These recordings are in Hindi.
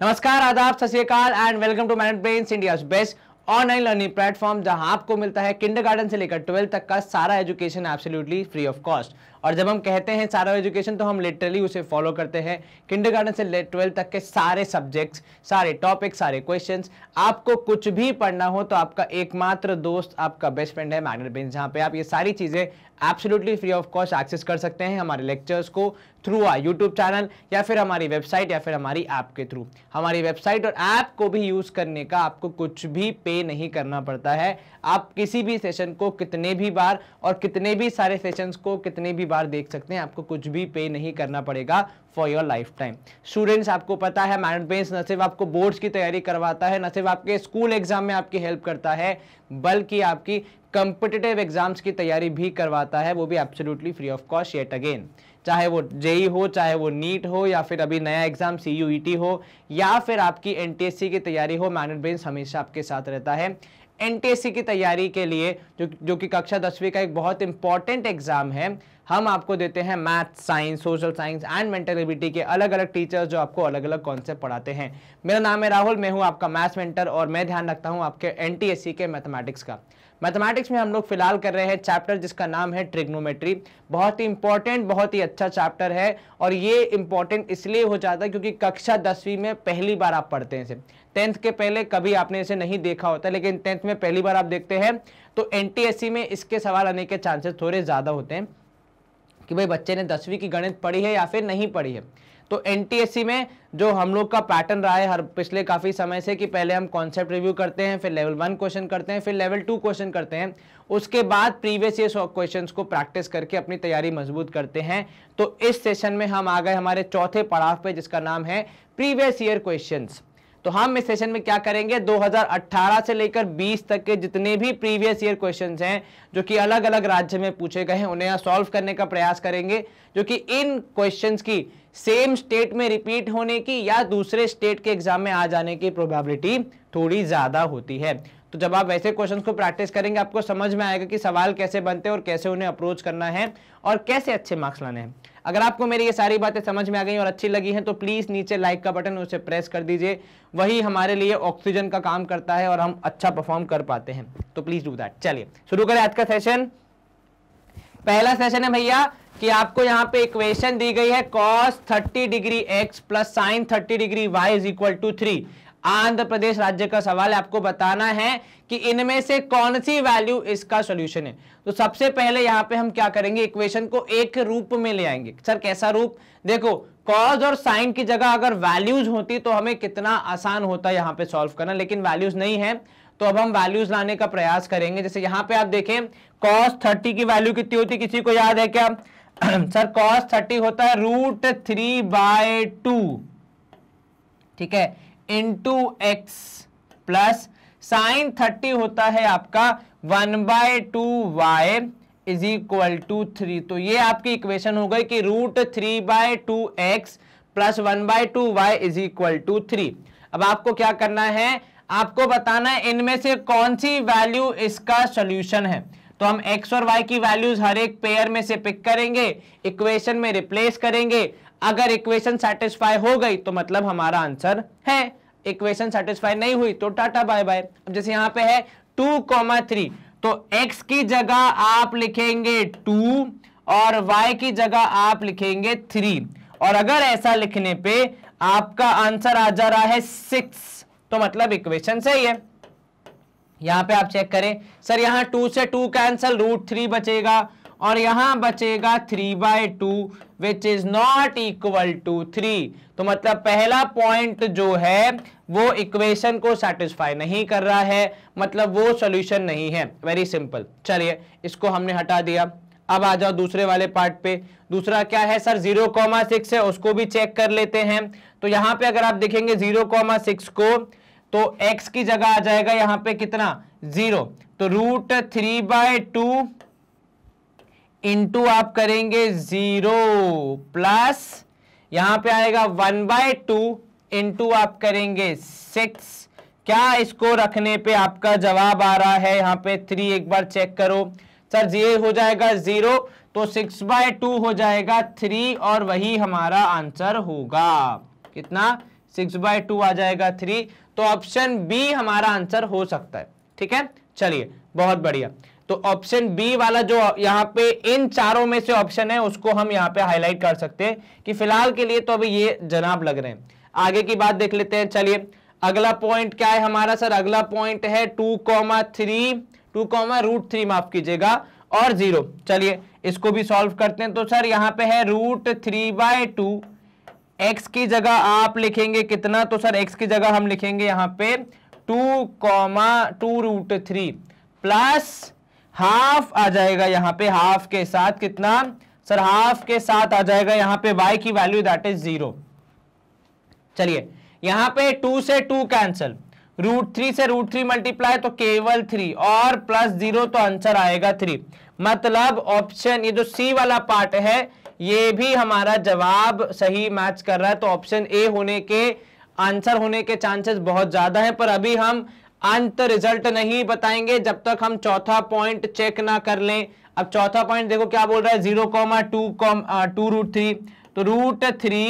नमस्कार आदाब सत and welcome to magnet brain India best online learning platform जहां आपको मिलता है किंडरगार्टन से लेकर ट्वेल्थ तक का सारा education absolutely free of cost और जब हम कहते हैं सारा एजुकेशन तो हम लिटरली उसे फॉलो करते हैं गार्डन से ट्वेल्थ तक के सारे सब्जेक्ट्स सारे टॉपिक सारे क्वेश्चन आपको कुछ भी पढ़ना हो तो आपका एकमात्र दोस्त आपका बेस्ट फ्रेंड है मैगनेट बेंच जहाँ पे आप ये सारी चीज़ें absolutely free of cost access कर सकते हैं हमारे लेक्चर्स को थ्रू आ यूट्यूब चैनल या फिर हमारी वेबसाइट या फिर हमारी ऐप के थ्रू हमारी वेबसाइट और ऐप को भी यूज़ करने का आपको कुछ भी पे नहीं करना पड़ता है आप किसी भी सेशन को कितने भी बार और कितने भी सारे सेशंस को कितने भी बार देख सकते हैं आपको कुछ भी पे नहीं करना पड़ेगा for your lifetime students आपको पता है मैरिट बेंस न सिर्फ आपको बोर्ड्स की तैयारी करवाता है न सिर्फ आपके स्कूल एग्जाम में आपकी हेल्प करता है बल्कि आपकी कंपिटेटिव एग्जाम्स की तैयारी भी करवाता है वो भी absolutely free of cost yet again चाहे वो जेई e हो चाहे वो नीट हो या फिर अभी नया एग्जाम सी यू हो या फिर आपकी एन की तैयारी हो मैरिट बेंस हमेशा आपके साथ रहता है एन की तैयारी के लिए जो जो कि कक्षा दसवीं का एक बहुत इंपॉर्टेंट एग्जाम है हम आपको देते हैं math science social science and mental ability के अलग अलग टीचर्स जो आपको अलग अलग कॉन्सेप्ट पढ़ाते हैं मेरा नाम है राहुल मैं हूँ आपका मैथ्स मेंटर और मैं ध्यान रखता हूँ आपके एन के मैथमेटिक्स का मैथमेटिक्स में हम लोग फिलहाल कर रहे हैं चैप्टर जिसका नाम है ट्रिग्नोमेट्री बहुत ही इंपॉर्टेंट बहुत ही अच्छा चैप्टर है और ये इंपॉर्टेंट इसलिए हो जाता है क्योंकि कक्षा दसवीं में पहली बार आप पढ़ते हैं इसे टेंथ के पहले कभी आपने इसे नहीं देखा होता लेकिन टेंथ में पहली बार आप देखते हैं तो एन में इसके सवाल आने के चांसेस थोड़े ज़्यादा होते हैं कि भाई बच्चे ने दसवीं की गणित पढ़ी है या फिर नहीं पढ़ी है तो एन में जो हम लोग का पैटर्न रहा है हर पिछले काफ़ी समय से कि पहले हम कॉन्सेप्ट रिव्यू करते हैं फिर लेवल वन क्वेश्चन करते हैं फिर लेवल टू क्वेश्चन करते हैं उसके बाद प्रीवियस ईयर क्वेश्चंस को प्रैक्टिस करके अपनी तैयारी मजबूत करते हैं तो इस सेशन में हम आ गए हमारे चौथे पड़ाव पे जिसका नाम है प्रीवियस ईयर क्वेश्चन तो हम इस सेशन में क्या करेंगे 2018 से लेकर 20 तक के जितने भी प्रीवियस ईयर क्वेश्चंस हैं जो कि अलग अलग राज्य में पूछे गए हैं उन्हें सॉल्व करने का प्रयास करेंगे जो कि इन क्वेश्चंस की सेम स्टेट में रिपीट होने की या दूसरे स्टेट के एग्जाम में आ जाने की प्रोबेबिलिटी थोड़ी ज़्यादा होती है तो जब आप वैसे क्वेश्चंस को प्रैक्टिस करेंगे आपको समझ में आएगा कि सवाल कैसे बनते हैं और कैसे उन्हें अप्रोच करना है और कैसे अच्छे मार्क्स लाने हैं अगर आपको मेरी ये सारी बातें समझ में आ गई और अच्छी लगी हैं तो प्लीज़ नीचे लाइक का बटन उसे प्रेस कर दीजिए वही हमारे लिए ऑक्सीजन का काम करता है और हम अच्छा परफॉर्म कर पाते हैं तो प्लीज़ डू दैट चलिए शुरू करें आज का सेशन पहला सेशन है भैया कि आपको यहाँ पे इक्वेशन दी गई है cos 30 degree x plus sine thirty degree y is equal to three Andhra Pradesh राज्य का सवाल है आपको बताना है कि इनमें से कौन सी वैल्यू इसका सोल्यूशन है तो सबसे पहले यहां पे हम क्या करेंगे इक्वेशन को एक रूप में ले आएंगे सर कैसा रूप देखो कॉज और साइन की जगह अगर वैल्यूज होती तो हमें कितना आसान होता यहां पर सॉल्व करना लेकिन वैल्यूज नहीं है तो अब हम वैल्यूज लाने का प्रयास करेंगे जैसे यहां पर आप देखें कॉस थर्टी की वैल्यू कितनी होती किसी को याद है क्या सर कॉस थर्टी होता है रूट थ्री बाय टू ठीक है into x plus sine thirty होता है आपका one by two y is equal to three तो ये आपकी इक्वेशन हो गई कि root three by two x plus one by two y is equal to three अब आपको क्या करना है आपको बताना है इनमें से कौन सी वैल्यू इसका सोल्यूशन है तो हम x और y की वैल्यूज हर एक पेयर में से पिक करेंगे इक्वेशन में रिप्लेस करेंगे अगर इक्वेशन सेटिस्फाई हो गई तो मतलब हमारा आंसर है इक्वेशन सेटिस्फाई नहीं हुई तो टाटा बाय बाय अब जैसे यहां पे है टू कॉमा थ्री तो एक्स की जगह आप लिखेंगे टू और वाई की जगह आप लिखेंगे थ्री और अगर ऐसा लिखने पे आपका आंसर आ जा रहा है सिक्स तो मतलब इक्वेशन सही है यहां पे आप चेक करें सर यहां टू से टू कैंसल रूट थ्री बचेगा और यहां बचेगा three by two which is not equal to three तो मतलब पहला पॉइंट जो है वो इक्वेशन को सेटिस्फाई नहीं कर रहा है मतलब वो सोल्यूशन नहीं है वेरी सिंपल चलिए इसको हमने हटा दिया अब आ जाओ दूसरे वाले पार्ट पे दूसरा क्या है सर जीरो कॉमा सिक्स है उसको भी चेक कर लेते हैं तो यहाँ पे अगर आप देखेंगे जीरो कॉमा सिक्स को तो एक्स की जगह आ जाएगा यहाँ पे कितना जीरो तो root three by two into आप करेंगे जीरो प्लस यहां पे आएगा वन बाय टू इंटू आप करेंगे सिक्स क्या इसको रखने पे आपका जवाब आ रहा है यहां पे थ्री एक बार चेक करो सर ये हो जाएगा जीरो तो सिक्स बाय टू हो जाएगा थ्री और वही हमारा आंसर होगा कितना सिक्स बाय टू आ जाएगा थ्री तो ऑप्शन बी हमारा आंसर हो सकता है ठीक है चलिए बहुत बढ़िया तो ऑप्शन बी वाला जो यहाँ पे इन चारों में से ऑप्शन है उसको हम यहाँ पे हाईलाइट कर सकते हैं कि फिलहाल के लिए तो अभी ये जनाब लग रहे हैं आगे की बात देख लेते हैं चलिए अगला पॉइंट क्या है हमारा सर अगला पॉइंट है two comma three two comma root three माफ कीजिएगा और जीरो चलिए इसको भी सॉल्व करते हैं तो सर यहाँ पे है root three by two x की जगह आप लिखेंगे कितना तो सर एक्स की जगह हम लिखेंगे यहाँ पे two comma two root three plus half आ जाएगा यहाँ पे हाफ के साथ कितना सर हाफ के साथ आ जाएगा यहाँ पे y की वैल्यू दैट इज जीरो चलिए यहां पे टू से टू कैंसल रूट थ्री से रूट थ्री मल्टीप्लाई तो केवल थ्री और प्लस जीरो तो आंसर आएगा थ्री मतलब ऑप्शन ये जो सी वाला पार्ट है ये भी हमारा जवाब सही मैच कर रहा है तो ऑप्शन ए होने के आंसर होने के चांसेस बहुत ज्यादा है पर अभी हम अंत रिजल्ट नहीं बताएंगे जब तक हम चौथा पॉइंट चेक ना कर लें अब चौथा पॉइंट देखो क्या बोल रहा है zero comma two comma two root three तो रूट थ्री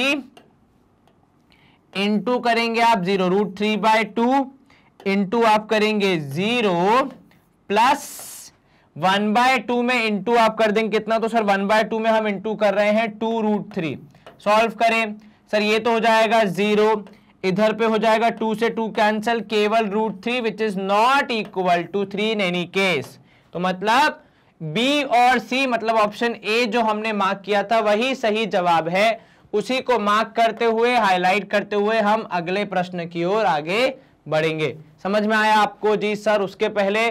इंटू करेंगे आप zero root three by two into आप करेंगे zero plus one by two में इंटू आप कर देंगे कितना तो सर वन बाय टू में हम इंटू कर रहे हैं टू रूट थ्री सॉल्व करें सर ये तो हो जाएगा जीरो इधर पे हो जाएगा टू से टू कैंसल केवल root three which is not equal to three in any case तो मतलब बी और सी मतलब ऑप्शन ए जो हमने मार्क किया था वही सही जवाब है उसी को मार्क करते हुए हाईलाइट करते हुए हम अगले प्रश्न की ओर आगे बढ़ेंगे समझ में आया आपको जी सर उसके पहले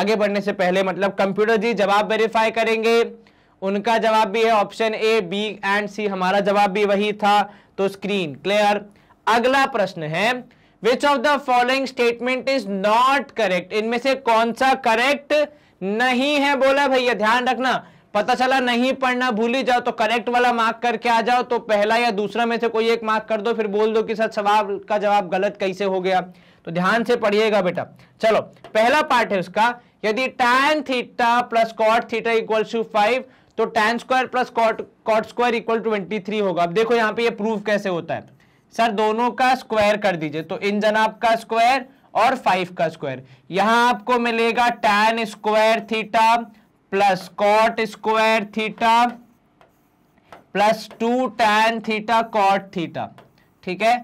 आगे बढ़ने से पहले मतलब कंप्यूटर जी जवाब वेरीफाई करेंगे उनका जवाब भी है option A B and C हमारा जवाब भी वही था तो स्क्रीन क्लियर अगला प्रश्न है which of the following statement is not correct इनमें से कौन सा करेक्ट नहीं है बोला भैया ध्यान रखना पता चला नहीं पढ़ना भूली जाओ तो करेक्ट वाला मार्क करके आ जाओ तो पहला या दूसरा में से कोई एक मार्क कर दो फिर बोल दो कि सर सवाल का जवाब गलत कैसे हो गया तो ध्यान से पढ़िएगा बेटा चलो पहला पार्ट है उसका यदि tan theta plus cot theta equal to five तो tan square plus cot square equal to twenty three होगा अब देखो यहां पे ये यह प्रूफ कैसे होता है सर दोनों का स्क्वायर कर दीजिए तो इन जनाब का स्क्वायर और फाइव का स्क्वायर यहां आपको मिलेगा tan square theta plus cot square theta plus two tan theta cot theta ठीक है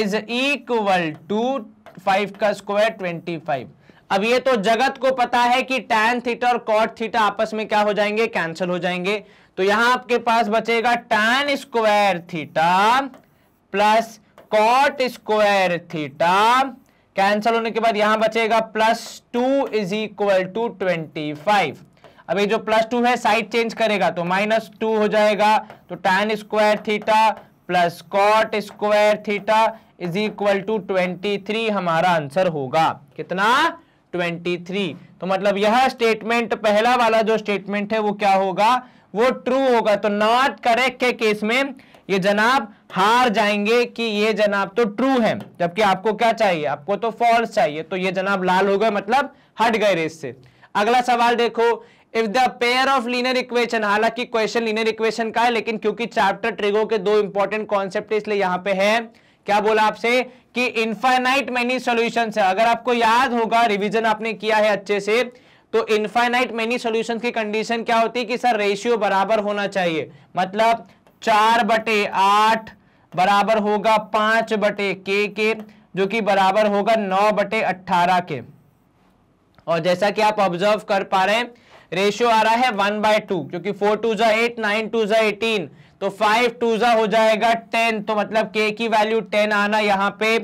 इज इक्वल टू फाइव का स्क्वायर ट्वेंटी फाइव अब ये तो जगत को पता है कि टैन थीटा और कॉट थीटा आपस में क्या हो जाएंगे कैंसिल हो जाएंगे तो यहां आपके पास बचेगा tan square theta plus cot square theta cancel होने के बाद यहां बचेगा plus two is equal to twenty five ये जो प्लस टू है साइड चेंज करेगा तो माइनस टू हो जाएगा तो tan square theta plus cot square theta is equal to twenty three हमारा आंसर होगा कितना ट्वेंटी थ्री तो मतलब यह स्टेटमेंट पहला वाला जो स्टेटमेंट है वो क्या होगा वो ट्रू होगा तो नॉट करेक्ट के केस में ये जनाब हार जाएंगे कि ये जनाब तो ट्रू है जबकि आपको क्या चाहिए आपको तो फॉल्स चाहिए तो ये जनाब लाल हो गए मतलब हट गए रेस से अगला सवाल देखो if the pair of linear equation हालांकि क्वेश्चन लीनर इक्वेशन का है लेकिन क्योंकि चैप्टर ट्रिगो के दो इंपॉर्टेंट कॉन्सेप्ट इसलिए यहां पे है क्या बोला आपसे कि इनफाइनाइट मेनी सॉल्यूशंस है अगर आपको याद होगा रिवीजन आपने किया है अच्छे से तो इनफाइनाइट मेनी सॉल्यूशंस की कंडीशन क्या होती है कि सर रेशियो बराबर होना चाहिए मतलब चार बटे आठ बराबर होगा पांच बटे के के जो कि बराबर होगा नौ बटे अट्ठारह के और जैसा कि आप ऑब्जर्व कर पा रहे हैं रेशियो आ रहा है वन बाय टू क्योंकि फोर टू जा एट नाइन टू जा एटीन तो फाइव टू जा हो जाएगा टेन तो मतलब के की वैल्यू टेन आना यहाँ पे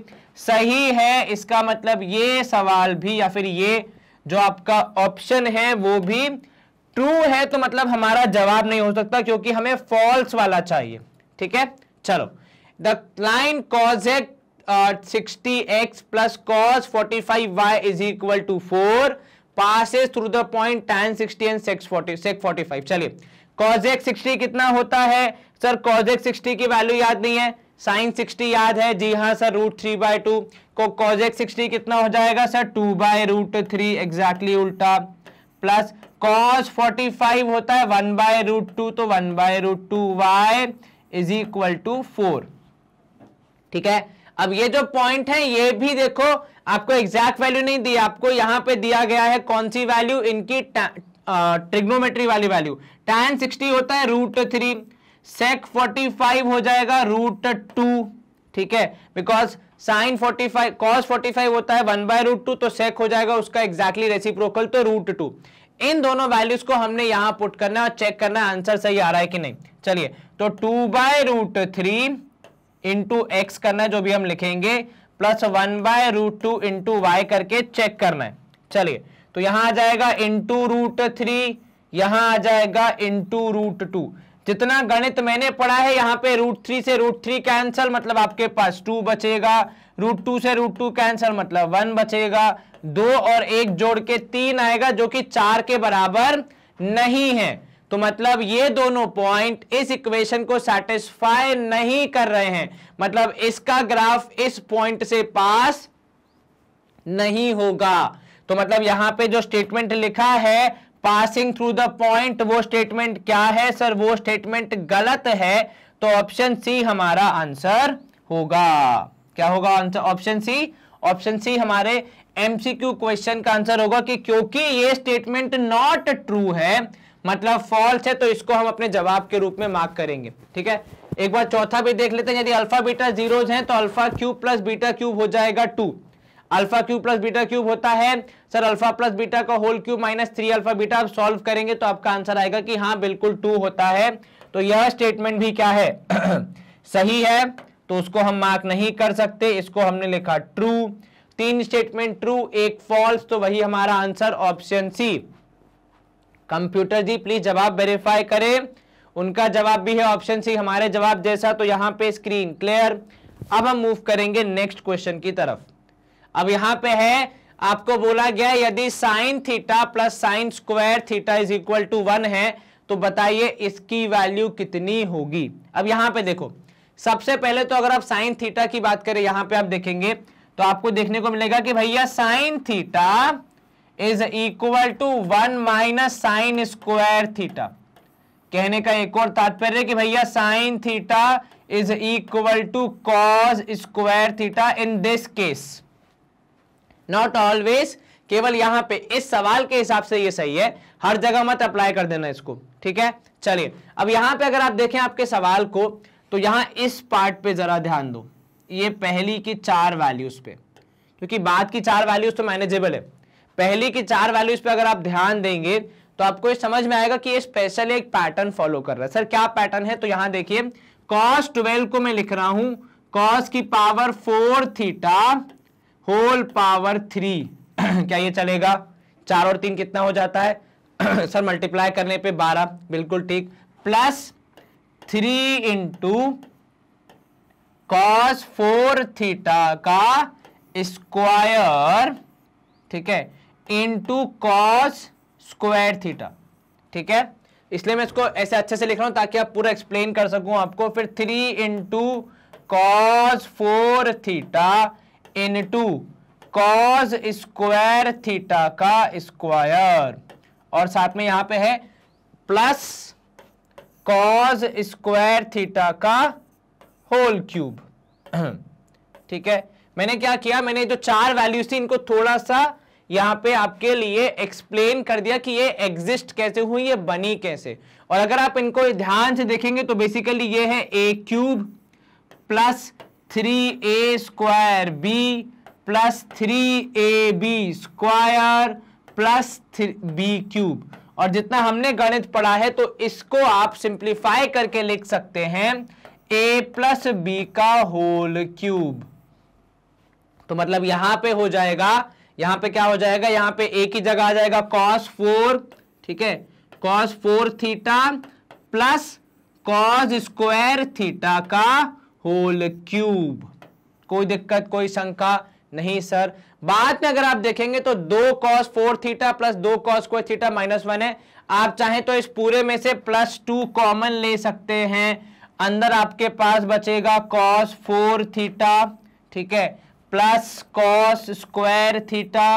सही है इसका मतलब ये सवाल भी या फिर ये जो आपका ऑप्शन है वो भी ट्रू है तो मतलब हमारा जवाब नहीं हो सकता क्योंकि हमें फॉल्स वाला चाहिए ठीक है चलो द क्लाइन कॉज है sixty x plus cos forty five y is equal to four passes through the point ten sixty and six forty six forty five चलिए कॉजेक सिक्सटी कितना होता है सर कॉजेक सिक्सटी की वैल्यू याद नहीं है साइन सिक्सटी याद है जी हाँ sir root three by two को कॉजेक सिक्सटी कितना हो जाएगा sir two by root three exactly उल्टा प्लस कॉस फोर्टी फाइव होता है वन बाय रूट टू तो one by root two y is equal to four ठीक है अब ये जो पॉइंट है ये भी देखो आपको एग्जैक्ट वैल्यू नहीं दी आपको यहां पे दिया गया है कौन सी वैल्यू इनकी ट्रिग्नोमेट्री वाली वैल्यू टैन सिक्सटी होता है root three sec forty five हो जाएगा रूट टू ठीक है because sine forty five cos forty five होता है वन बाय रूट टू तो सेक हो जाएगा उसका एग्जैक्टली रेसिप्रोकल तो रूट टू इन दोनों वैल्यूज को हमने यहां पुट करना है और चेक करना है आंसर सही आ रहा है कि नहीं चलिए तो two by root three into x करना है जो भी हम लिखेंगे plus one by root two into y करके चेक करना है चलिए तो यहां आ जाएगा इंटू रूट थ्री यहां आ जाएगा इंटू रूट टू जितना गणित मैंने पढ़ा है यहां पे रूट थ्री से रूट थ्री कैंसल मतलब आपके पास टू बचेगा रूट टू से रूट टू कैंसल मतलब वन बचेगा दो और एक जोड़ के तीन आएगा जो कि चार के बराबर नहीं है तो मतलब ये दोनों पॉइंट इस इक्वेशन को सेटिस्फाई नहीं कर रहे हैं मतलब इसका ग्राफ इस पॉइंट से पास नहीं होगा तो मतलब यहां पे जो स्टेटमेंट लिखा है पासिंग थ्रू द पॉइंट वो स्टेटमेंट क्या है सर वो स्टेटमेंट गलत है तो ऑप्शन सी हमारा आंसर होगा क्या होगा answer option C option C हमारे एमसीक्यू क्वेश्चन का आंसर होगा कि क्योंकि ये स्टेटमेंट नॉट ट्रू है मतलब फॉल्स है तो इसको हम अपने जवाब के रूप में मार्क करेंगे ठीक है एक बार चौथा भी देख लेते हैं यदि अल्फा बीटा जीरो हैं तो alpha cube plus beta cube हो जाएगा two alpha cube plus beta cube होता है सर अल्फा प्लस बीटा का whole cube minus three alpha beta आप सॉल्व करेंगे तो आपका आंसर आएगा कि हाँ बिल्कुल टू होता है तो यह स्टेटमेंट भी क्या है सही है तो उसको हम मार्क नहीं कर सकते इसको हमने लिखा ट्रू तीन स्टेटमेंट ट्रू एक फॉल्स तो वही हमारा answer option C computer ji please जवाब वेरीफाई करें उनका जवाब भी है ऑप्शन सी हमारे जवाब जैसा तो यहां पे स्क्रीन क्लियर अब हम मूव करेंगे नेक्स्ट क्वेश्चन की तरफ अब यहां पे है आपको बोला गया यदि sine theta plus sine square theta is equal to one है तो बताइए इसकी वैल्यू कितनी होगी अब यहां पे देखो सबसे पहले तो अगर आप साइन थीटा की बात करें यहां पे आप देखेंगे तो आपको देखने को मिलेगा कि भैया sine theta is equal to one minus sine square theta कहने का एक और तात्पर्य कि भैया sine theta is equal to cos square theta in this case not always केवल यहां पे इस सवाल के हिसाब से ये सही है हर जगह मत अप्लाई कर देना इसको ठीक है चलिए अब यहां पे अगर आप देखें आपके सवाल को तो यहां इस पार्ट पे ज़रा ध्यान दो ये पहली की चार वैल्यूज़ पे क्योंकि बाद की चार वैल्यूज़ तो मैनेजेबल है पहली की चार वैल्यूज़ पे अगर आप ध्यान देंगे तो आपको ये समझ में आएगा कि ये स्पेशल एक पैटर्न फॉलो कर रहा है सर क्या पैटर्न है तो यहां देखिए कॉस ट्वेल्व को मैं लिख रहा हूं कॉस की power four theta whole power three क्या ये चलेगा चार और तीन कितना हो जाता है सर मल्टीप्लाई करने पे बारह बिल्कुल ठीक plus three into cos four theta का स्क्वायर ठीक है इंटू कॉस स्क्वायर थीटा ठीक है इसलिए मैं इसको ऐसे अच्छे से लिख रहा हूं ताकि आप पूरा एक्सप्लेन कर सकूं आपको फिर three into cos four theta into cos square theta का स्क्वायर और साथ में यहां पे है प्लस कॉज स्क्वायर थीटा का होल क्यूब ठीक है मैंने क्या किया मैंने जो चार वैल्यूज थी इनको थोड़ा सा यहां पे आपके लिए एक्सप्लेन कर दिया कि ये एग्जिस्ट कैसे हुई ये बनी कैसे और अगर आप इनको ध्यान से देखेंगे तो बेसिकली ये है a cube plus three a square B plus three a b square plus b cube और जितना हमने गणित पढ़ा है तो इसको आप सिंप्लीफाई करके लिख सकते हैं ए प्लस बी का होल क्यूब तो मतलब यहां पे हो जाएगा यहां पे क्या हो जाएगा यहां पे ए की जगह आ जाएगा कॉस फोर ठीक है cos four theta plus cos square theta का होल क्यूब कोई दिक्कत कोई शंका नहीं सर बाद में अगर आप देखेंगे तो दो कॉस फोर थीटा प्लस दो कॉस को थीटा माइनस वन है आप चाहें तो इस पूरे में से प्लस टू कॉमन ले सकते हैं अंदर आपके पास बचेगा कॉस फोर थीटा ठीक है plus cos square theta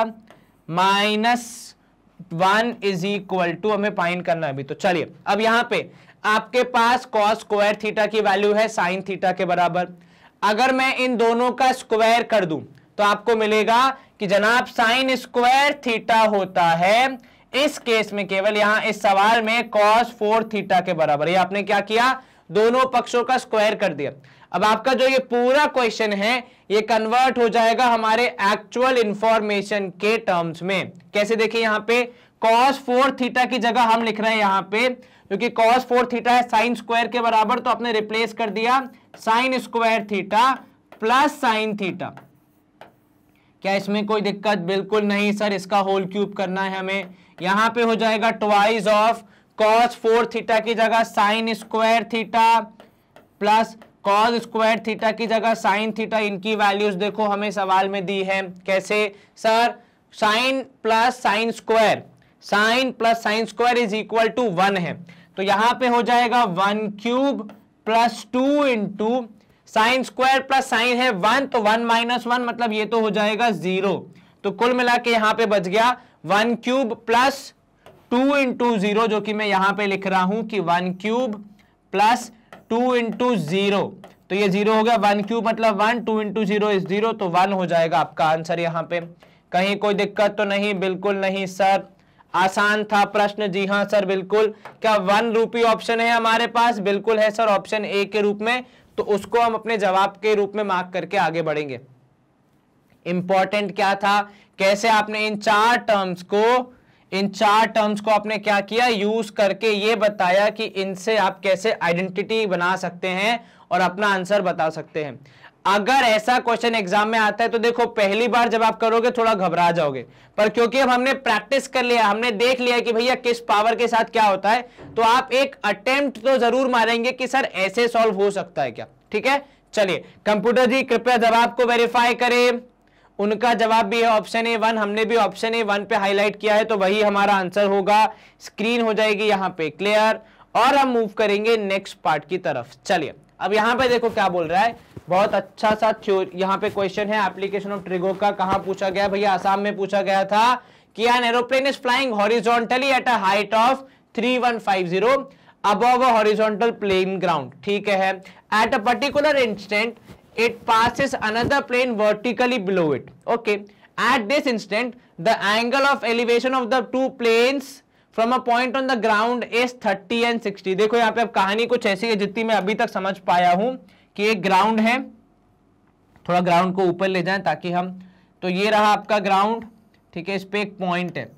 minus one is equal to हमें फाइन करना है अभी तो चलिए अब यहां पे आपके पास कॉस स्क्वायर थीटा की वैल्यू है साइन थीटा के बराबर अगर मैं इन दोनों का स्क्वायर कर दूं तो आपको मिलेगा कि जनाब साइन स्क्वायर थीटा होता है इस केस में केवल यहां इस सवाल में कॉस फोर थीटा के बराबर ये आपने क्या किया दोनों पक्षों का स्क्वायर कर दिया अब आपका जो ये पूरा क्वेश्चन है ये कन्वर्ट हो जाएगा हमारे एक्चुअल इंफॉर्मेशन के टर्म्स में कैसे देखिए यहां पे कॉस फोर थीटा की जगह हम लिख रहे हैं यहां पे क्योंकि कॉस फोर थीटा है साइन स्क्वायर के बराबर तो आपने रिप्लेस कर दिया sine square theta plus sine theta क्या इसमें कोई दिक्कत बिल्कुल नहीं सर इसका होल क्यूब करना है हमें यहाँ पे हो जाएगा twice of cos four theta की जगह sine square theta plus cos square theta की जगह साइन थीटा इनकी वैल्यूज देखो हमें सवाल में दी है कैसे sir sine plus sine square sine plus sine square is equal to one है तो यहाँ पे हो जाएगा one cube plus two into sine square plus sine है वन तो वन माइनस वन मतलब ये तो हो जाएगा जीरो तो कुल मिला के यहाँ पे बच गया one cube plus two into zero जो कि मैं यहां पे लिख रहा हूं कि one cube plus two into zero तो ये जीरो हो गया वन क्यूब मतलब वन टू इंटू जीरो इस जीरो तो वन हो जाएगा आपका आंसर यहाँ पे कहीं कोई दिक्कत तो नहीं बिल्कुल नहीं सर आसान था प्रश्न जी हाँ सर बिल्कुल क्या वन रूपी ऑप्शन है हमारे पास बिल्कुल है सर ऑप्शन ए के रूप में तो उसको हम अपने जवाब के रूप में मार्क करके आगे बढ़ेंगे इंपॉर्टेंट क्या था कैसे आपने इन चार टर्म्स को इन चार टर्म्स को आपने क्या किया यूज करके ये बताया कि इनसे आप कैसे आइडेंटिटी बना सकते हैं और अपना आंसर बता सकते हैं अगर ऐसा क्वेश्चन एग्जाम में आता है तो देखो पहली बार जब आप करोगे थोड़ा घबरा जाओगे पर क्योंकि अब हमने प्रैक्टिस कर लिया हमने देख लिया कि भैया किस पावर के साथ क्या होता है तो आप एक अटेम्प्ट तो जरूर मारेंगे कि सर ऐसे सॉल्व हो सकता है क्या ठीक है चलिए कंप्यूटर जी कृपया जवाब को वेरीफाई करें उनका जवाब भी है ऑप्शन ए वन हमने भी ऑप्शन ए वन पे हाईलाइट किया है तो वही हमारा आंसर होगा स्क्रीन हो जाएगी यहां पे क्लियर और हम मूव करेंगे नेक्स्ट पार्ट की तरफ चलिए अब यहां पे देखो क्या बोल रहा है बहुत अच्छा सा यहाँ पे क्वेश्चन है एप्लीकेशन ऑफ ट्रिगो का कहा पूछा गया भैया आसाम में पूछा गया था कि an aeroplane is flying horizontally at a height of 3150 above a horizontal plane ground ठीक है at a particular instant it passes another plane vertically below it okay at this instant the angle of elevation of the two planes from a point on the ground is 30 and 60 देखो यहाँ पे अब कहानी कुछ ऐसी है जितनी मैं अभी तक समझ पाया हूं कि एक ग्राउंड है थोड़ा ग्राउंड को ऊपर ले जाएं ताकि हम तो ये रहा आपका ग्राउंड ठीक है इस पर एक पॉइंट है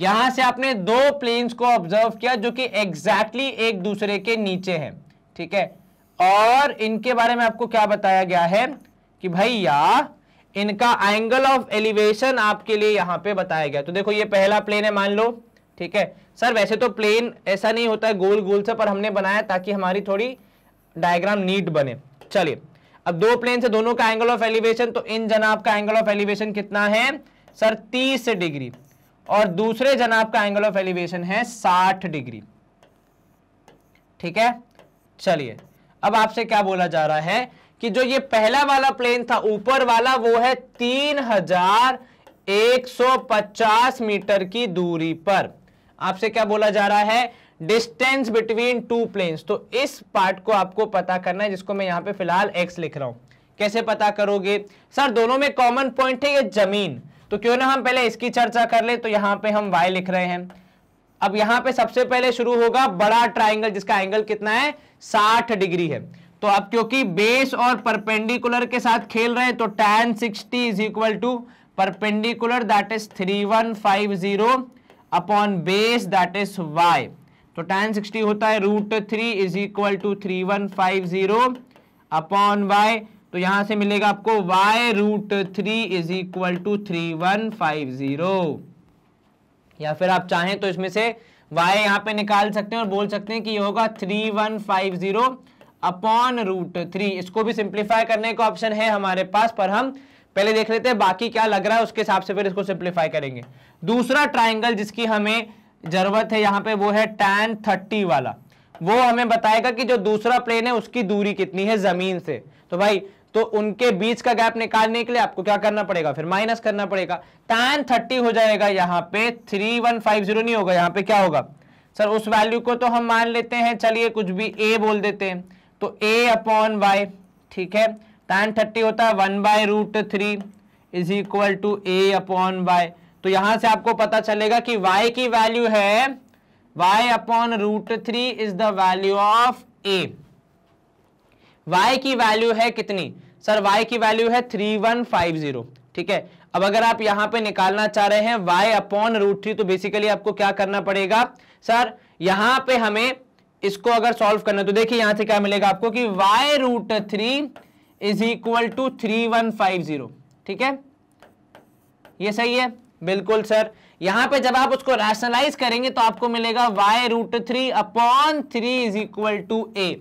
यहां से आपने दो प्लेन्स को ऑब्जर्व किया जो कि एग्जैक्टली exactly एक दूसरे के नीचे है ठीक है और इनके बारे में आपको क्या बताया गया है कि भैया इनका एंगल ऑफ एलिवेशन आपके लिए यहां पे बताया गया तो देखो ये पहला प्लेन है मान लो ठीक है सर वैसे तो प्लेन ऐसा नहीं होता है गोल गोल से पर हमने बनाया ताकि हमारी थोड़ी डायग्राम नीट बने चलिए अब दो प्लेन से दोनों का एंगल ऑफ एलिवेशन तो इन जनाब का एंगल ऑफ एलिवेशन कितना है सर तीस डिग्री और दूसरे जनाब का एंगल ऑफ एलिवेशन है साठ डिग्री ठीक है चलिए अब आपसे क्या बोला जा रहा है कि जो ये पहला वाला प्लेन था ऊपर वाला वो है तीन हजार एक सौ पचास मीटर की दूरी पर आपसे क्या बोला जा रहा है डिस्टेंस बिटवीन टू प्लेन्स तो इस पार्ट को आपको पता करना है जिसको मैं यहाँ पे फिलहाल एक्स लिख रहा हूँ कैसे पता करोगे सर दोनों में कॉमन पॉइंट है ये जमीन तो क्यों ना हम पहले इसकी चर्चा कर ले तो यहाँ पे हम वाई लिख रहे हैं अब यहाँ पे सबसे पहले शुरू होगा बड़ा ट्राइंगल जिसका एंगल कितना है साठ डिग्री है तो अब क्योंकि बेस और परपेंडिकुलर के साथ खेल रहे हैं तो tan sixty is equal to perpendicular that is three one five zero upon base that is y तो टेन सिक्सटी होता है root three is equal to three one five zero upon Y तो यहां से मिलेगा आपको y root three is equal to three one five zero या फिर आप चाहें तो इसमें से वाई यहां पे निकाल सकते हैं और बोल सकते हैं कि ये होगा three one five zero upon root three इसको भी सिंप्लीफाई करने का ऑप्शन है हमारे पास पर हम पहले देख लेते हैं बाकी क्या लग रहा है उसके हिसाब से फिर इसको सिंप्लीफाई करेंगे दूसरा ट्राइंगल जिसकी हमें जरूरत है यहाँ पे वो है टैन थर्टी वाला वो हमें बताएगा कि जो दूसरा प्लेन है उसकी दूरी कितनी है जमीन से तो भाई तो उनके बीच का गैप निकालने के लिए आपको क्या करना पड़ेगा फिर माइनस करना पड़ेगा टैन थर्टी हो जाएगा यहाँ पे थ्री वन फाइव जीरो नहीं होगा यहाँ पे क्या होगा सर उस वैल्यू को तो हम मान लेते हैं चलिए कुछ भी ए बोल देते हैं तो ए अपॉन वाई ठीक है टैन थर्टी होता है one by root three is equal to a upon Y तो यहां से आपको पता चलेगा कि y की वैल्यू है y upon root three is the value of a y की वैल्यू है कितनी सर y की वैल्यू है थ्री वन फाइव जीरो ठीक है अब अगर आप यहां पे निकालना चाह रहे हैं y अपॉन रूट थ्री तो बेसिकली आपको क्या करना पड़ेगा सर यहां पे हमें इसको अगर सॉल्व करना तो देखिए यहां से क्या मिलेगा आपको कि y root three is equal to three one five zero ठीक है ये सही है बिल्कुल सर यहां पे जब आप उसको रैशनलाइज करेंगे तो आपको मिलेगा y root three upon three is equal to a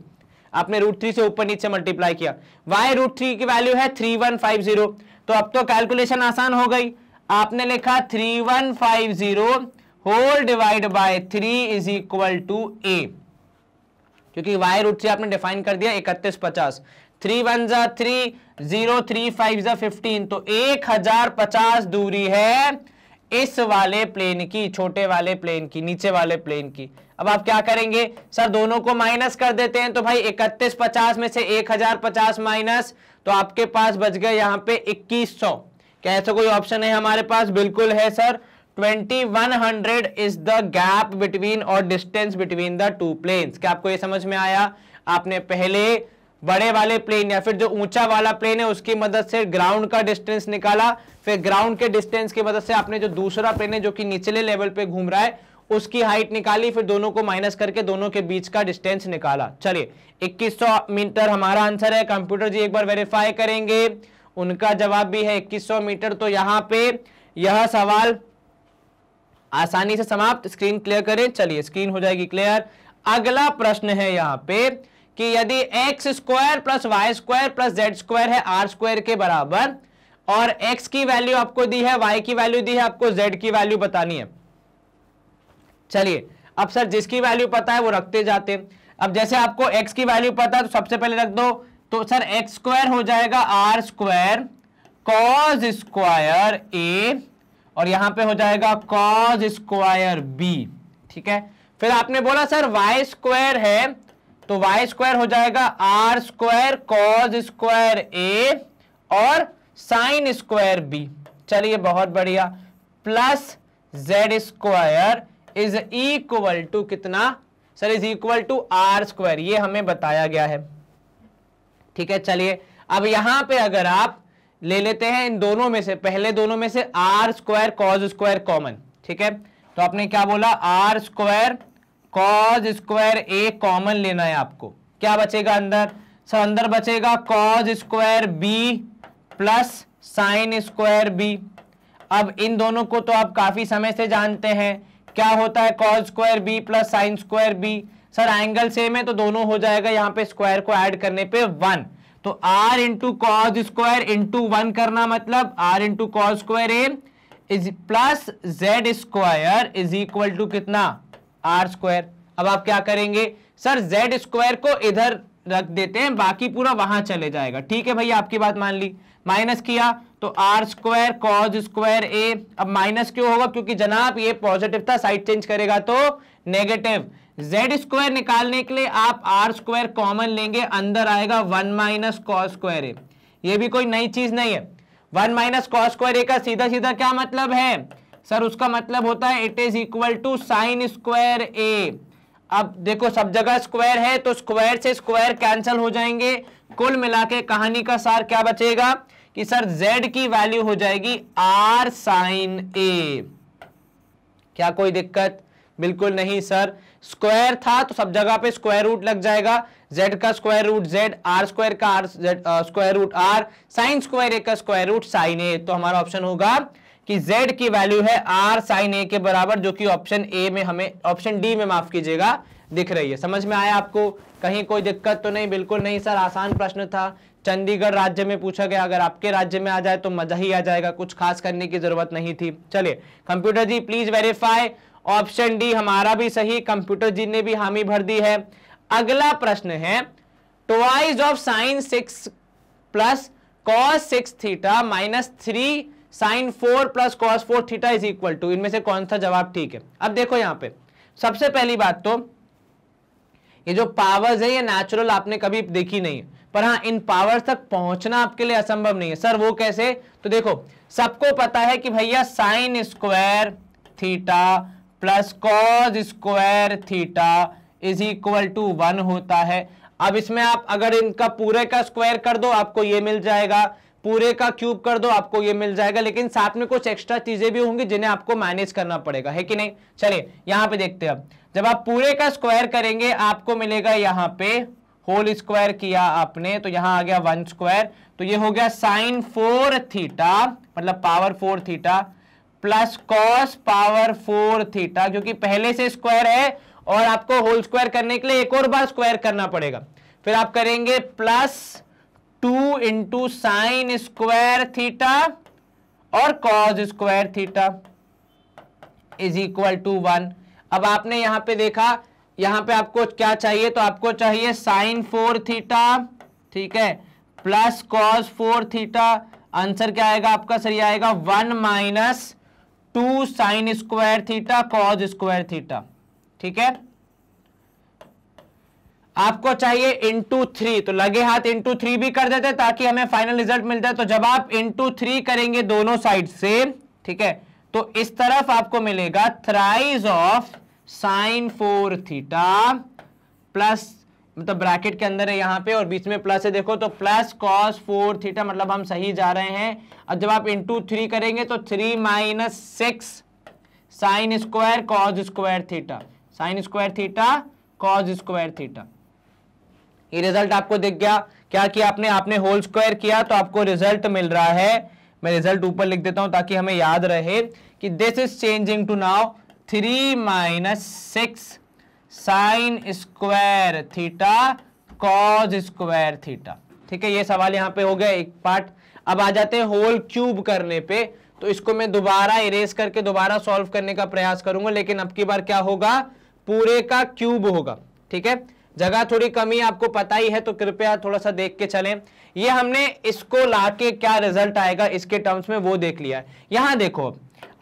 आपने रूट थ्री से ऊपर नीचे मल्टीप्लाई किया वाई रूट थ्री की वैल्यू है थ्री वन फाइव जीरो तो अब तो कैलकुलेशन आसान हो गई आपने लिखा three one five zero whole divide by three is equal to a क्योंकि वाई रूट थ्री आपने डिफाइन कर दिया इकतीस पचास थ्री वन जा थ्री जीरो थ्री फाइव जा फिफ्टीन तो एक हजार पचास दूरी है इस वाले प्लेन की छोटे वाले प्लेन की नीचे वाले प्लेन की अब आप क्या करेंगे सर दोनों को माइनस कर देते हैं तो भाई इकतीस पचास में से एक हजार पचास माइनस तो आपके पास बच गए यहाँ पे इक्कीस सौ क्या ऐसा कोई ऑप्शन है हमारे पास बिल्कुल है sir twenty one hundred is the gap between और distance between the two plane क्या आपको ये समझ में आया आपने पहले बड़े वाले प्लेन या फिर जो ऊंचा वाला प्लेन है उसकी मदद से ग्राउंड का डिस्टेंस निकाला फिर ग्राउंड के डिस्टेंस की मदद से आपने जो दूसरा प्लेन है जो कि निचले लेवल पे घूम रहा है उसकी हाइट निकाली फिर दोनों को माइनस करके दोनों के बीच का डिस्टेंस निकाला चलिए 2100 मीटर हमारा आंसर है कंप्यूटर जी एक बार वेरीफाई करेंगे उनका जवाब भी है इक्कीस मीटर तो यहाँ पे यह सवाल आसानी से समाप्त स्क्रीन क्लियर करें चलिए स्क्रीन हो जाएगी क्लियर अगला प्रश्न है यहाँ पे कि यदि x square plus Y square plus z square है आर स्क्वायर के बराबर और एक्स की वैल्यू आपको दी है वाई की वैल्यू दी है आपको जेड की वैल्यू बतानी है चलिए अब सर जिसकी वैल्यू पता है वो रखते जाते अब जैसे आपको एक्स की वैल्यू पता है तो सबसे पहले रख दो तो सर एक्स स्क्वायर हो जाएगा r square cos square a और यहां पे हो जाएगा कॉज स्क्वायर बी ठीक है फिर आपने बोला सर वाई स्क्वायर है तो वाई स्क्वायर हो जाएगा r square cos square a और साइन स्क्वायर बी चलिए बहुत बढ़िया plus z square is equal to कितना sir is equal to are square ये हमें बताया गया है ठीक है चलिए अब यहां पे अगर आप ले लेते हैं इन दोनों में से पहले दोनों में से r square cos square common ठीक है तो आपने क्या बोला r square cos square a common लेना है आपको क्या बचेगा अंदर सर अंदर बचेगा cos square B plus sine square b अब इन दोनों को तो आप काफी समय से जानते हैं क्या होता है cos square B plus sine square b sir angle same है तो दोनों हो जाएगा यहाँ पे स्क्वायर को ऐड करने पे वन तो r into cos square into one करना मतलब r into cos square a is plus z square is equal to कितना आर स्क्वायर अब आप क्या करेंगे सर जेड स्क्वायर को इधर रख देते हैं बाकी पूरा वहां चले जाएगा ठीक है भैया आपकी बात मान ली माइनस किया तो r square cos square a अब माइनस क्यों होगा क्योंकि जनाब ये पॉजिटिव था साइड चेंज करेगा तो नेगेटिव जेड स्क्वायर निकालने के लिए आप आर स्क्वायर कॉमन लेंगे अंदर आएगा one minus cos square a ये भी कोई नई चीज नहीं है one minus cos square a का सीधा सीधा क्या मतलब है सर उसका मतलब होता है it is equal to sine square a अब देखो सब जगह स्क्वायर है तो स्क्वायर से स्क्वायर कैंसिल हो जाएंगे कुल मिला के कहानी का सार क्या बचेगा कि सर z की वैल्यू हो जाएगी r साइन ए क्या कोई दिक्कत बिल्कुल नहीं सर स्क्वायर था तो सब जगह पे स्क्वायर रूट लग जाएगा z का square root z r square का r z square root r sine square a का स्क्वायर रूट साइन ए तो हमारा ऑप्शन होगा कि z की वैल्यू है r साइन ए के बराबर जो कि ऑप्शन ए में हमें ऑप्शन डी में माफ कीजिएगा दिख रही है समझ में आया आपको कहीं कोई दिक्कत तो नहीं बिल्कुल नहीं सर आसान प्रश्न था चंडीगढ़ राज्य में पूछा गया अगर आपके राज्य में आ जाए तो मजा ही आ जाएगा कुछ खास करने की जरूरत नहीं थी चलिए computer ji please verify option D हमारा भी सही कंप्यूटर जी ने भी हामी भर दी है अगला प्रश्न है twice of sine six plus cos six theta minus three sine four plus cos four theta is equal to इनमें से कौन सा जवाब ठीक है अब देखो यहाँ पे सबसे पहली बात तो ये जो पावर्स है ये नेचुरल आपने कभी देखी नहीं है पर हाँ इन पावर्स तक पहुंचना आपके लिए असंभव नहीं है सर वो कैसे तो देखो सबको पता है कि भैया sine square theta plus cos square theta is equal to one होता है अब इसमें आप अगर इनका पूरे का स्क्वायर कर दो आपको ये मिल जाएगा पूरे का क्यूब कर दो आपको ये मिल जाएगा लेकिन साथ में कुछ एक्स्ट्रा चीजें भी होंगी जिन्हें आपको मैनेज करना पड़ेगा है कि नहीं चलिए यहाँ पे देखते हैं जब आप पूरे का स्क्वायर करेंगे आपको मिलेगा यहाँ पे होल स्क्वायर किया आपने तो यहाँ आ गया वन स्क्वायर तो ये हो गया साइन फोर थीटा मतलब power four theta plus cos power four theta क्योंकि पहले से स्क्वायर है और आपको होल स्क्वायर करने के लिए एक और बार स्क्वायर करना पड़ेगा फिर आप करेंगे plus two into sine square theta और cos square theta is equal to one अब आपने यहां पे देखा यहां पे आपको क्या चाहिए तो आपको चाहिए साइन फोर थीटा ठीक है plus cos four theta answer क्या आएगा आपका सही आएगा one minus two sine square theta cos square theta ठीक है आपको चाहिए इंटू थ्री तो लगे हाथ इंटू थ्री भी कर देते ताकि हमें फाइनल रिजल्ट मिल जाए तो जब आप इंटू थ्री करेंगे दोनों साइड से ठीक है तो इस तरफ आपको मिलेगा thrice of sine four theta plus मतलब ब्रैकेट के अंदर है यहाँ पे और बीच में प्लस है देखो तो प्लस कॉस फोर थीटा मतलब हम सही जा रहे हैं और जब आप इंटू थ्री करेंगे तो three minus six sine square cos square theta sine square theta cos square theta ये रिजल्ट आपको दिख गया क्या किया आपने आपने होल स्क्वायर किया तो आपको रिजल्ट मिल रहा है मैं रिजल्ट ऊपर लिख देता हूं ताकि हमें याद रहे कि this is changing to now three minus six sine square theta cos square theta ठीक है ये सवाल यहां पे हो गया एक पार्ट अब आ जाते हैं होल क्यूब करने पे तो इसको मैं दोबारा इरेज करके दोबारा सॉल्व करने का प्रयास करूंगा लेकिन अब की बार क्या होगा पूरे का क्यूब होगा ठीक है जगह थोड़ी कमी आपको पता ही है तो कृपया थोड़ा सा देख के चलें ये हमने इसको लाके क्या रिजल्ट आएगा इसके टर्म्स में वो देख लिया है देखो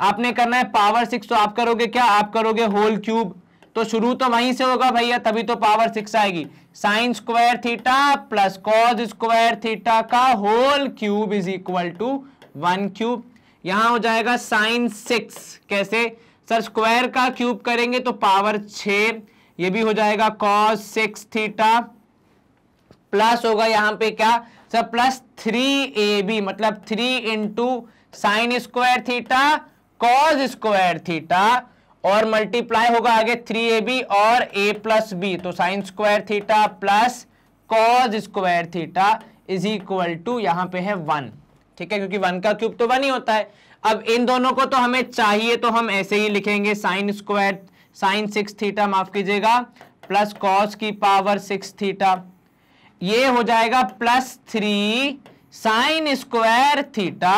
आपने करना है पावर सिक्स तो आप करोगे क्या आप करोगे होल क्यूब तो शुरू तो वहीं से होगा भैया तभी तो पावर सिक्स आएगी sine square theta plus cos square theta का whole cube is equal to one cube यहां हो जाएगा साइन सिक्स कैसे सर स्क्वायर का क्यूब करेंगे तो पावर छह ये भी हो जाएगा कॉस सिक्स थीटा प्लस होगा यहां पे क्या sir plus three a B मतलब three into sine square theta cos square theta और मल्टीप्लाई होगा आगे थ्री ए बी और ए प्लस बी तो sine square theta plus cos square theta is equal to यहां पे है वन ठीक है क्योंकि वन का क्यूब तो वन ही होता है अब इन दोनों को तो हमें चाहिए तो हम ऐसे ही लिखेंगे sine square sine six theta माफ कीजिएगा प्लस कॉस की पावर सिक्स थीटा ये हो जाएगा plus three sine square theta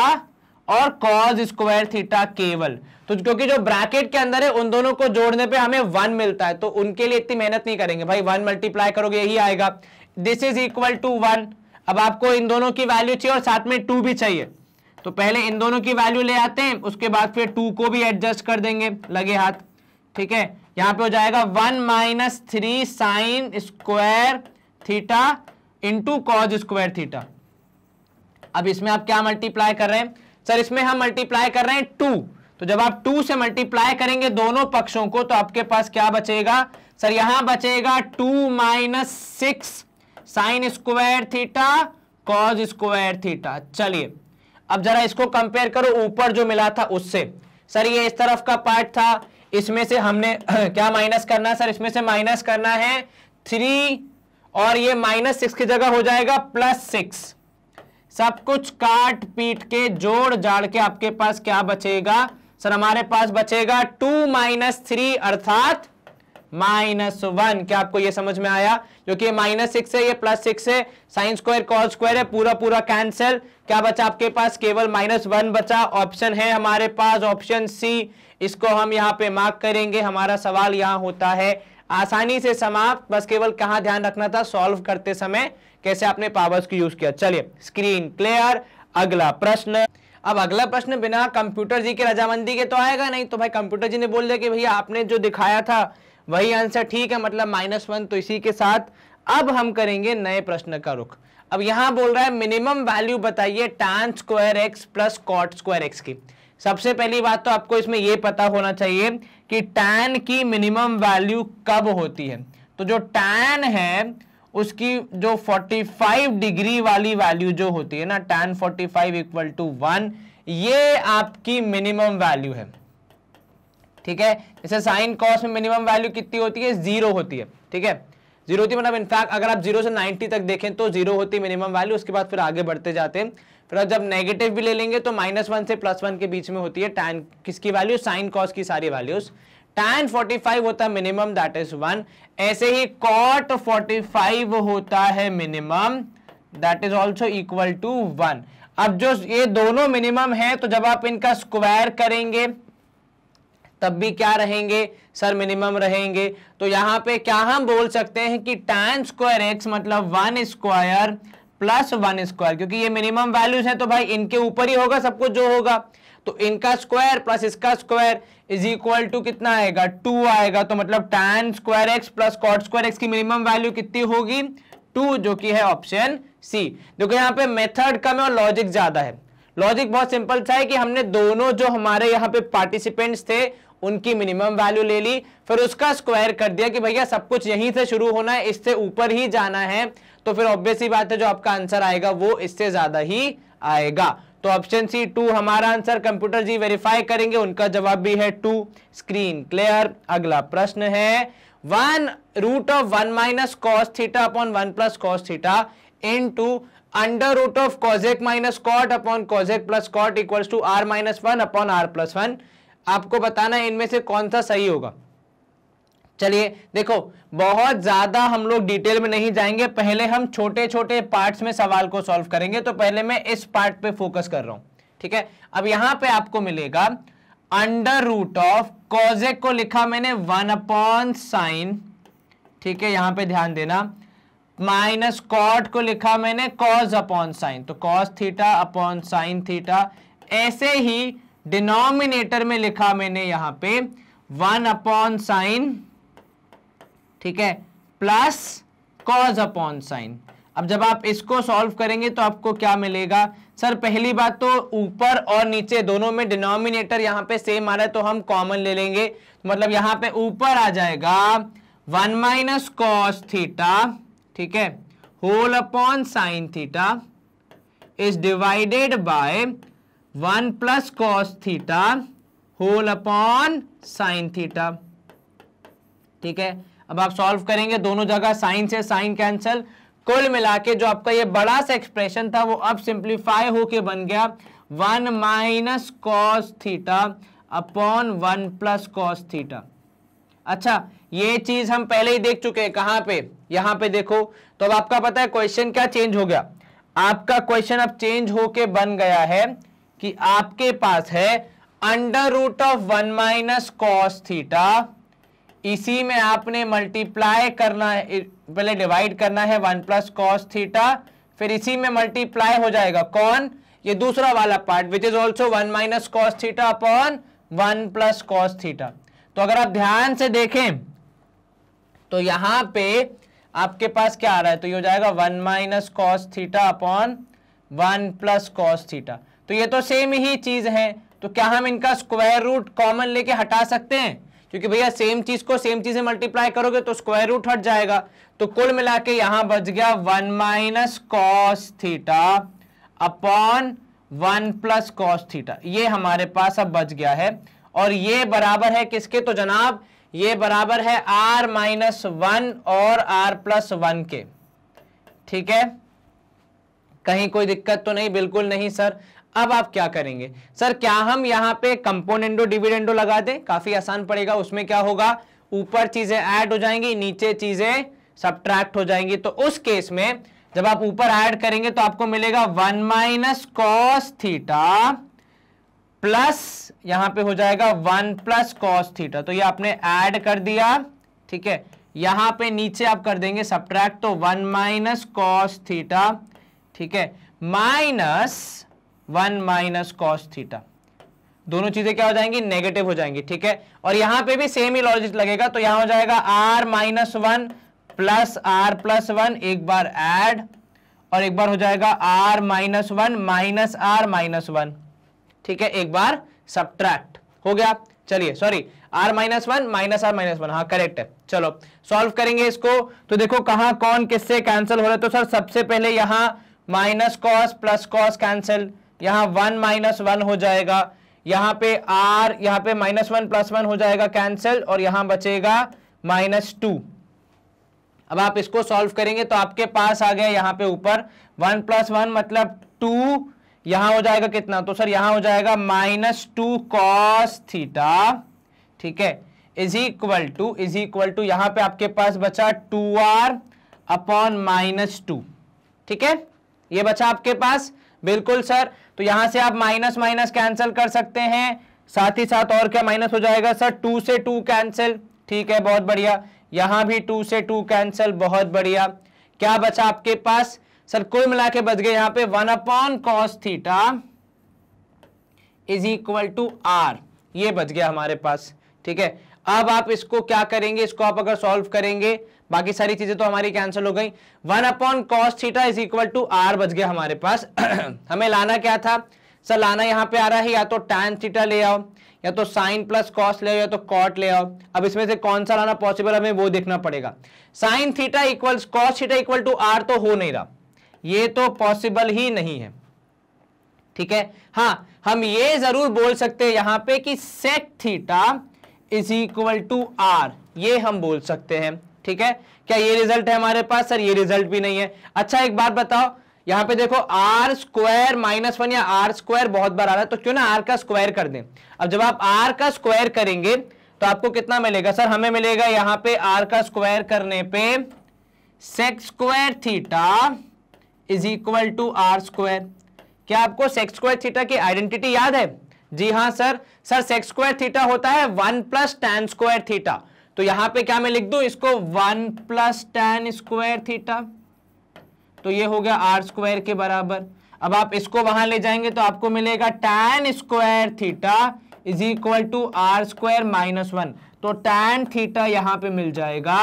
और कॉज स्क्वायर थीटा केवल तो क्योंकि जो ब्रैकेट के अंदर है उन दोनों को जोड़ने पे हमें वन मिलता है तो उनके लिए इतनी मेहनत नहीं करेंगे भाई वन मल्टीप्लाई करोगे यही आएगा this is equal to one अब आपको इन दोनों की वैल्यू चाहिए और साथ में टू भी चाहिए तो पहले इन दोनों की वैल्यू ले आते हैं उसके बाद फिर टू को भी एडजस्ट कर देंगे लगे हाथ ठीक है यहां पे हो जाएगा one minus three sine square theta into cos square theta अब इसमें आप क्या मल्टीप्लाई कर रहे हैं सर इसमें हम मल्टीप्लाई कर रहे हैं टू तो जब आप टू से मल्टीप्लाई करेंगे दोनों पक्षों को तो आपके पास क्या बचेगा सर यहां बचेगा two minus six sine square theta cos square theta चलिए अब जरा इसको कंपेयर करो ऊपर जो मिला था उससे सर ये इस तरफ का पार्ट था इसमें से हमने क्या माइनस करना है सर इसमें से माइनस करना है थ्री और ये माइनस सिक्स की जगह हो जाएगा प्लस सिक्स सब कुछ काट पीट के जोड़ जाड़ के आपके पास क्या बचेगा सर हमारे पास बचेगा टू माइनस थ्री अर्थात माइनस वन क्या आपको ये समझ में आया क्योंकि ये माइनस सिक्स है ये प्लस सिक्स है साइन स्क्वायर कॉल स्क्वायर है पूरा पूरा कैंसिल क्या बचा आपके पास केवल माइनस वन बचा ऑप्शन है हमारे पास ऑप्शन सी इसको हम यहाँ पे मार्क करेंगे हमारा सवाल यहाँ होता है आसानी से समाप्त बस केवल कहाँ ध्यान रखना था सॉल्व करते समय कैसे आपने पावर्स को यूज किया चलिए स्क्रीन क्लियर अगला प्रश्न अब अगला प्रश्न बिना कंप्यूटर जी के रजामंदी के तो आएगा नहीं तो भाई कंप्यूटर जी ने बोल दिया कि भैया आपने जो दिखाया था वही आंसर ठीक है मतलब माइनस वन तो इसी के साथ अब हम करेंगे नए प्रश्न का रुख अब यहां बोल रहा है मिनिमम वैल्यू बताइए tan square x plus cot square x की सबसे पहली बात तो आपको इसमें यह पता होना चाहिए कि टैन की मिनिमम वैल्यू कब होती है तो जो टैन है उसकी जो 45 डिग्री वाली वैल्यू जो होती है ना tan 45 five equal to one ये आपकी मिनिमम वैल्यू है ठीक है जैसे साइन कॉस में मिनिमम वैल्यू कितनी होती है जीरो होती है ठीक है जीरो होती मतलब इनफैक्ट अगर आप जीरो से नाइन्टी तक देखें तो जीरो होती मिनिमम वैल्यू उसके बाद फिर आगे बढ़ते जाते हैं फिर जब नेगेटिव भी ले लेंगे तो माइनस वन से प्लस वन के बीच में होती है टैन किसकी वैल्यू साइन कॉस की सारी वैल्यूज टैन 45 होता है मिनिमम दैट इज वन ऐसे ही कॉट 45 होता है minimum that is also equal to one अब जो ये दोनों मिनिमम है तो जब आप इनका स्क्वायर करेंगे तब भी क्या रहेंगे सर मिनिमम रहेंगे तो यहाँ पे क्या हम बोल सकते हैं कि टैन स्क्वायर एक्स मतलब one square plus one square क्योंकि ये मिनिमम वैल्यूज हैं तो भाई इनके ऊपर ही होगा सब कुछ जो होगा तो इनका स्क्वायर प्लस इसका स्क्वायर इज इक्वल टू कितना आएगा टू आएगा तो मतलब tan square x plus cot square x की मिनिमम वैल्यू कितनी होगी टू जो कि है ऑप्शन सी देखो यहाँ पे मेथड कम है और लॉजिक ज्यादा है लॉजिक बहुत सिंपल था कि हमने दोनों जो हमारे यहाँ पे पार्टिसिपेंट्स थे उनकी मिनिमम वैल्यू ले ली फिर उसका स्क्वायर कर दिया कि भैया सब कुछ यहीं से शुरू होना है इससे ऊपर ही जाना है तो फिर ऑब्वियसली बात है जो आपका आंसर आएगा वो इससे ज्यादा ही आएगा तो ऑप्शन सी टू हमारा आंसर कंप्यूटर जी वेरीफाई करेंगे उनका जवाब भी है टू स्क्रीन क्लियर अगला प्रश्न है one root of one minus cos theta upon one plus cos theta into under root of cosec minus cot upon cosec plus cot equal to r minus one upon r plus one आपको बताना है इनमें से कौन सा सही होगा चलिए देखो बहुत ज्यादा हम लोग डिटेल में नहीं जाएंगे पहले हम छोटे छोटे पार्ट्स में सवाल को सॉल्व करेंगे तो पहले मैं इस पार्ट पे फोकस कर रहा हूं ठीक है अब यहां पे आपको मिलेगा अंडर रूट ऑफ कॉजेक को लिखा मैंने वन अपॉन साइन ठीक है यहां पे ध्यान देना माइनस कॉट को लिखा मैंने कॉज अपॉन साइन तो cos theta upon sine theta ऐसे ही डिनोमिनेटर में लिखा मैंने यहां पे वन अपॉन साइन ठीक है प्लस कॉज अपॉन साइन अब जब आप इसको सॉल्व करेंगे तो आपको क्या मिलेगा सर पहली बात तो ऊपर और नीचे दोनों में डिनोमिनेटर यहां पे सेम आ रहा है तो हम कॉमन ले लेंगे मतलब यहां पे ऊपर आ जाएगा वन माइनस कॉस थीटा ठीक है whole upon sine theta is divided by one plus cos theta whole upon sine theta ठीक है अब आप सॉल्व करेंगे दोनों जगह साइन से साइन कैंसल कुल मिला के जो आपका ये बड़ा सा एक्सप्रेशन था वो अब सिंप्लीफाई होके बन गया one minus cos theta upon one plus cos theta अच्छा ये चीज हम पहले ही देख चुके हैं कहां पे यहां पे देखो तो अब आपका पता है क्वेश्चन क्या चेंज हो गया आपका क्वेश्चन अब चेंज होके बन गया है कि आपके पास है under root of one minus cos theta इसी में आपने मल्टीप्लाई करना है पहले डिवाइड करना है वन प्लस कॉस थीटा फिर इसी में मल्टीप्लाई हो जाएगा कौन ये दूसरा वाला part which is also one minus cos theta upon one plus cos theta तो अगर आप ध्यान से देखें तो यहां पे आपके पास क्या आ रहा है तो ये हो जाएगा one minus cos theta upon one plus cos theta तो ये तो सेम ही चीज़ है तो क्या हम इनका स्क्वायर रूट कॉमन लेके हटा सकते हैं क्योंकि भैया सेम चीज़ को सेम चीज़ से मल्टीप्लाई करोगे तो स्क्वायर रूट हट जाएगा तो कुल मिला के यहां बच गया one minus cos theta upon one plus cos theta ये हमारे पास अब बच गया है और ये बराबर है किसके तो जनाब ये बराबर है आर माइनस वन और आर प्लस वन के ठीक है कहीं कोई दिक्कत तो नहीं बिल्कुल नहीं सर अब आप क्या करेंगे सर क्या हम यहां पे कंपोनेंडो डिविडेंडो लगा दें काफी आसान पड़ेगा उसमें क्या होगा ऊपर चीजें ऐड हो जाएंगी नीचे चीजें सब्ट्रैक्ट हो जाएंगी तो उस केस में जब आप ऊपर ऐड करेंगे तो आपको मिलेगा one minus cos theta plus यहां पे हो जाएगा वन प्लस कॉस थीटा तो ये आपने ऐड कर दिया ठीक है यहां पे नीचे आप कर देंगे सब्ट्रैक्ट तो वन माइनस कॉस थीटा ठीक है minus one minus cos theta दोनों चीजें क्या हो जाएंगी नेगेटिव हो जाएंगी ठीक है और यहां पे भी सेम ही लॉजिक लगेगा तो यहां हो जाएगा R minus one plus R plus one एक बार एड और एक बार हो जाएगा R minus one minus R minus one ठीक है एक बार सब्ट्रैक्ट हो गया चलिए sorry R minus one minus R minus one हाँ करेक्ट है चलो सॉल्व करेंगे इसको तो देखो कहा कौन किससे कैंसिल हो रहा है तो सर सबसे पहले यहां minus cos plus cos cancel यहां वन माइनस वन हो जाएगा यहां पे आर यहां पे माइनस वन प्लस वन हो जाएगा कैंसिल और यहां बचेगा माइनस टू अब आप इसको सॉल्व करेंगे तो आपके पास आ गया यहां पे ऊपर वन प्लस वन मतलब टू यहां हो जाएगा कितना तो सर यहां हो जाएगा माइनस टू कॉस थीटा ठीक है is equal to is equal to यहां पे आपके पास बचा two R upon minus two ठीक है ये बचा आपके पास बिल्कुल सर तो यहां से आप माइनस माइनस कैंसिल कर सकते हैं साथ ही साथ और क्या माइनस हो जाएगा सर टू से टू कैंसिल ठीक है बहुत बढ़िया यहां भी टू से टू कैंसिल बहुत बढ़िया क्या बचा आपके पास सर कुल मिला के बच गए यहां पे one upon cos theta is equal to R ये बच गया हमारे पास ठीक है अब आप इसको क्या करेंगे इसको आप अगर सॉल्व करेंगे बाकी सारी चीजें तो हमारी कैंसिल हो गई one upon cos theta is equal to R बच गया हमारे पास हमें लाना क्या था सर लाना यहां पे आ रहा है या तो टैन थीटा ले आओ या तो साइन प्लस कॉस ले आओ या तो कॉट ले आओ अब इसमें से कौन सा लाना पॉसिबल हमें वो देखना पड़ेगा sine theta equal cos theta equal to R तो हो नहीं रहा ये तो पॉसिबल ही नहीं है ठीक है हाँ हम ये जरूर बोल सकते हैं यहां पे कि sec theta is equal to R ये हम बोल सकते हैं ठीक है क्या ये रिजल्ट है हमारे पास सर ये रिजल्ट भी नहीं है अच्छा एक बात बताओ यहां पे देखो आर स्क्वायर माइनस वन या आर स्क्वायर बहुत बार आ रहा है तो क्यों ना आर का स्क्वायर कर दें अब जब आप आर का स्क्वायर करेंगे तो आपको कितना मिलेगा सर हमें मिलेगा यहां पे आर का स्क्वायर करने पे sec square theta is equal to are square क्या आपको सेक्स स्क्वायर थीटा की आइडेंटिटी याद है जी हाँ sir sir sec square theta होता है one plus tan square theta तो यहां पे क्या मैं लिख दू इसको one plus tan square theta तो ये हो गया आर स्क्वायर के बराबर अब आप इसको वहां ले जाएंगे तो आपको मिलेगा tan square theta is equal to are square minus one तो टेन थीटा यहां पे मिल जाएगा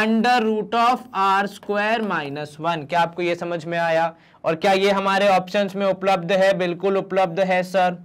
under root of R square minus one क्या आपको ये समझ में आया और क्या ये हमारे ऑप्शंस में उपलब्ध है बिल्कुल उपलब्ध है सर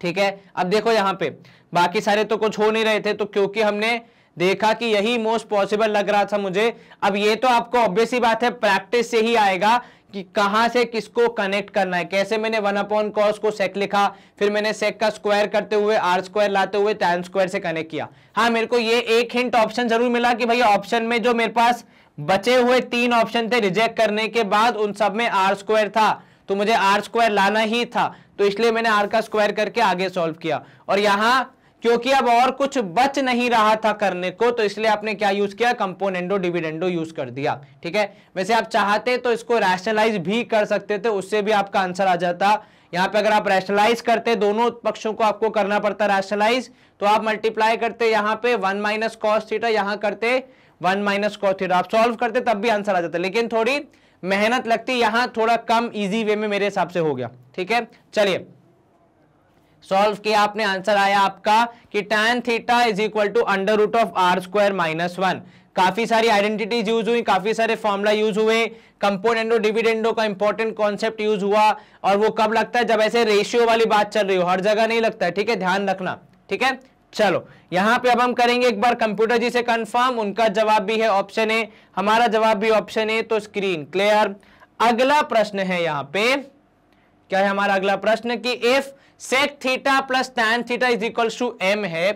ठीक है अब देखो यहां पे बाकी सारे तो कुछ हो नहीं रहे थे तो क्योंकि हमने देखा कि यही मोस्ट पॉसिबल लग रहा था मुझे अब ये तो आपको ऑब्वियस ही बात है प्रैक्टिस से ही आएगा कि कहां से किसको कनेक्ट करना है कैसे मैंने वन अपॉन कॉस को सेक लिखा फिर मैंने सेक का स्क्वायर करते हुए आर स्क्वायर लाते हुए टैन स्क्वायर से कनेक्ट किया हाँ मेरे को ये एक हिंट ऑप्शन जरूर मिला कि भैया ऑप्शन में जो मेरे पास बचे हुए तीन ऑप्शन थे रिजेक्ट करने के बाद उन सब में आर स्क्वायर था तो मुझे आर स्क्वायर लाना ही था तो इसलिए मैंने आर का स्क्वायर करके आगे सॉल्व किया और यहां क्योंकि अब और कुछ बच नहीं रहा था करने को तो इसलिए आपने क्या यूज किया कंपोनेंडो डिविडेंडो यूज कर दिया ठीक है वैसे आप चाहते तो इसको रैशनलाइज भी कर सकते थे उससे भी आपका आंसर आ जाता यहाँ पे अगर आप रैशनलाइज करते दोनों पक्षों को आपको करना पड़ता रैशनलाइज तो आप मल्टीप्लाई करते यहां पे वन माइनस कॉस्टा यहां करते वन माइनस कॉस्टा आप सॉल्व करते तब भी आंसर आ जाता लेकिन थोड़ी मेहनत लगती यहां थोड़ा कम इजी वे में मेरे हिसाब से हो गया ठीक है चलिए सॉल्व किया आपने आंसर आया आपका कि tan theta is equal to under root of R square minus one काफी सारी आइडेंटिटीज यूज हुई काफी सारे फॉर्मुला यूज हुए कंपोनेंटो डिविडेंडो का इंपॉर्टेंट कॉन्सेप्ट यूज हुआ और वो कब लगता है जब ऐसे रेशियो वाली बात चल रही हो हर जगह नहीं लगता है ठीक है ध्यान रखना ठीक है चलो यहां पे अब हम करेंगे एक बार कंप्यूटर जी से कंफर्म उनका जवाब भी है ऑप्शन ए हमारा जवाब भी ऑप्शन ए तो स्क्रीन क्लियर अगला प्रश्न है यहाँ पे क्या है हमारा अगला प्रश्न कि if sec theta plus tan theta is equals to M है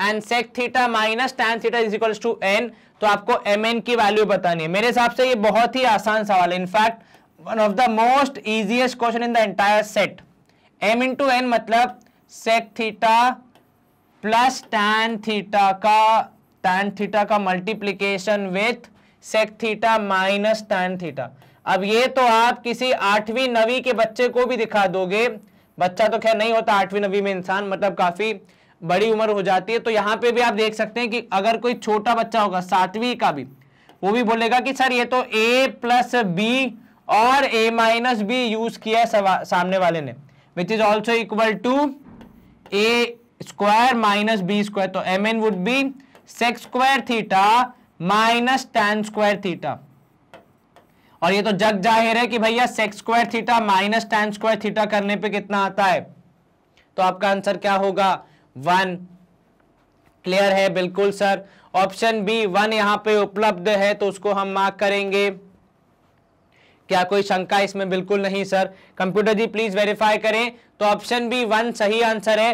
and sec theta minus tan theta is equals to N तो आपको एम एन की वैल्यू बतानी है मेरे हिसाब से ये बहुत ही आसान सवाल है in fact one of the most easiest question in the entire set M into N मतलब sec theta plus tan theta का टैन थीटा का multiplication with sec theta minus tan theta अब ये तो आप किसी आठवीं नवी के बच्चे को भी दिखा दोगे बच्चा तो खैर नहीं होता आठवीं नवी में इंसान मतलब काफ़ी बड़ी उम्र हो जाती है तो यहाँ पे भी आप देख सकते हैं कि अगर कोई छोटा बच्चा होगा सातवीं का भी वो भी बोलेगा कि सर ये तो ए प्लस बी और ए माइनस बी यूज किया है सामने वाले ने which is also equal to A square minus B square तो M N would be sec square theta minus tan square theta और ये तो जग जाहिर है कि भैया sec square theta minus tan square theta करने पे कितना आता है तो आपका आंसर क्या होगा वन क्लियर है बिल्कुल सर ऑप्शन बी वन यहां पे उपलब्ध है तो उसको हम मार्क करेंगे क्या कोई शंका इसमें बिल्कुल नहीं sir computer ji please verify करें तो ऑप्शन बी वन सही आंसर है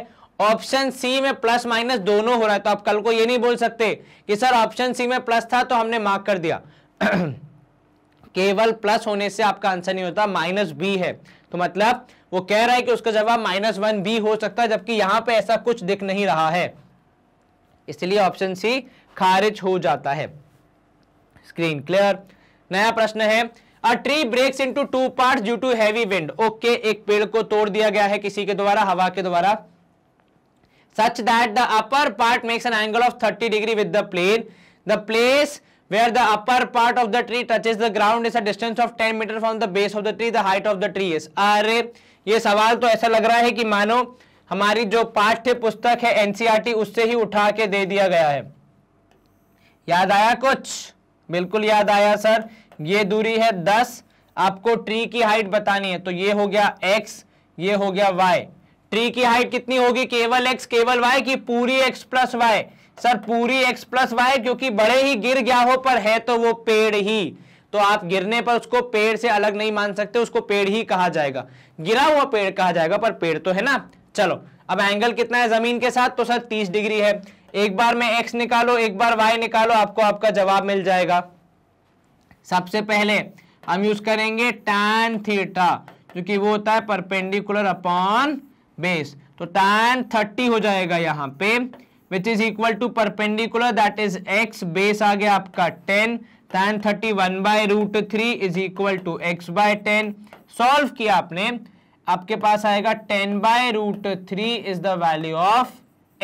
ऑप्शन सी में प्लस माइनस दोनों हो रहा है तो आप कल को ये नहीं बोल सकते कि सर ऑप्शन सी में प्लस था तो हमने मार्क कर दिया केवल प्लस होने से आपका आंसर नहीं होता माइनस बी है तो मतलब वो कह रहा है कि उसका जवाब माइनस वन बी हो सकता है जबकि यहां पे ऐसा कुछ दिख नहीं रहा है इसलिए ऑप्शन सी खारिज हो जाता है स्क्रीन क्लियर नया प्रश्न है a tree breaks into two parts due to heavy wind okay एक पेड़ को तोड़ दिया गया है किसी के द्वारा हवा के द्वारा such that the upper part makes an angle of 30 degree with the plane the place the upper part of the tree touch is the ground is a distance of 10 meter from the base of the tree the height of the tree is अरे ये सवाल तो ऐसा लग रहा है कि मानो हमारी जो पाठ्य पुस्तक है एनसीईआरटी e उससे ही उठा के दे दिया गया है याद आया कुछ बिल्कुल याद आया सर ये दूरी है दस आपको ट्री की हाइट बतानी है तो ये हो गया एक्स ये हो गया वाई ट्री की हाइट कितनी होगी केवल एक्स केवल वाई की पूरी एक्स प्लस वाई सर पूरी एक्स प्लस वाई क्योंकि बड़े ही गिर गया हो पर है तो वो पेड़ ही तो आप गिरने पर उसको पेड़ से अलग नहीं मान सकते उसको पेड़ ही कहा जाएगा गिरा हुआ पेड़ कहा जाएगा पर पेड़ तो है ना चलो अब एंगल कितना है जमीन के साथ तो सर तीस डिग्री है एक बार में एक्स निकालो एक बार वाई निकालो आपको आपका जवाब मिल जाएगा सबसे पहले हम यूज करेंगे टैन थीटा क्योंकि वो होता है परपेंडिकुलर अपॉन बेस तो टैन थर्टी हो जाएगा यहाँ पे which is equal to perpendicular that is X base आ गया आपका ten tan thirty one by root three is equal to X by ten solve किया आपने आपके पास आएगा ten by root three is the value of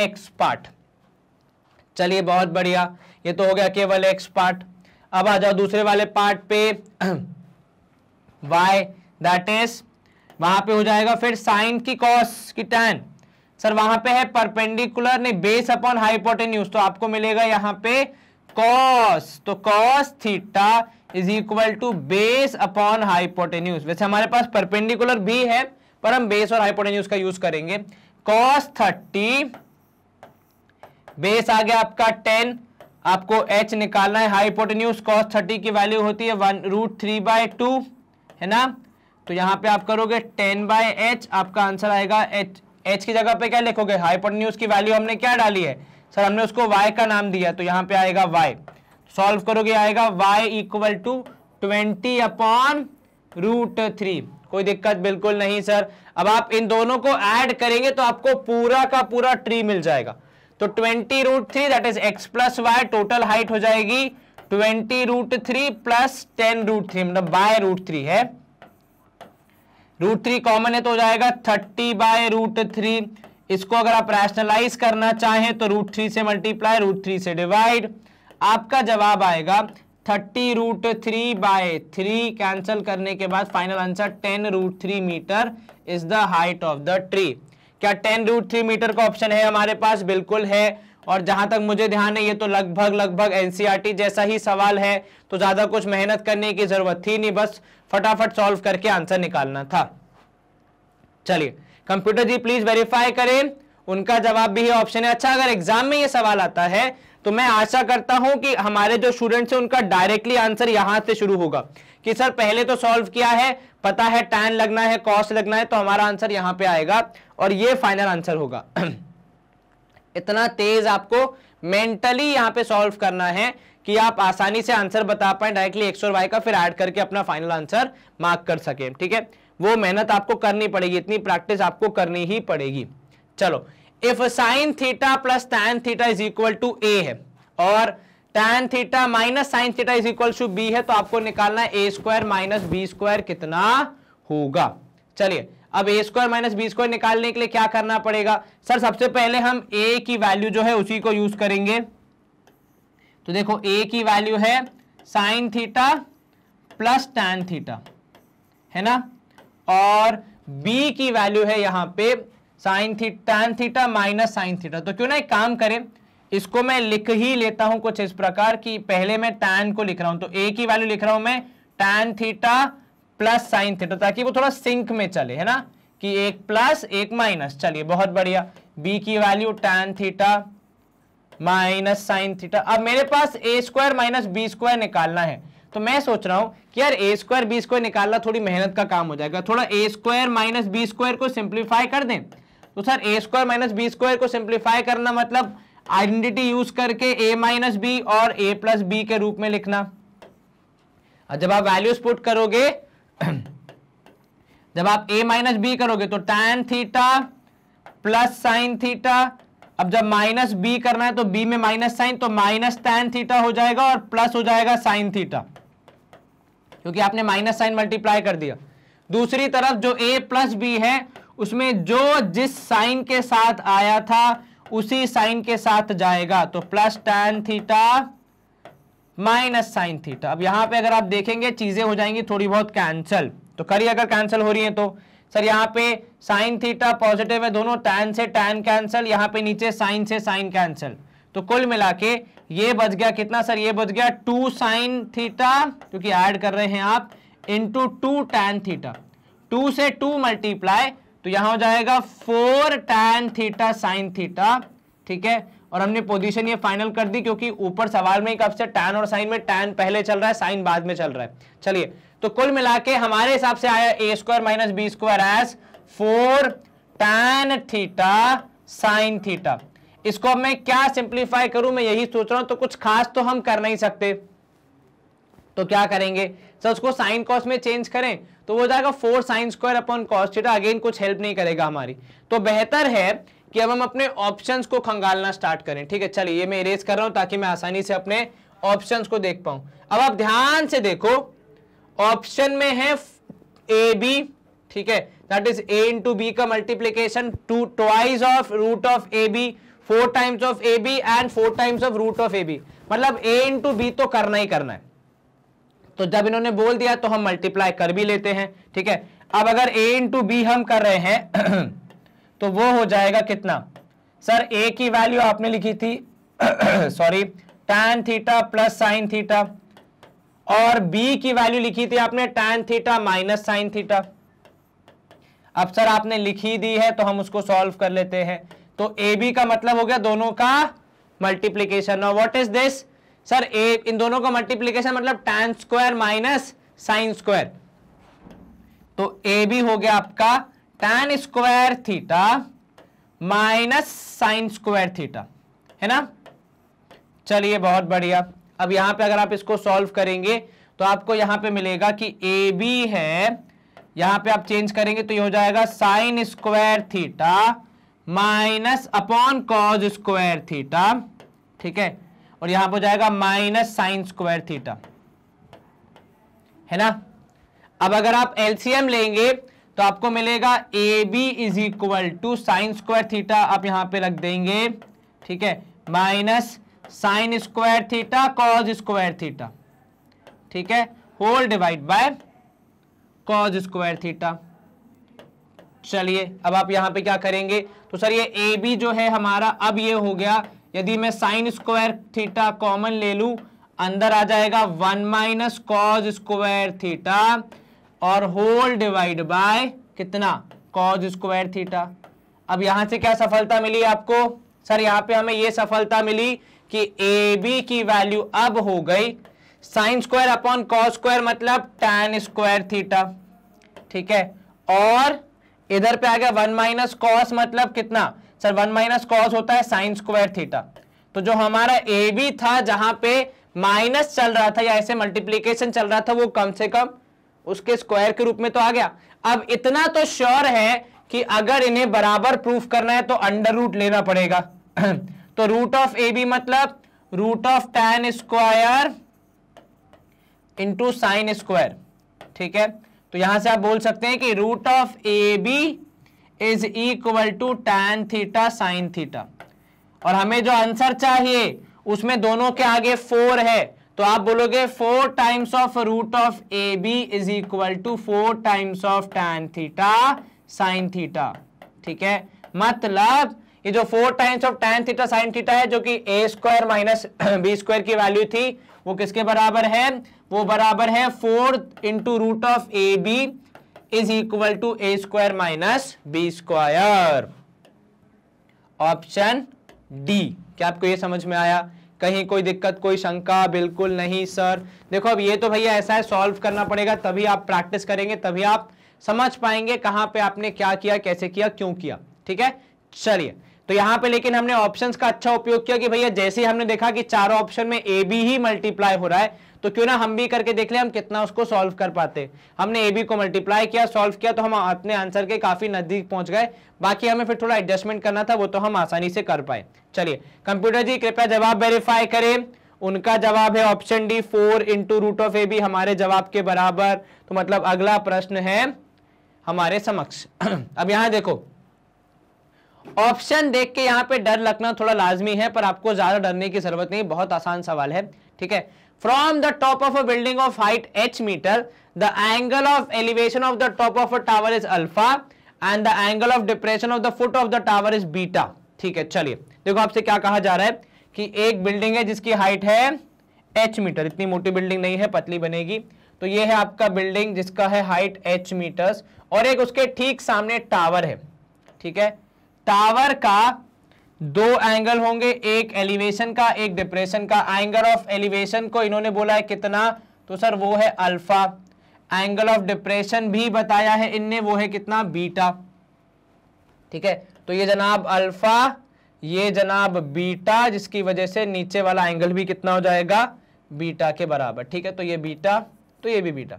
X part चलिए बहुत बढ़िया ये तो हो गया केवल एक्स पार्ट अब आ जाओ दूसरे वाले पार्ट पे वाई दैट इज वहां पे हो जाएगा फिर साइन की कॉस की टेन सर वहां पे है परपेंडिकुलर नहीं बेस अपॉन हाइपोटेन्यूज तो आपको मिलेगा यहाँ पे कॉस तो cos theta is equal to base upon hypotenuse वैसे हमारे पास परपेंडिकुलर भी है पर हम बेस और हाइपोटेन्यूज का यूज करेंगे कॉस थर्टी बेस आ गया आपका टेन आपको एच निकालना है हाइपोटेन्यूज कॉस थर्टी की वैल्यू होती है one root three by two है ना तो यहाँ पे आप करोगे टेन बाय एच आपका आंसर आएगा एच एच की जगह पे क्या लिखोगे हाइपर की वैल्यू हमने क्या डाली है सर हमने उसको वाई का नाम दिया तो यहाँ पे आएगा वाई सॉल्व करोगे आएगा Y equal to twenty upon root three कोई दिक्कत बिल्कुल नहीं सर अब आप इन दोनों को ऐड करेंगे तो आपको पूरा का पूरा ट्री मिल जाएगा तो twenty root three that is X plus Y total height हो जाएगी twenty root three plus ten root three मतलब बाय रूट थ्री है रूट थ्री कॉमन है तो हो जाएगा थर्टी बाय रूट थ्री इसको अगर आप रैशनलाइज करना चाहें तो रूट थ्री से मल्टीप्लाई रूट थ्री से डिवाइड आपका जवाब आएगा thirty root three by three cancel करने के बाद final answer ten root three meter is the height of the tree क्या टेन रूट थ्री मीटर का ऑप्शन है हमारे पास बिल्कुल है और जहां तक मुझे ध्यान है ये तो लगभग लगभग एनसीईआरटी जैसा ही सवाल है तो ज्यादा कुछ मेहनत करने की जरूरत थी नहीं बस फटाफट सॉल्व करके आंसर निकालना था चलिए कंप्यूटर जी प्लीज वेरीफाई करें उनका जवाब भी ऑप्शन है अच्छा अगर एग्जाम में यह सवाल आता है तो मैं आशा करता हूं कि हमारे जो स्टूडेंट्स हैं उनका डायरेक्टली आंसर यहां से शुरू होगा कि सर पहले तो सॉल्व किया है पता है टैन लगना है कॉस्ट लगना है तो हमारा आंसर यहां पे आएगा और ये फाइनल आंसर होगा इतना तेज आपको मेंटली यहां पे सॉल्व करना है कि आप आसानी से आंसर बता पाए डायरेक्टली एक्स और वाई का फिर ऐड करके अपना फाइनल आंसर मार्क कर सके ठीक है वो मेहनत आपको करनी पड़ेगी इतनी प्रैक्टिस आपको करनी ही पड़ेगी चलो if sine theta plus tan theta is equal to A है और tan theta minus sine theta is equal to B है तो आपको निकालना A square minus B square कितना होगा चलिए अब A square minus B square निकालने के लिए क्या करना पड़ेगा सर सबसे पहले हम ए की वैल्यू जो है उसी को यूज करेंगे तो देखो ए की वैल्यू है sine theta plus tan theta है ना और बी की वैल्यू है यहां पे sine theta tan theta minus sine theta तो क्यों ना एक काम करें इसको मैं लिख ही लेता हूं कुछ इस प्रकार की पहले मैं टैन को लिख रहा हूं तो ए की वैल्यू लिख रहा हूं मैं tan theta plus sine theta ताकि वो थोड़ा सिंक में चले है ना कि एक प्लस एक माइनस चलिए बहुत बढ़िया बी की value tan theta minus sine theta अब मेरे पास A square minus B square निकालना है तो मैं सोच रहा हूं कि यार ए स्क्वायर बी स्क्वायर निकालना थोड़ी मेहनत का काम हो जाएगा थोड़ा A square minus B square को सिंप्लीफाई कर दें तो sir A square minus B square को सिंप्लीफाई करना मतलब आइडेंटिटी यूज करके ए माइनस बी और ए प्लस बी के रूप में लिखना और जब आप वैल्यूज पुट करोगे जब आप ए माइनस बी करोगे तो tan theta plus sine theta अब जब माइनस बी करना है तो बी में माइनस साइन तो माइनस टेन थीटा हो जाएगा और प्लस हो जाएगा साइन थीटा क्योंकि आपने माइनस साइन मल्टीप्लाई कर दिया दूसरी तरफ जो ए प्लस बी है उसमें जो जिस साइन के साथ आया था उसी साइन के साथ जाएगा तो plus tan theta minus sine theta अब यहां पे अगर आप देखेंगे चीजें हो जाएंगी थोड़ी बहुत कैंसल तो करिए अगर कैंसल हो रही है तो सर यहाँ पे साइन थीटा पॉजिटिव है दोनों टैन से टैन कैंसल यहाँ पे नीचे साइन से साइन कैंसल तो कुल मिला के ये बच गया कितना सर ये बच गया टू साइन थीटा क्योंकि ऐड कर रहे हैं आप into two tan theta two से टू मल्टीप्लाई तो यहां हो जाएगा four tan theta sine theta ठीक है और हमने पोजीशन ये फाइनल कर दी क्योंकि ऊपर सवाल में कब से टैन और साइन में टैन पहले चल रहा है साइन बाद में चल रहा है चलिए तो कुल मिला के हमारे हिसाब से आया A square minus B square as four tan theta sine theta इसको मैं क्या सिंप्लीफाई करूं मैं यही सोच रहा हूं तो कुछ खास तो हम कर नहीं सकते तो क्या करेंगे सर उसको साइन कॉस में चेंज करें तो वो जाएगा four sine square upon cos theta again कुछ हेल्प नहीं करेगा हमारी तो बेहतर है कि अब हम अपने ऑप्शन को खंगालना स्टार्ट करें ठीक है चलिए ये मैं इरेज कर रहा हूं ताकि मैं आसानी से अपने ऑप्शन को देख पाऊं अब आप ध्यान से देखो ऑप्शन में है ए बी ठीक है that is A into B का multiplication to twice of root of A B four times of A B and four times of root of A B मतलब ए इन टू बी तो करना ही करना है तो जब इन्होंने बोल दिया तो हम मल्टीप्लाई कर भी लेते हैं ठीक है अब अगर ए इंटू बी हम कर रहे हैं तो वो हो जाएगा कितना सर ए की वैल्यू आपने लिखी थी sorry tan theta plus sine theta और बी की वैल्यू लिखी थी आपने tan theta minus sine theta अब सर आपने लिखी दी है तो हम उसको सॉल्व कर लेते हैं तो ए बी का मतलब हो गया दोनों का मल्टीप्लीकेशन और what is this sir A in दोनों का मल्टीप्लीकेशन मतलब tan square minus sine square तो ए बी हो गया आपका tan square theta minus sine square theta है ना चलिए बहुत बढ़िया अब यहां पे अगर आप इसको सॉल्व करेंगे तो आपको यहां पे मिलेगा कि ए बी है यहां पे आप चेंज करेंगे तो ये हो जाएगा sine square theta minus upon cos square theta ठीक है और यहां पर जाएगा माइनस साइन स्क्वायर थीटा है ना अब अगर आप एलसीएम लेंगे तो आपको मिलेगा A B is equal to sine square theta आप यहां पे रख देंगे ठीक है minus sine square theta cos square theta ठीक है whole divide by cos square theta चलिए अब आप यहां पे क्या करेंगे तो सर ये ए बी जो है हमारा अब ये हो गया यदि मैं साइन स्क्वायर थीटा कॉमन ले लू अंदर आ जाएगा one minus cos square theta और होल डिवाइड बाय कितना कॉज स्क्वायर थीटा अब यहां से क्या सफलता मिली आपको सर यहां पे हमें ये सफलता मिली कि ए बी की वैल्यू अब हो गई sine square upon cos square मतलब टेन स्क्वायर थीटा ठीक है और इधर पे आ गया वन माइनस कॉस मतलब कितना सर वन माइनस कॉस होता है साइन स्क्वायर थीटा तो जो हमारा ए बी था जहां पे माइनस चल रहा था या ऐसे मल्टीप्लीकेशन चल रहा था वो कम से कम उसके स्क्वायर के रूप में तो आ गया अब इतना तो श्योर है कि अगर इन्हें बराबर प्रूफ करना है तो अंडर रूट लेना पड़ेगा तो रूट ऑफ ए बी मतलब root of tan square into sine square ठीक है तो यहां से आप बोल सकते हैं कि root of A B is equal to tan theta sine theta और हमें जो आंसर चाहिए उसमें दोनों के आगे फोर है तो आप बोलोगे four times of root of A B is equal to four times of tan theta sine theta ठीक है मतलब ये जो four times of tan theta sine theta है जो कि A square minus B square की वैल्यू थी वो किसके बराबर है वो बराबर है four into root of A B is equal to A square minus B square option D क्या आपको ये समझ में आया कहीं कोई दिक्कत कोई शंका बिल्कुल नहीं सर देखो अब ये तो भैया ऐसा है सॉल्व करना पड़ेगा तभी आप प्रैक्टिस करेंगे तभी आप समझ पाएंगे कहां पे आपने क्या किया कैसे किया क्यों किया ठीक है चलिए तो यहां पे लेकिन हमने ऑप्शंस का अच्छा उपयोग किया कि भैया जैसे हमने देखा कि चारों ऑप्शन में ए बी ही मल्टीप्लाई हो रहा है तो क्यों ना हम भी करके देख ले हम कितना उसको सॉल्व कर पाते हमने ए बी को मल्टीप्लाई किया सॉल्व किया तो हम अपने आंसर के काफी नजदीक पहुंच गए बाकी हमें फिर थोड़ा एडजस्टमेंट करना था वो तो हम आसानी से कर पाए चलिए कंप्यूटर जी कृपया जवाब वेरीफाई करें उनका जवाब है option D four into root of A B हमारे जवाब के बराबर तो मतलब अगला प्रश्न है हमारे समक्ष अब यहां देखो ऑप्शन देख के यहाँ पे डर लगना थोड़ा लाजमी है पर आपको ज्यादा डरने की जरूरत नहीं बहुत आसान सवाल है ठीक है from the top of a building of height H metre the angle of elevation of the top of a tower is alpha and the angle of depression of the foot of the tower is beta ठीक है चलिए देखो आपसे क्या कहा जा रहा है कि एक बिल्डिंग है जिसकी हाइट है एच मीटर इतनी मोटी बिल्डिंग नहीं है पतली बनेगी तो ये है आपका बिल्डिंग जिसका है हाइट एच मीटर्स और एक उसके ठीक सामने टावर है ठीक है टावर का दो एंगल होंगे एक एलिवेशन का एक डिप्रेशन का एंगल ऑफ एलिवेशन को इन्होंने बोला है कितना तो सर वो है अल्फा एंगल ऑफ डिप्रेशन भी बताया है इनने वो है कितना बीटा ठीक है तो ये जनाब अल्फा ये जनाब बीटा जिसकी वजह से नीचे वाला एंगल भी कितना हो जाएगा बीटा के बराबर ठीक है तो ये बीटा तो ये भी बीटा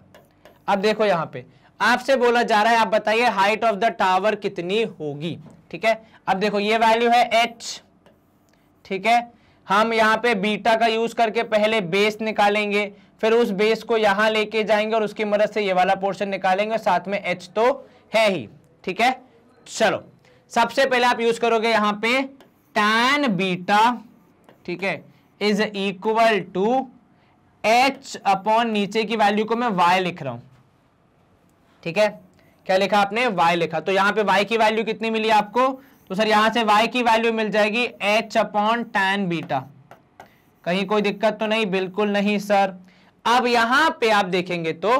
अब देखो यहां पे आपसे बोला जा रहा है आप बताइए हाइट ऑफ द टावर कितनी होगी ठीक है अब देखो ये वैल्यू है एच ठीक है हम यहाँ पे बीटा का यूज करके पहले बेस निकालेंगे फिर उस बेस को यहां लेके जाएंगे और उसकी मदद से ये वाला पोर्शन निकालेंगे और साथ में एच तो है ही ठीक है चलो सबसे पहले आप यूज करोगे यहां पे टैन बीटा ठीक है is equal to H upon नीचे की वैल्यू को मैं वाई लिख रहा हूं ठीक है क्या लिखा आपने y लिखा तो यहाँ पे y की वैल्यू कितनी मिली आपको तो सर यहाँ से y की वैल्यू मिल जाएगी h अपॉन टैन बीटा कहीं कोई दिक्कत तो नहीं बिल्कुल नहीं सर अब यहाँ पे आप देखेंगे तो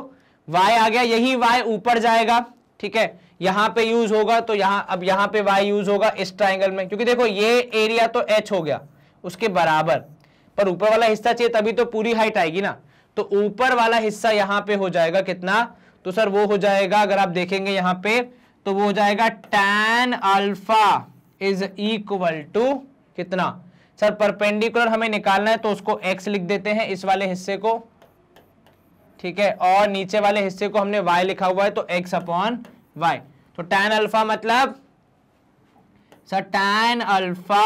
y आ गया यही y ऊपर जाएगा ठीक है यहाँ पे यूज होगा तो यहाँ अब यहाँ पे y यूज होगा इस ट्राइंगल में क्योंकि देखो ये एरिया तो h हो गया उसके बराबर पर ऊपर वाला हिस्सा चाहिए तभी तो पूरी हाइट आएगी ना तो ऊपर वाला हिस्सा यहाँ पे हो जाएगा कितना तो सर वो हो जाएगा अगर आप देखेंगे यहां पे तो वो हो जाएगा tan alpha is equal to कितना सर परपेंडिकुलर हमें निकालना है तो उसको एक्स लिख देते हैं इस वाले हिस्से को ठीक है और नीचे वाले हिस्से को हमने वाई लिखा हुआ है तो एक्स अपॉन वाई तो टैन अल्फा मतलब सर टैन अल्फा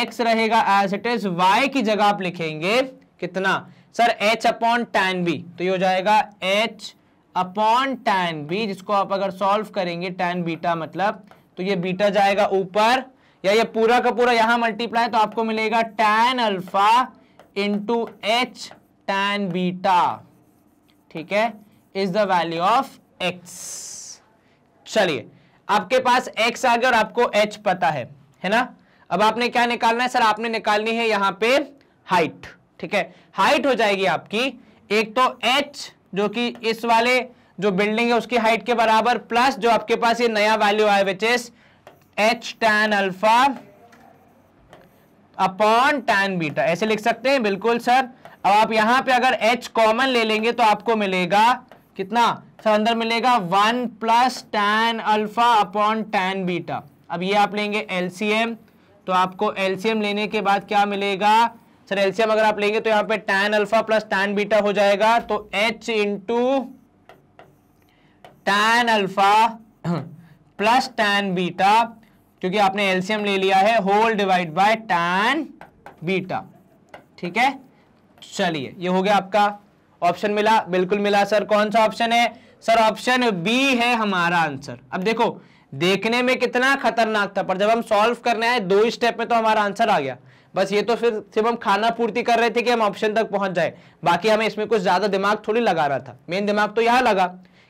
एक्स रहेगा एज इट इज वाई की जगह आप लिखेंगे कितना sir H upon tan B तो ये हो जाएगा एच अपॉन टैन बी जिसको आप अगर सॉल्व करेंगे टैन बीटा मतलब तो ये बीटा जाएगा ऊपर या ये पूरा का पूरा यहां मल्टीप्लाई तो आपको मिलेगा tan alpha into H tan beta ठीक है is the value of X चलिए आपके पास एक्स आ गया और आपको एच पता है है ना अब आपने क्या निकालना है सर आपने निकालनी है यहां पे हाइट ठीक है हाइट हो जाएगी आपकी एक तो एच जो कि इस वाले जो बिल्डिंग है उसकी हाइट के बराबर प्लस जो आपके पास ये नया वैल्यू आया which is H tan alpha upon tan beta ऐसे लिख सकते हैं बिल्कुल सर अब आप यहां पे अगर एच कॉमन ले लेंगे तो आपको मिलेगा कितना सर अंदर मिलेगा one plus tan alpha upon tan beta अब ये आप लेंगे एलसीएम तो आपको एलसीएम लेने के बाद क्या मिलेगा सर एल्सियम अगर आप लेंगे तो यहाँ पे tan alpha plus tan beta हो जाएगा तो H into tan alpha plus tan beta क्योंकि आपने एल्सियम ले लिया है whole divide by tan beta ठीक है चलिए ये हो गया आपका ऑप्शन मिला बिल्कुल मिला सर कौन सा ऑप्शन है सर ऑप्शन बी है हमारा आंसर अब देखो देखने में कितना खतरनाक था पर जब हम सॉल्व करने आए दो स्टेप में तो हमारा आंसर आ गया बस ये तो फिर सिर्फ हम खाना पूर्ति कर रहे थे कि हम ऑप्शन तक पहुंच जाए बाकी हमें इसमें कुछ ज़्यादा दिमाग थोड़ी लगा रहा था मेन दिमाग तो यहाँ लगा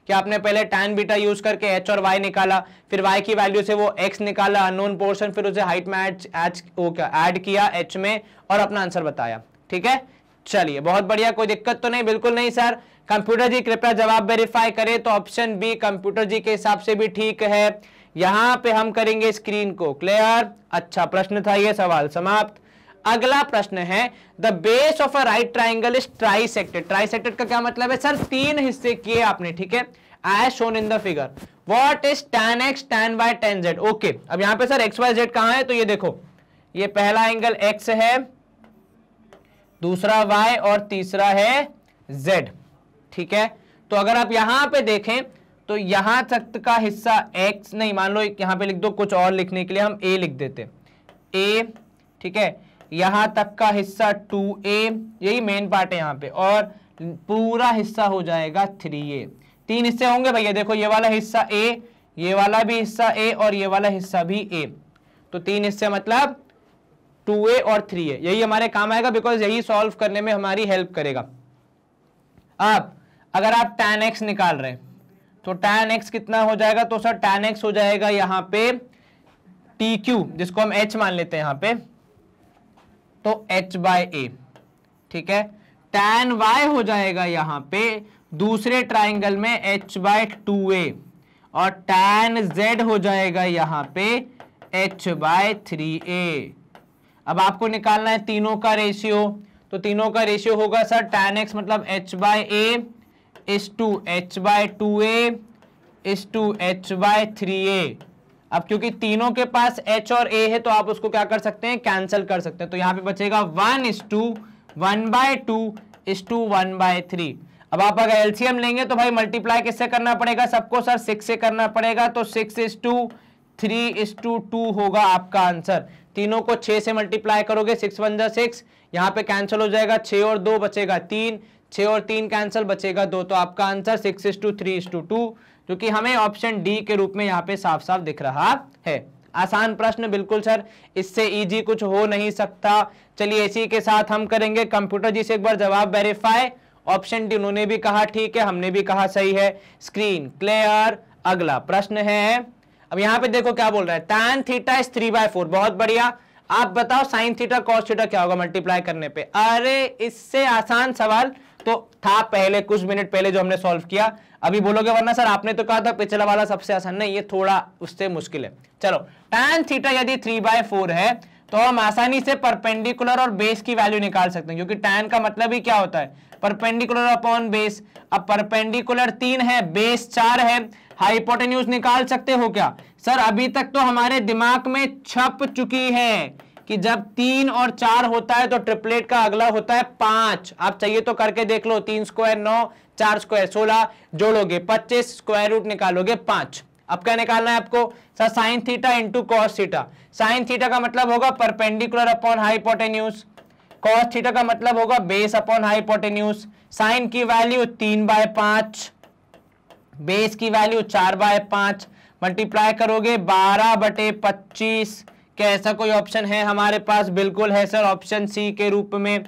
कि आपने पहले टैन बीटा यूज करके एच और वाई निकाला फिर वाई की वैल्यू से वो एक्स निकाला अनोन पोर्शन फिर उसे हाइट में एड किया एच में और अपना आंसर बताया ठीक है चलिए बहुत बढ़िया कोई दिक्कत तो नहीं बिल्कुल नहीं सर कंप्यूटर जी कृपया जवाब वेरीफाई करें तो ऑप्शन बी कंप्यूटर जी के हिसाब से भी ठीक है यहां पे हम करेंगे स्क्रीन को क्लियर अच्छा प्रश्न था ये सवाल समाप्त अगला प्रश्न है the base of a right triangle is trisected trisected का क्या मतलब है सर तीन हिस्से किए आपने ठीक है I shown in the figure what is tan X tan Y tan Z okay अब यहां पे सर एक्स वाई जेड कहां है तो ये देखो ये पहला एंगल एक्स है दूसरा वाई और तीसरा है जेड ठीक है तो अगर आप यहां पे देखें तो यहां तक का हिस्सा एक्स नहीं मान लो यहां पे लिख दो कुछ और लिखने के लिए हम ए लिख देते ए ठीक है यहाँ तक का हिस्सा टू ए यही मेन पार्ट है यहाँ पे और पूरा हिस्सा हो जाएगा थ्री ए तीन हिस्से होंगे भैया देखो ये वाला हिस्सा ए ये वाला भी हिस्सा ए और ये वाला हिस्सा भी ए तो तीन हिस्से मतलब टू ए और थ्री ए यही हमारे काम आएगा बिकॉज यही सॉल्व करने में हमारी हेल्प करेगा अब अगर आप टेन एक्स निकाल रहे हैं तो टैन एक्स कितना हो जाएगा तो सर टैन एक्स हो जाएगा यहाँ पे टी क्यू जिसको हम एच मान लेते हैं यहाँ पे तो एच बाय ए ठीक है टैन वाई हो जाएगा यहां पे दूसरे ट्राइंगल में एच बाय टू ए और टैन जेड हो जाएगा यहां पे एच बाय थ्री ए अब आपको निकालना है तीनों का रेशियो तो तीनों का रेशियो होगा सर टैन एक्स मतलब H by A is to H by two A is to H by three A अब क्योंकि तीनों के पास एच और ए है तो आप उसको क्या कर सकते हैं कैंसिल कर सकते हैं तो यहां पे बचेगा one is to one by two is to one by three अब आप अगर एलसीएम लेंगे तो भाई मल्टीप्लाई किससे करना पड़ेगा सबको सर सिक्स से करना पड़ेगा तो six is to three is to two होगा आपका आंसर तीनों को छह से मल्टीप्लाई करोगे सिक्स वन जै सिक्स यहाँ पे कैंसिल हो जाएगा छ और दो बचेगा तीन छः और तीन कैंसिल बचेगा दो तो आपका answer six is to three is to two क्योंकि हमें ऑप्शन डी के रूप में यहाँ पे साफ साफ दिख रहा है आसान प्रश्न बिल्कुल सर इससे इजी कुछ हो नहीं सकता चलिए इसी के साथ हम करेंगे कंप्यूटर जी से एक बार जवाब वेरीफाई ऑप्शन डी उन्होंने भी कहा ठीक है हमने भी कहा सही है स्क्रीन क्लियर अगला प्रश्न है अब यहाँ पे देखो क्या बोल रहा है tan theta is three by four बहुत बढ़िया आप बताओ साइन थीटा कॉस थीटा क्या होगा मल्टीप्लाई करने पे अरे इससे आसान सवाल तो था पहले कुछ मिनट पहले जो हमने सॉल्व किया अभी बोलोगे वरना सर आपने तो कहा था पिछला वाला सबसे आसान नहीं ये थोड़ा उससे मुश्किल है चलो टैन थीटा यदि थ्री बाय फोर है तो हम आसानी से परपेंडिकुलर और बेस की वैल्यू निकाल सकते हैं क्योंकि टैन का मतलब ही क्या होता है परपेंडिकुलर अपॉन बेस अब परपेंडिकुलर तीन है बेस चार है हाइपोटेन्यूज निकाल सकते हो क्या सर अभी तक तो हमारे दिमाग में छप चुकी है कि जब तीन और चार होता है तो ट्रिपलेट का अगला होता है पांच आप चाहिए तो करके देख लो तीन स्क्वायर नौ चार स्क्वायर सोलह जोड़ोगे पच्चीस स्क्वायर रूट निकालोगे पांच अब क्या निकालना है आपको sir sine theta into cos theta sine theta का मतलब होगा perpendicular upon hypotenuse cos theta का मतलब होगा बेस अपॉन हाईपोटेन्यूज साइन की वैल्यू तीन बाय पांच बेस की वैल्यू चार बाय पांच मल्टीप्लाई करोगे बारह बटे पच्चीस क्या ऐसा कोई ऑप्शन है हमारे पास बिल्कुल है सर ऑप्शन सी के रूप में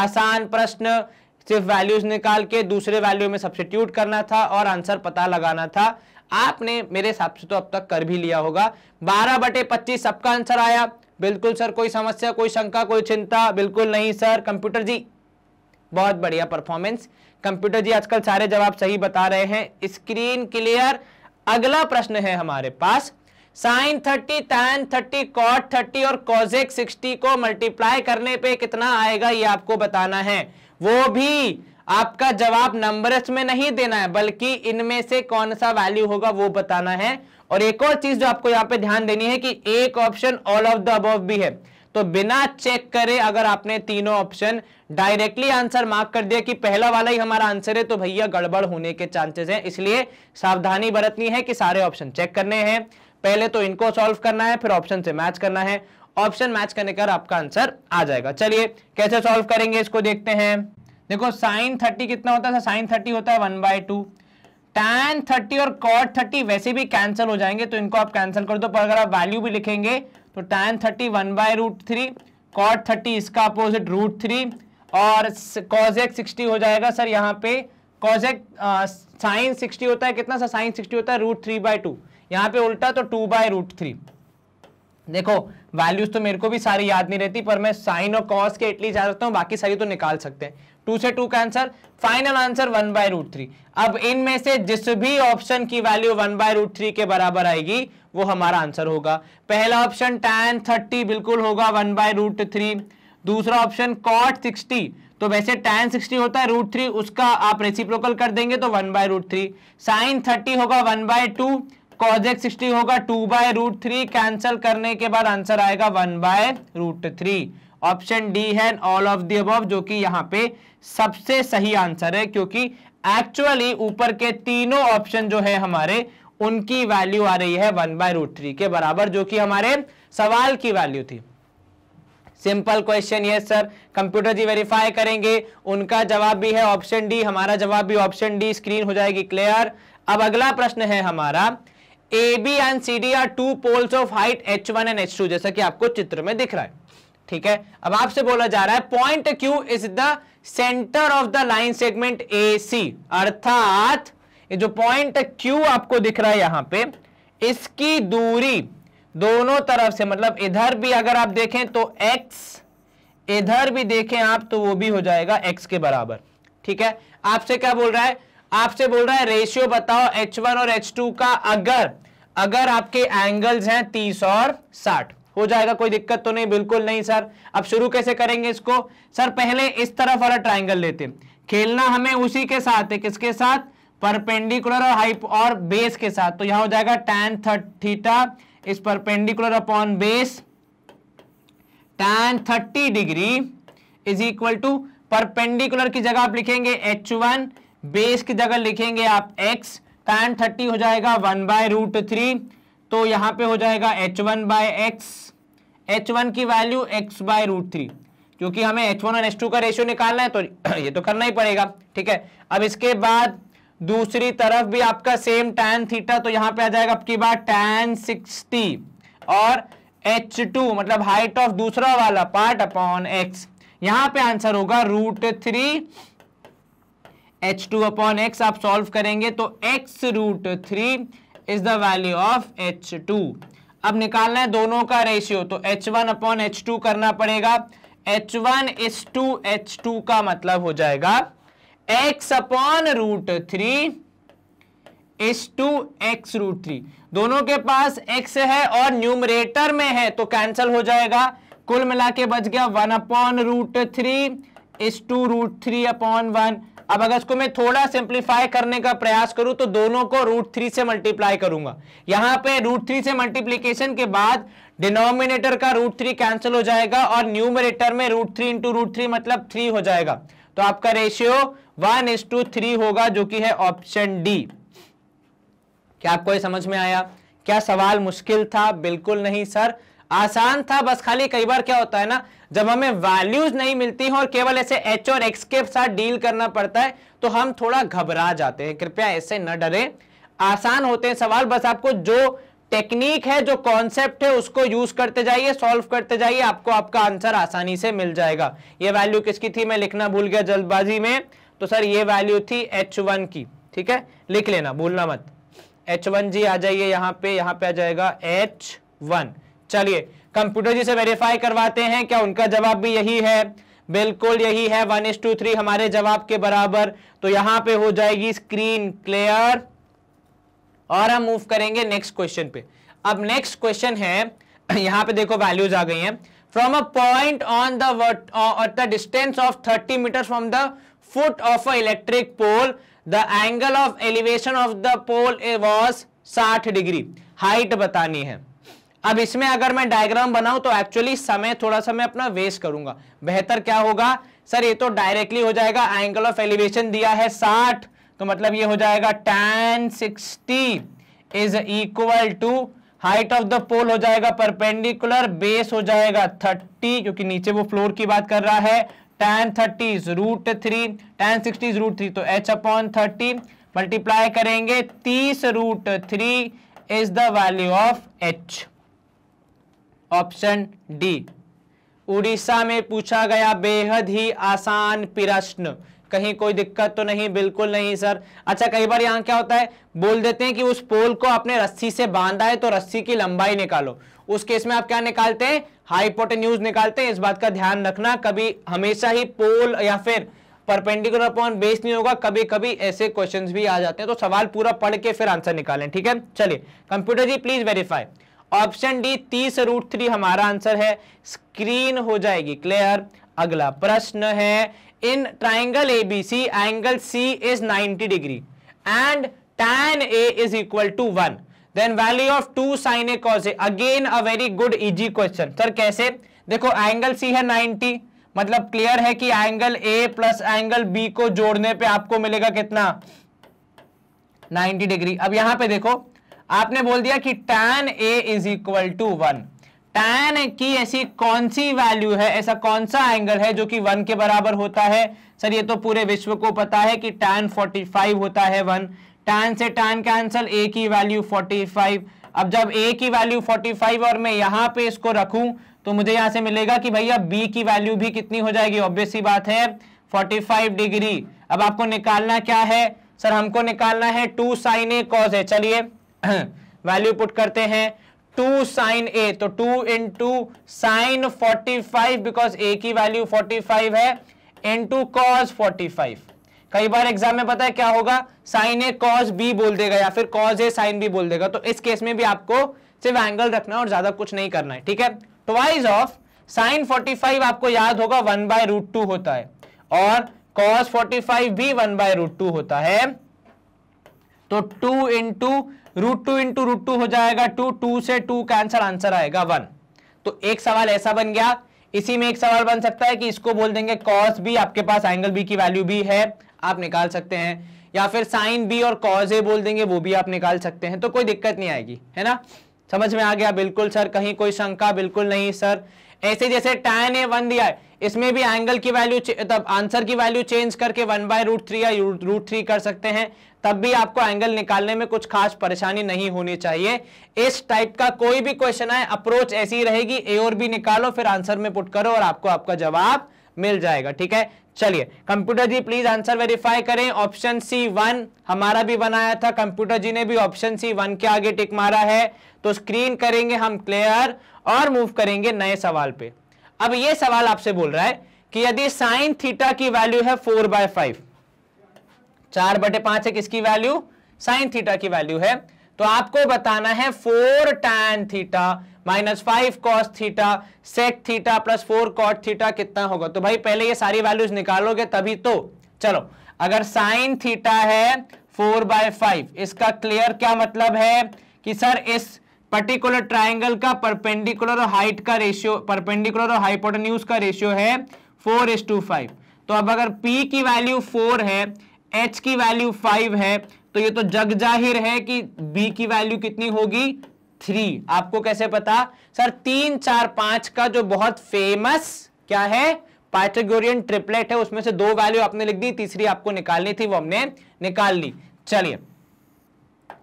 आसान प्रश्न सिर्फ वैल्यूज निकाल के दूसरे वैल्यू में सब्सिट्यूट करना था और आंसर पता लगाना था आपने मेरे हिसाब से तो अब तक कर भी लिया होगा बारह बटे पच्चीस सबका आंसर आया बिल्कुल सर कोई समस्या कोई शंका कोई चिंता बिल्कुल नहीं सर कंप्यूटर जी बहुत बढ़िया परफॉर्मेंस कंप्यूटर जी आजकल सारे जवाब सही बता रहे हैं स्क्रीन क्लियर अगला प्रश्न है हमारे पास sine thirty tan thirty cot thirty और कॉजेक सिक्सटी को मल्टीप्लाई करने पे कितना आएगा ये आपको बताना है वो भी आपका जवाब नंबर्स में नहीं देना है बल्कि इनमें से कौन सा वैल्यू होगा वो बताना है और एक और चीज जो आपको यहाँ पे ध्यान देनी है कि एक option all of the above भी है तो बिना चेक करे अगर आपने तीनों ऑप्शन डायरेक्टली आंसर मार्क कर दिया कि पहला वाला ही हमारा आंसर है तो भैया गड़बड़ होने के चांसेस हैं इसलिए सावधानी बरतनी है कि सारे ऑप्शन चेक करने हैं पहले तो इनको सॉल्व करना है फिर ऑप्शन से मैच करना है ऑप्शन मैच करने का आपका आंसर आ जाएगा चलिए कैसे सॉल्व करेंगे इसको देखते हैं देखो साइन थर्टी कितना होता है साइन थर्टी होता है one by two tan thirty और कॉट थर्टी वैसे भी कैंसिल हो जाएंगे तो इनको आप कैंसिल कर दो पर अगर आप वैल्यू भी लिखेंगे तो tan thirty one by root three cot thirty इसका अपोजिट रूट थ्री और कॉजेक सिक्सटी हो जाएगा सर यहाँ पे कॉजेक साइन सिक्सटी होता है कितना सर साइन सिक्सटी होता है रूट थ्री बाय टू यहाँ पे उल्टा तो टू बाय रूट थ्री देखो वैल्यूज तो मेरे को भी सारी याद नहीं रहती पर मैं साइन और कॉस के इटली जा सकता हूँ बाकी सारी तो निकाल सकते हैं टू से टू का answer final answer one by root three अब इनमें से जिस भी ऑप्शन की value one by root three के बराबर आएगी वो हमारा आंसर होगा पहला ऑप्शन टैन थर्टी बिल्कुल होगा वन बाय रूट थ्री दूसरा ऑप्शन कॉट सिक्सटी तो वैसे टैन सिक्सटी होता है रूट थ्री उसका आप रेसिप्रोकल कर देंगे तो one by root three sine thirty होगा one by two cosec sixty होगा two by root three cancel करने के बाद आंसर आएगा one by root three option D है ऑल ऑफ दी अब जो कि यहाँ पे सबसे सही आंसर है क्योंकि एक्चुअली ऊपर के तीनों ऑप्शन जो है हमारे उनकी वैल्यू आ रही है वन बाय रूट थ्री के बराबर जो कि हमारे सवाल की वैल्यू थी सिंपल क्वेश्चन ये सर कंप्यूटर जी वेरीफाई करेंगे उनका जवाब भी है ऑप्शन डी हमारा जवाब भी ऑप्शन डी स्क्रीन हो जाएगी क्लियर अब अगला प्रश्न है हमारा A B and C D are two poles of height H one and H two जैसा कि आपको चित्र में दिख रहा है ठीक है अब आपसे बोला जा रहा है point Q is the centre of the line segment A C अर्थात ये जो पॉइंट क्यू आपको दिख रहा है यहां पे इसकी दूरी दोनों तरफ से मतलब इधर भी अगर आप देखें तो एक्स इधर भी देखें आप तो वो भी हो जाएगा एक्स के बराबर ठीक है आपसे क्या बोल रहा है आपसे बोल रहा है रेशियो बताओ एच वन और एच टू का अगर अगर आपके एंगल्स हैं तीस और साठ हो जाएगा कोई दिक्कत तो नहीं बिल्कुल नहीं सर अब शुरू कैसे करेंगे इसको सर पहले इस तरफ वाला ट्राइंगल लेते खेलना हमें उसी के साथ है किसके साथ परपेंडिकुलर और हाइप और बेस के साथ तो यहां हो जाएगा tan theta is perpendicular upon base tan thirty degree is equal to perpendicular की जगह आप लिखेंगे वन बेस की जगह लिखेंगे आप x tan थर्टी हो जाएगा वन बाय रूट थ्री तो यहां पे हो जाएगा H one by X H one की value X by root three क्योंकि हमें h1 वन और एच का रेशियो निकालना है तो ये तो करना ही पड़ेगा ठीक है अब इसके बाद दूसरी तरफ भी आपका सेम tan थीटा तो यहां पे आ जाएगा आपकी बात tan 60 और H2 मतलब हाइट ऑफ दूसरा वाला पार्ट अपॉन x यहां पे आंसर होगा root three H two upon X आप सॉल्व करेंगे तो X root three is the value of H two अब निकालना है दोनों का रेशियो तो H one upon H two करना पड़ेगा H one is to H two का मतलब हो जाएगा X upon root three is to X root three दोनों के पास एक्स है और न्यूमरेटर में है तो कैंसिल हो जाएगा कुल मिला के बच गया one upon root three is to root three upon one अब अगर इसको मैं थोड़ा सिंप्लीफाई करने का प्रयास करूं तो दोनों को रूट थ्री से मल्टीप्लाई करूंगा यहां पे रूट थ्री से मल्टीप्लीकेशन के बाद डिनोमिनेटर का रूट थ्री कैंसिल हो जाएगा और न्यूमिनेटर में root three into root three मतलब थ्री हो जाएगा तो आपका ratio one is to three होगा जो कि है ऑप्शन डी क्या आपको ये समझ में आया क्या सवाल मुश्किल था बिल्कुल नहीं सर आसान था बस खाली कई बार क्या होता है ना जब हमें वैल्यूज नहीं मिलती हैं और केवल ऐसे एच और एक्स के साथ डील करना पड़ता है तो हम थोड़ा घबरा जाते हैं कृपया ऐसे न डरे आसान होते हैं सवाल बस आपको जो टेक्निक है जो कॉन्सेप्ट है उसको यूज करते जाइए सॉल्व करते जाइए आपको आपका आंसर आसानी से मिल जाएगा ये वैल्यू किसकी थी मैं लिखना भूल गया जल्दबाजी में तो सर ये वैल्यू थी एच वन की ठीक है लिख लेना भूलना मत एच वन जी आ जाइए यहाँ पे यहां पे आ जाएगा एच वन चलिए कंप्यूटर जी से वेरीफाई करवाते हैं क्या उनका जवाब भी यही है बिल्कुल यही है वन एस टू थ्री हमारे जवाब के बराबर तो यहां पे हो जाएगी स्क्रीन क्लियर और हम मूव करेंगे नेक्स्ट क्वेश्चन पे अब नेक्स्ट क्वेश्चन है यहां पे देखो वैल्यूज आ गई हैं from a point on the वर्ट the distance of thirty metre from the foot of a electric pole the angle of elevation of the pole was साठ डिग्री हाइट बतानी है अब इसमें अगर मैं डायग्राम बनाऊं तो एक्चुअली समय थोड़ा सा मैं अपना वेस्ट करूंगा बेहतर क्या होगा सर ये तो डायरेक्टली हो जाएगा एंगल ऑफ एलिवेशन दिया है साठ तो मतलब ये हो जाएगा tan sixty is equal to height of the pole हो जाएगा परपेंडिकुलर बेस हो जाएगा थर्टी क्योंकि नीचे वो फ्लोर की बात कर रहा है tan thirty is root three tan sixty is root three तो एच अपॉन थर्टी मल्टीप्लाई करेंगे तीस root three is the value of H option D Orissa में पूछा गया बेहद ही आसान प्रश्न कहीं कोई दिक्कत तो नहीं बिल्कुल नहीं सर अच्छा कई बार यहाँ क्या होता है बोल देते हैं कि उस पोल को आपने रस्सी से बांधा है तो रस्सी की लंबाई निकालो उस केस में आप क्या निकालते हैं हाइपोटेन्यूज निकालते हैं इस बात का ध्यान रखना कभी हमेशा ही पोल या फिर परपेंडिकुलर अपॉन बेस नहीं होगा कभी कभी ऐसे क्वेश्चन भी आ जाते हैं तो सवाल पूरा पढ़ के फिर आंसर निकालें ठीक है चलिए computer ji please verify option D तीस रूट थ्री हमारा आंसर है स्क्रीन हो जाएगी क्लियर अगला प्रश्न है in triangle C angle C is 90 degree and tan A is equal to one then value of two sine A cos A again a very good easy question sir कैसे देखो एंगल सी है 90 मतलब क्लियर है कि angle A plus angle B को जोड़ने पे आपको मिलेगा कितना 90 डिग्री अब यहां पे देखो आपने बोल दिया कि tan a is equal to one tan की ऐसी कौन सी वैल्यू है ऐसा कौन सा एंगल है जो कि वन के बराबर होता है सर ये तो पूरे विश्व को पता है कि टैन 45 होता है वन tan से tan कैंसल a की वैल्यू 45 अब जब ए की वैल्यू 45 और मैं यहां पे इसको रखूं तो मुझे यहां से मिलेगा कि भैया बी की वैल्यू भी कितनी हो जाएगी ऑब्वियस ही बात है 45 डिग्री अब आपको निकालना क्या है सर हमको निकालना है टू साइन ए कॉज है चलिए वैल्यू पुट करते हैं टू साइन ए तो two in two sine forty five because A की वैल्यू फोर्टी फाइव है in two cos forty five कई बार एग्जाम में पता है क्या होगा साइन ए कॉज बी बोल देगा या फिर कॉज ए साइन बी बोल देगा तो इस केस में भी आपको सिर्फ एंगल रखना है और ज्यादा कुछ नहीं करना है ठीक है ट्वाइस ऑफ साइन 45 आपको याद होगा वन बाय रूट टू होता है और कॉस 45 भी वन बाय रूट टू होता है तो two into root two into root two हो जाएगा टू टू से टू का आंसर आंसर आएगा वन तो एक सवाल ऐसा बन गया इसी में एक सवाल बन सकता है कि इसको बोल देंगे कॉस बी आपके पास एंगल बी की वैल्यू भी है आप निकाल सकते हैं या फिर साइन बी और कॉज ए बोल देंगे वो भी आप निकाल सकते हैं तो कोई दिक्कत नहीं आएगी है ना समझ में आ गया बिल्कुल सर कहीं कोई शंका बिल्कुल नहीं सर ऐसे जैसे टैन ए वन दिया है इसमें भी एंगल की वैल्यू तब आंसर की वैल्यू चेंज करके वन बाय रूट थ्री या रूट थ्री कर सकते हैं तब भी आपको एंगल निकालने में कुछ खास परेशानी नहीं होनी चाहिए इस टाइप का कोई भी क्वेश्चन आए अप्रोच ऐसी रहेगी ए और बी निकालो फिर आंसर में पुट करो और आपको आपका जवाब मिल जाएगा ठीक है चलिए computer ji please answer verify करें ऑप्शन सी वन हमारा भी बनाया था कंप्यूटर जी ने भी ऑप्शन सी वन के आगे टिक मारा है तो स्क्रीन करेंगे हम क्लियर और मूव करेंगे नए सवाल पे अब ये सवाल आपसे बोल रहा है कि यदि साइन थीटा की वैल्यू है फोर बाय फाइव चार बटे पांच है किसकी वैल्यू साइन थीटा की वैल्यू है तो आपको बताना है four tan theta minus five cos theta sec theta plus four cot theta कितना होगा तो भाई पहले ये सारी वैल्यूज निकालोगे तभी तो चलो अगर साइन थीटा है फोर बाय फाइव इसका क्लियर क्या मतलब है कि सर इस पर्टिकुलर ट्राइंगल का परपेंडिकुलर और हाइट का रेशियो परपेंडिकुलर और हाइपोटेन्यूज का रेशियो है फोर इस टू फाइव तो अब अगर पी की वैल्यू फोर है एच की वैल्यू फाइव है तो ये तो जग जाहिर है कि बी की वैल्यू कितनी होगी थ्री आपको कैसे पता सर तीन चार पांच का जो बहुत फेमस क्या है पाइथागोरियन ट्रिपलेट है उसमें से दो वैल्यू आपने लिख दी तीसरी आपको निकालनी थी वो हमने निकाल ली चलिए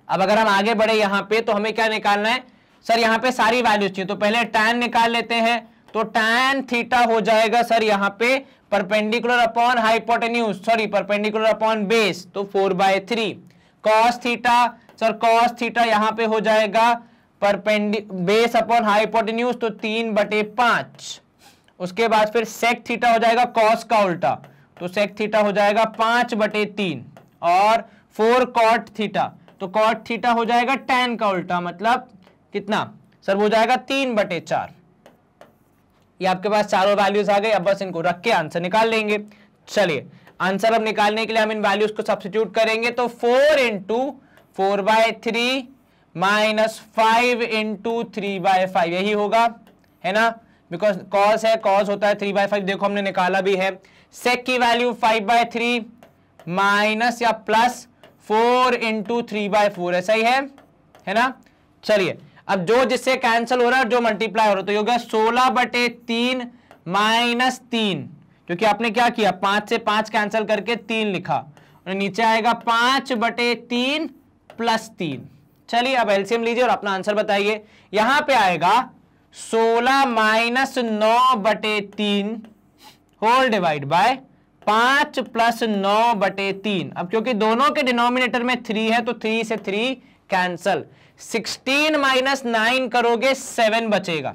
अब अगर हम आगे बढ़े यहां पे तो हमें क्या निकालना है सर यहां पे सारी वैल्यूज चाहिए तो पहले टैन निकाल लेते हैं तो टैन थीटा हो जाएगा सर यहाँ पे perpendicular upon hypotenuse sorry perpendicular upon base तो four by three cos theta sir cos theta यहाँ पे हो जाएगा परपेंडिक बेस अपॉन हाइपोटेन्यूज तो तीन बटे पांच उसके बाद फिर सेक थीटा हो जाएगा कॉस का उल्टा तो सेक थीटा हो जाएगा पांच बटे तीन और फोर कॉट थीटा तो कॉट थीटा हो जाएगा टेन का उल्टा मतलब कितना सर हो जाएगा तीन बटे चार ये आपके पास चारों वैल्यूज आ गए अब बस इनको रख के आंसर निकाल लेंगे चलिए आंसर अब निकालने के लिए हम इन वैल्यूज को सब्सिट्यूट करेंगे तो four into four by three minus five into three by five यही होगा है ना बिकॉज कॉस है कॉस होता है थ्री बाय फाइव देखो हमने निकाला भी है सेक की value five by three minus या plus four into three by four ऐसा ही है है ना चलिए अब जो जिससे कैंसिल हो रहा है जो मल्टीप्लाई हो रहा है तो ये सोलह बटे तीन माइनस तीन क्योंकि आपने क्या किया पांच से पांच कैंसिल करके तीन लिखा और नीचे आएगा पांच बटे तीन प्लस तीन चलिए अब एलसीएम लीजिए और अपना आंसर बताइए यहां पे आएगा सोलह माइनस नौ बटे तीन होल डिवाइड बाय पांच प्लस नौ बटे तीन अब क्योंकि दोनों के डिनोमिनेटर में थ्री है तो थ्री से three cancel sixteen minus nine करोगे सेवन बचेगा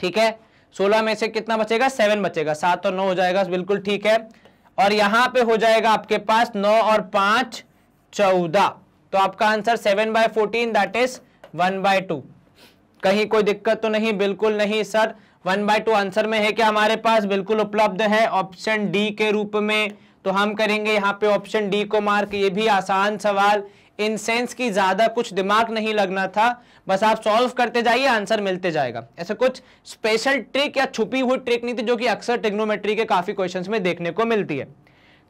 ठीक है सोलह में से कितना बचेगा सेवन बचेगा सात और नौ हो जाएगा बिल्कुल ठीक है और यहां पे हो जाएगा आपके पास नौ और पांच चौदह तो आपका answer seven by fourteen that is one by two कहीं कोई दिक्कत तो नहीं बिल्कुल नहीं sir one by two answer में है क्या हमारे पास बिल्कुल उपलब्ध है ऑप्शन डी के रूप में तो हम करेंगे यहाँ पे ऑप्शन डी को मार्क ये भी आसान सवाल इन सेंस की ज़्यादा कुछ दिमाग नहीं लगना था बस आप सॉल्व करते जाइए आंसर मिलते जाएगा ऐसा कुछ स्पेशल ट्रिक या छुपी हुई ट्रिक नहीं थी जो कि अक्सर टिग्नोमेट्री के काफ़ी क्वेश्चंस में देखने को मिलती है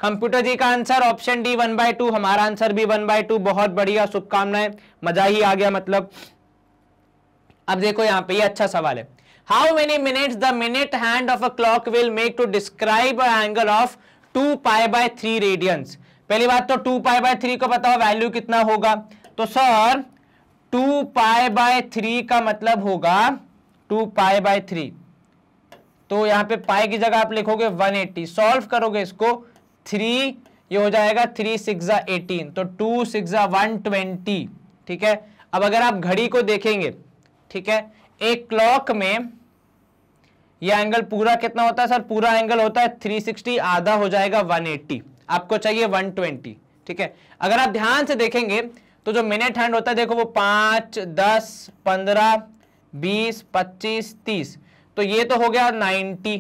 कंप्यूटर जी का answer option D one by two हमारा आंसर भी वन बाय टू बहुत बढ़िया शुभकामनाएं मजा ही आ गया मतलब अब देखो यहाँ पे ये अच्छा सवाल है how many minute the minute hand of a clock will make to describe angle of two pi by three radians पहली बात तो टू पाई बाय थ्री को बताओ वैल्यू कितना होगा तो sir two pi by three का मतलब होगा टू पाई बाय थ्री तो यहां पे पाई की जगह आप लिखोगे 180 एट्टी सॉल्व करोगे इसको थ्री ये हो जाएगा थ्री सिक्स एटीन तो टू सिक्स वन ट्वेंटी ठीक है अब अगर आप घड़ी को देखेंगे ठीक है एक क्लॉक में यह एंगल पूरा कितना होता है सर पूरा एंगल होता है 360 आधा हो जाएगा 180 आपको चाहिए 120 ठीक है अगर आप ध्यान से देखेंगे तो जो मिनट हैंड होता है देखो वो पांच दस पंद्रह बीस पच्चीस तीस तो ये तो हो गया नाइन्टी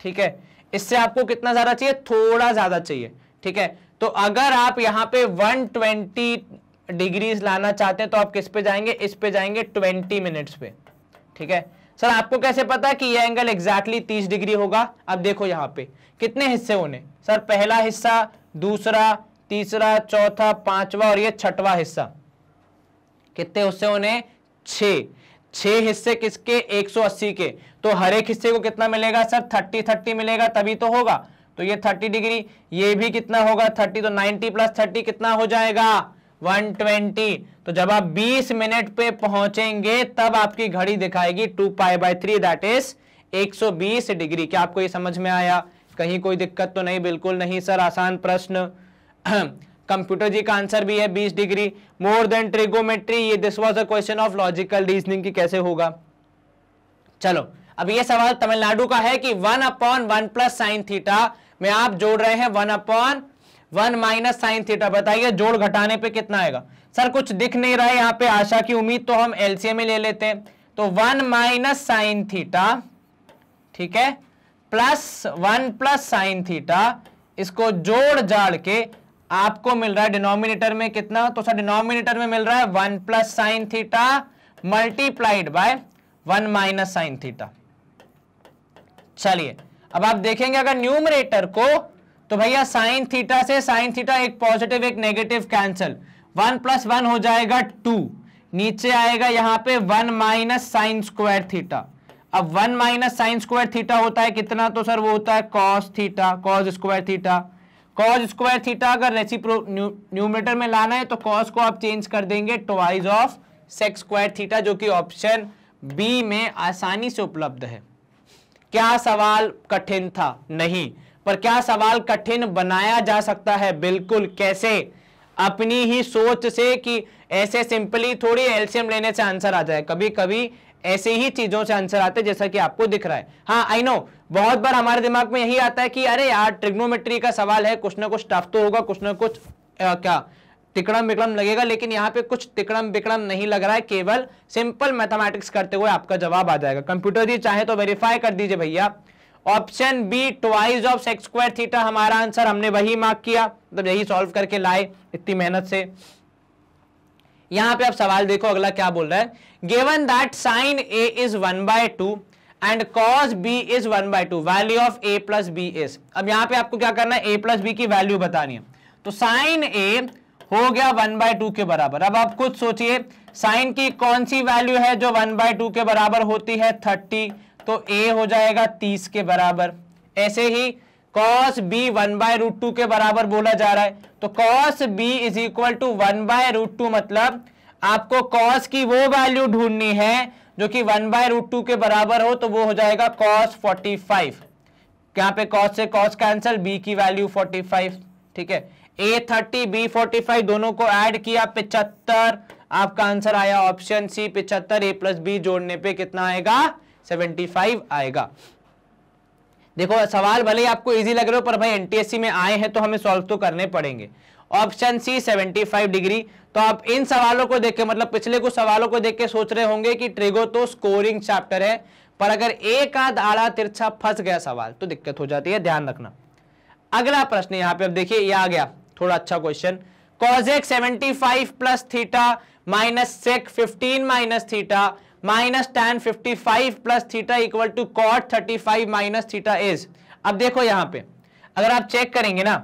ठीक है इससे आपको कितना ज़्यादा चाहिए थोड़ा ज़्यादा चाहिए ठीक है तो अगर आप यहां पे 120 डिग्रीज लाना चाहते हैं तो आप किस पे जाएंगे इस पे जाएंगे 20 मिनट्स पे ठीक है सर आपको कैसे पता कि यह एंगल एग्जैक्टली तीस डिग्री होगा अब देखो यहाँ पे कितने हिस्से होने सर पहला हिस्सा दूसरा तीसरा चौथा पांचवा और ये छठवा हिस्सा कितने हिस्से होने छ छह हिस्से किसके 180 के तो हर एक हिस्से को कितना मिलेगा सर 30 30 मिलेगा तभी तो होगा तो ये 30 डिग्री ये भी कितना होगा 30 तो 90 प्लस 30 कितना हो जाएगा 120 तो जब आप 20 मिनट पे पहुंचेंगे तब आपकी घड़ी दिखाएगी two pi by three that is 120 degree क्या आपको ये समझ में आया कहीं कोई दिक्कत तो नहीं बिल्कुल नहीं सर आसान प्रश्न कंप्यूटर जी का आंसर भी है 20 डिग्री मोर देन ट्रिगोमेट्री ये this was a question of logical reasoning की कैसे होगा चलो अब ये सवाल तमिलनाडु का है कि one upon one plus sine theta में आप जोड़ रहे हैं one upon one minus sine theta बताइए जोड़ घटाने पे कितना आएगा सर कुछ दिख नहीं रहा है यहाँ पे आशा की उम्मीद तो हम एलसीएम में ले लेते हैं तो वन माइनस साइन थीटा ठीक है plus one plus sine theta इसको जोड़ जाड़ के आपको मिल रहा है डिनोमिनेटर में कितना तो सर डिनोमिनेटर में मिल रहा है one plus sine theta multiplied by one minus sine theta चलिए अब आप देखेंगे अगर न्यूमरेटर को तो भैया साइन थीटा से साइन थीटा एक पॉजिटिव एक negative cancel one plus one हो जाएगा टू नीचे आएगा यहाँ पे one minus sine square theta अब one minus sine square theta होता है कितना तो सर वो होता है cos theta cos square theta cos square theta अगर रेसिप्रो न्यूमीटर में लाना है तो कॉस को आप चेंज कर देंगे twice of sec square theta जो कि ऑप्शन बी में आसानी से उपलब्ध है क्या सवाल कठिन था नहीं पर क्या सवाल कठिन बनाया जा सकता है बिल्कुल कैसे अपनी ही सोच से कि ऐसे सिंपली थोड़ी एल्शियम लेने से आंसर आ जाए कभी कभी ऐसे ही चीजों से आंसर आते हैं जैसा कि आपको दिख रहा है हाँ आई नो बहुत बार हमारे दिमाग में यही आता है कि अरे यार ट्रिग्नोमेट्री का सवाल है कुछ ना कुछ टफ तो होगा कुछ ना कुछ आ, क्या तिकड़म बिकड़म लगेगा लेकिन यहाँ पे कुछ तिकड़म बिकड़म नहीं लग रहा है केवल सिंपल मैथमेटिक्स करते हुए आपका जवाब आ जाएगा कंप्यूटर जी चाहे तो वेरीफाई कर दीजिए भैया option B twice of sec theta हमारा आंसर हमने वही मार्क किया मतलब यही सॉल्व करके लाए इतनी मेहनत से यहां पे आप सवाल देखो अगला क्या बोल रहा है given that sine A is one by two and cos B is one by two value of A plus B is अब यहां पे आपको क्या करना है ए प्लस बी की वैल्यू बतानी है तो साइन ए हो गया वन बाय टू के बराबर अब आप खुद सोचिए साइन की कौन सी वैल्यू है जो वन बाय टू के बराबर होती है थर्टी तो ए हो जाएगा तीस के बराबर ऐसे ही cos B one by root two के बराबर बोला जा रहा है तो cos B is equal to one by root two मतलब आपको कॉस की वो वैल्यू ढूंढनी है जो कि वन बाय रूट टू के बराबर हो तो वो हो जाएगा कॉस फोर्टी फाइव क्या पे कॉस से कॉस कैंसल बी की वैल्यू फोर्टी फाइव ठीक है A thirty B forty five दोनों को ऐड किया पिचहत्तर आपका आंसर आया ऑप्शन सी पिचहत्तर ए प्लस बी जोड़ने पे कितना आएगा 75 आएगा देखो सवाल भले ही आपको इजी लग रहे हो पर भाई एनटीएससी में आए हैं तो हमें सॉल्व तो करने पड़ेंगे ऑप्शन सी 75 डिग्री तो आप इन सवालों को देख के मतलब पिछले कुछ सवालों को देख के सोच रहे होंगे कि ट्रिगो तो स्कोरिंग चैप्टर है पर अगर एक आध आड़ा तिरछा फंस गया सवाल तो दिक्कत हो जाती है ध्यान रखना अगला प्रश्न यहां पे अब देखिए ये आ गया थोड़ा अच्छा question cosec five plus theta minus sec fifteen minus theta minus tan fifty five plus theta equal to cot thirty five minus theta is अब देखो यहां पे अगर आप चेक करेंगे ना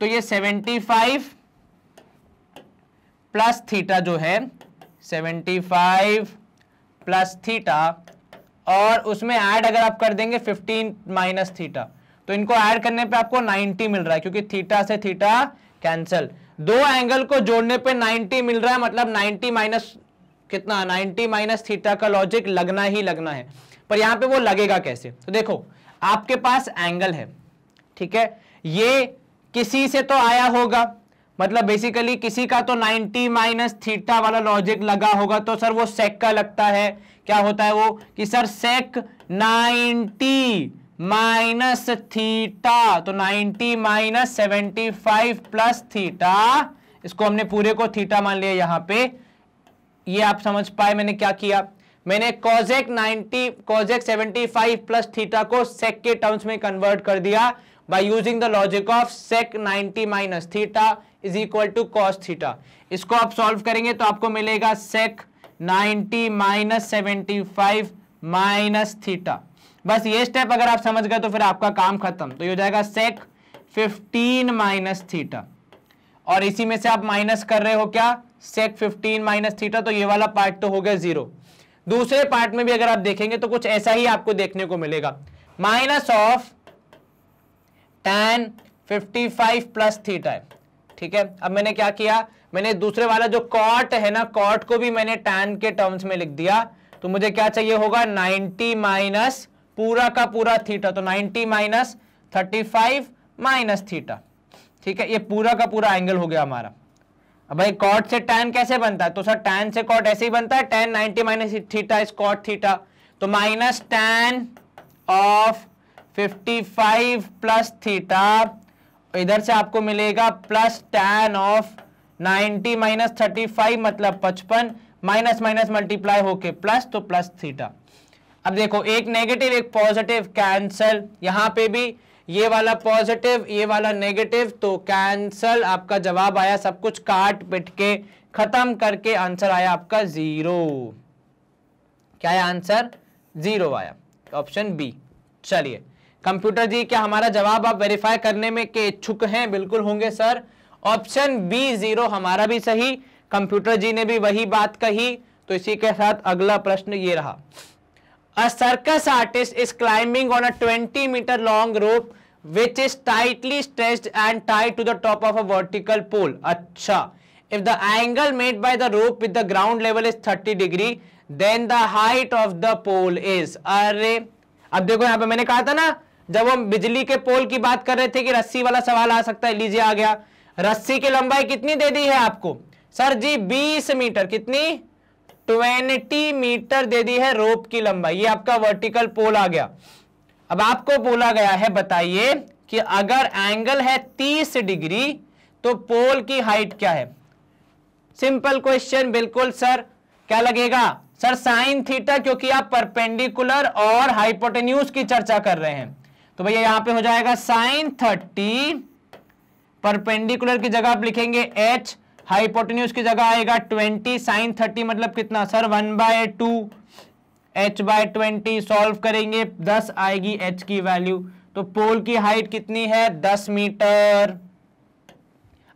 तो ये सेवेंटी फाइव प्लस थीटा जो है सेवेंटी फाइव प्लस थीटा और उसमें ऐड अगर आप कर देंगे फिफ्टीन माइनस थीटा तो इनको ऐड करने पे आपको नाइनटी मिल रहा है क्योंकि थीटा से थीटा कैंसल दो एंगल को जोड़ने पे 90 मिल रहा है मतलब 90 माइनस कितना 90 माइनस थीटा का लॉजिक लगना ही लगना है पर यहां पे वो लगेगा कैसे तो देखो आपके पास एंगल है ठीक है ये किसी से तो आया होगा मतलब बेसिकली किसी का तो 90 माइनस थीटा वाला लॉजिक लगा होगा तो सर वो सेक का लगता है क्या होता है वो कि सर सेक 90 माइनस थीटा तो 90 माइनस सेवेंटी प्लस थीटा इसको हमने पूरे को थीटा मान लिया यहां पे ये आप समझ पाए मैंने क्या किया मैंने कॉजेक 90 कॉजेक 75 प्लस थीटा को सेक के टर्म्स में कन्वर्ट कर दिया by using the logic of sec 90 minus theta is equal to cos theta इसको आप सॉल्व करेंगे तो आपको मिलेगा sec 90 minus seventy minus theta बस ये स्टेप अगर आप समझ गए तो फिर आपका काम खत्म तो ये हो जाएगा सेक 15 माइनस थीटा और इसी में से आप माइनस कर रहे हो क्या सेक फिफ्टीन माइनस थीटा तो ये वाला पार्ट तो हो गया जीरो दूसरे पार्ट में भी अगर आप देखेंगे तो कुछ ऐसा ही आपको देखने को मिलेगा minus of tan fifty five plus theta है ठीक है अब मैंने क्या किया मैंने दूसरे वाला जो कॉट है ना कॉट को भी मैंने टैन के टर्म्स में लिख दिया तो मुझे क्या चाहिए होगा 90 माइनस पूरा का पूरा थीटा तो 90 minus thirty five minus theta ठीक है ये पूरा का पूरा एंगल हो गया हमारा भाई कॉट से टैन कैसे बनता है तो सर टैन से कॉट ऐसे ही बनता है tan ninety minus theta is cot theta तो minus tan of five plus theta इधर से आपको मिलेगा plus tan of ninety minus thirty five मतलब पचपन माइनस माइनस मल्टीप्लाई होके प्लस तो प्लस थीटा अब देखो एक नेगेटिव एक पॉजिटिव कैंसल यहां पे भी ये वाला पॉजिटिव ये वाला नेगेटिव तो कैंसल आपका जवाब आया सब कुछ काट पिट के खत्म करके आंसर आया आपका जीरो क्या है आंसर जीरो आया ऑप्शन बी चलिए कंप्यूटर जी क्या हमारा जवाब आप वेरीफाई करने में के इच्छुक हैं बिल्कुल होंगे सर ऑप्शन बी जीरो हमारा भी सही कंप्यूटर जी ने भी वही बात कही तो इसी के साथ अगला प्रश्न ये रहा a circus artist is climbing on a 20 metre long rope which is tightly stressed and tight to the top of a vertical pole अच्छा if the angle made by the rope with the ground level is thirty degree then the height of the pole is अरे अब देखो यहां पे मैंने कहा था ना जब हम बिजली के पोल की बात कर रहे थे कि रस्सी वाला सवाल आ सकता है लीजिए आ गया रस्सी की लंबाई कितनी दे दी है आपको सर जी 20 मीटर कितनी 20 मीटर दे दी है रोप की लंबाई ये आपका वर्टिकल पोल आ गया अब आपको बोला गया है बताइए कि अगर एंगल है 30 डिग्री तो पोल की हाइट क्या है सिंपल क्वेश्चन बिल्कुल सर क्या लगेगा सर साइन थीटा क्योंकि आप परपेंडिकुलर और हाइपोटेन्यूज की चर्चा कर रहे हैं तो भैया यहां पे हो जाएगा साइन थर्टी परपेंडिकुलर की जगह आप लिखेंगे एच हाइपोटेन्यूज की जगह आएगा ट्वेंटी साइन थर्टी मतलब कितना sir one by two H by twenty solve करेंगे दस आएगी एच की वैल्यू तो पोल की हाइट कितनी है दस मीटर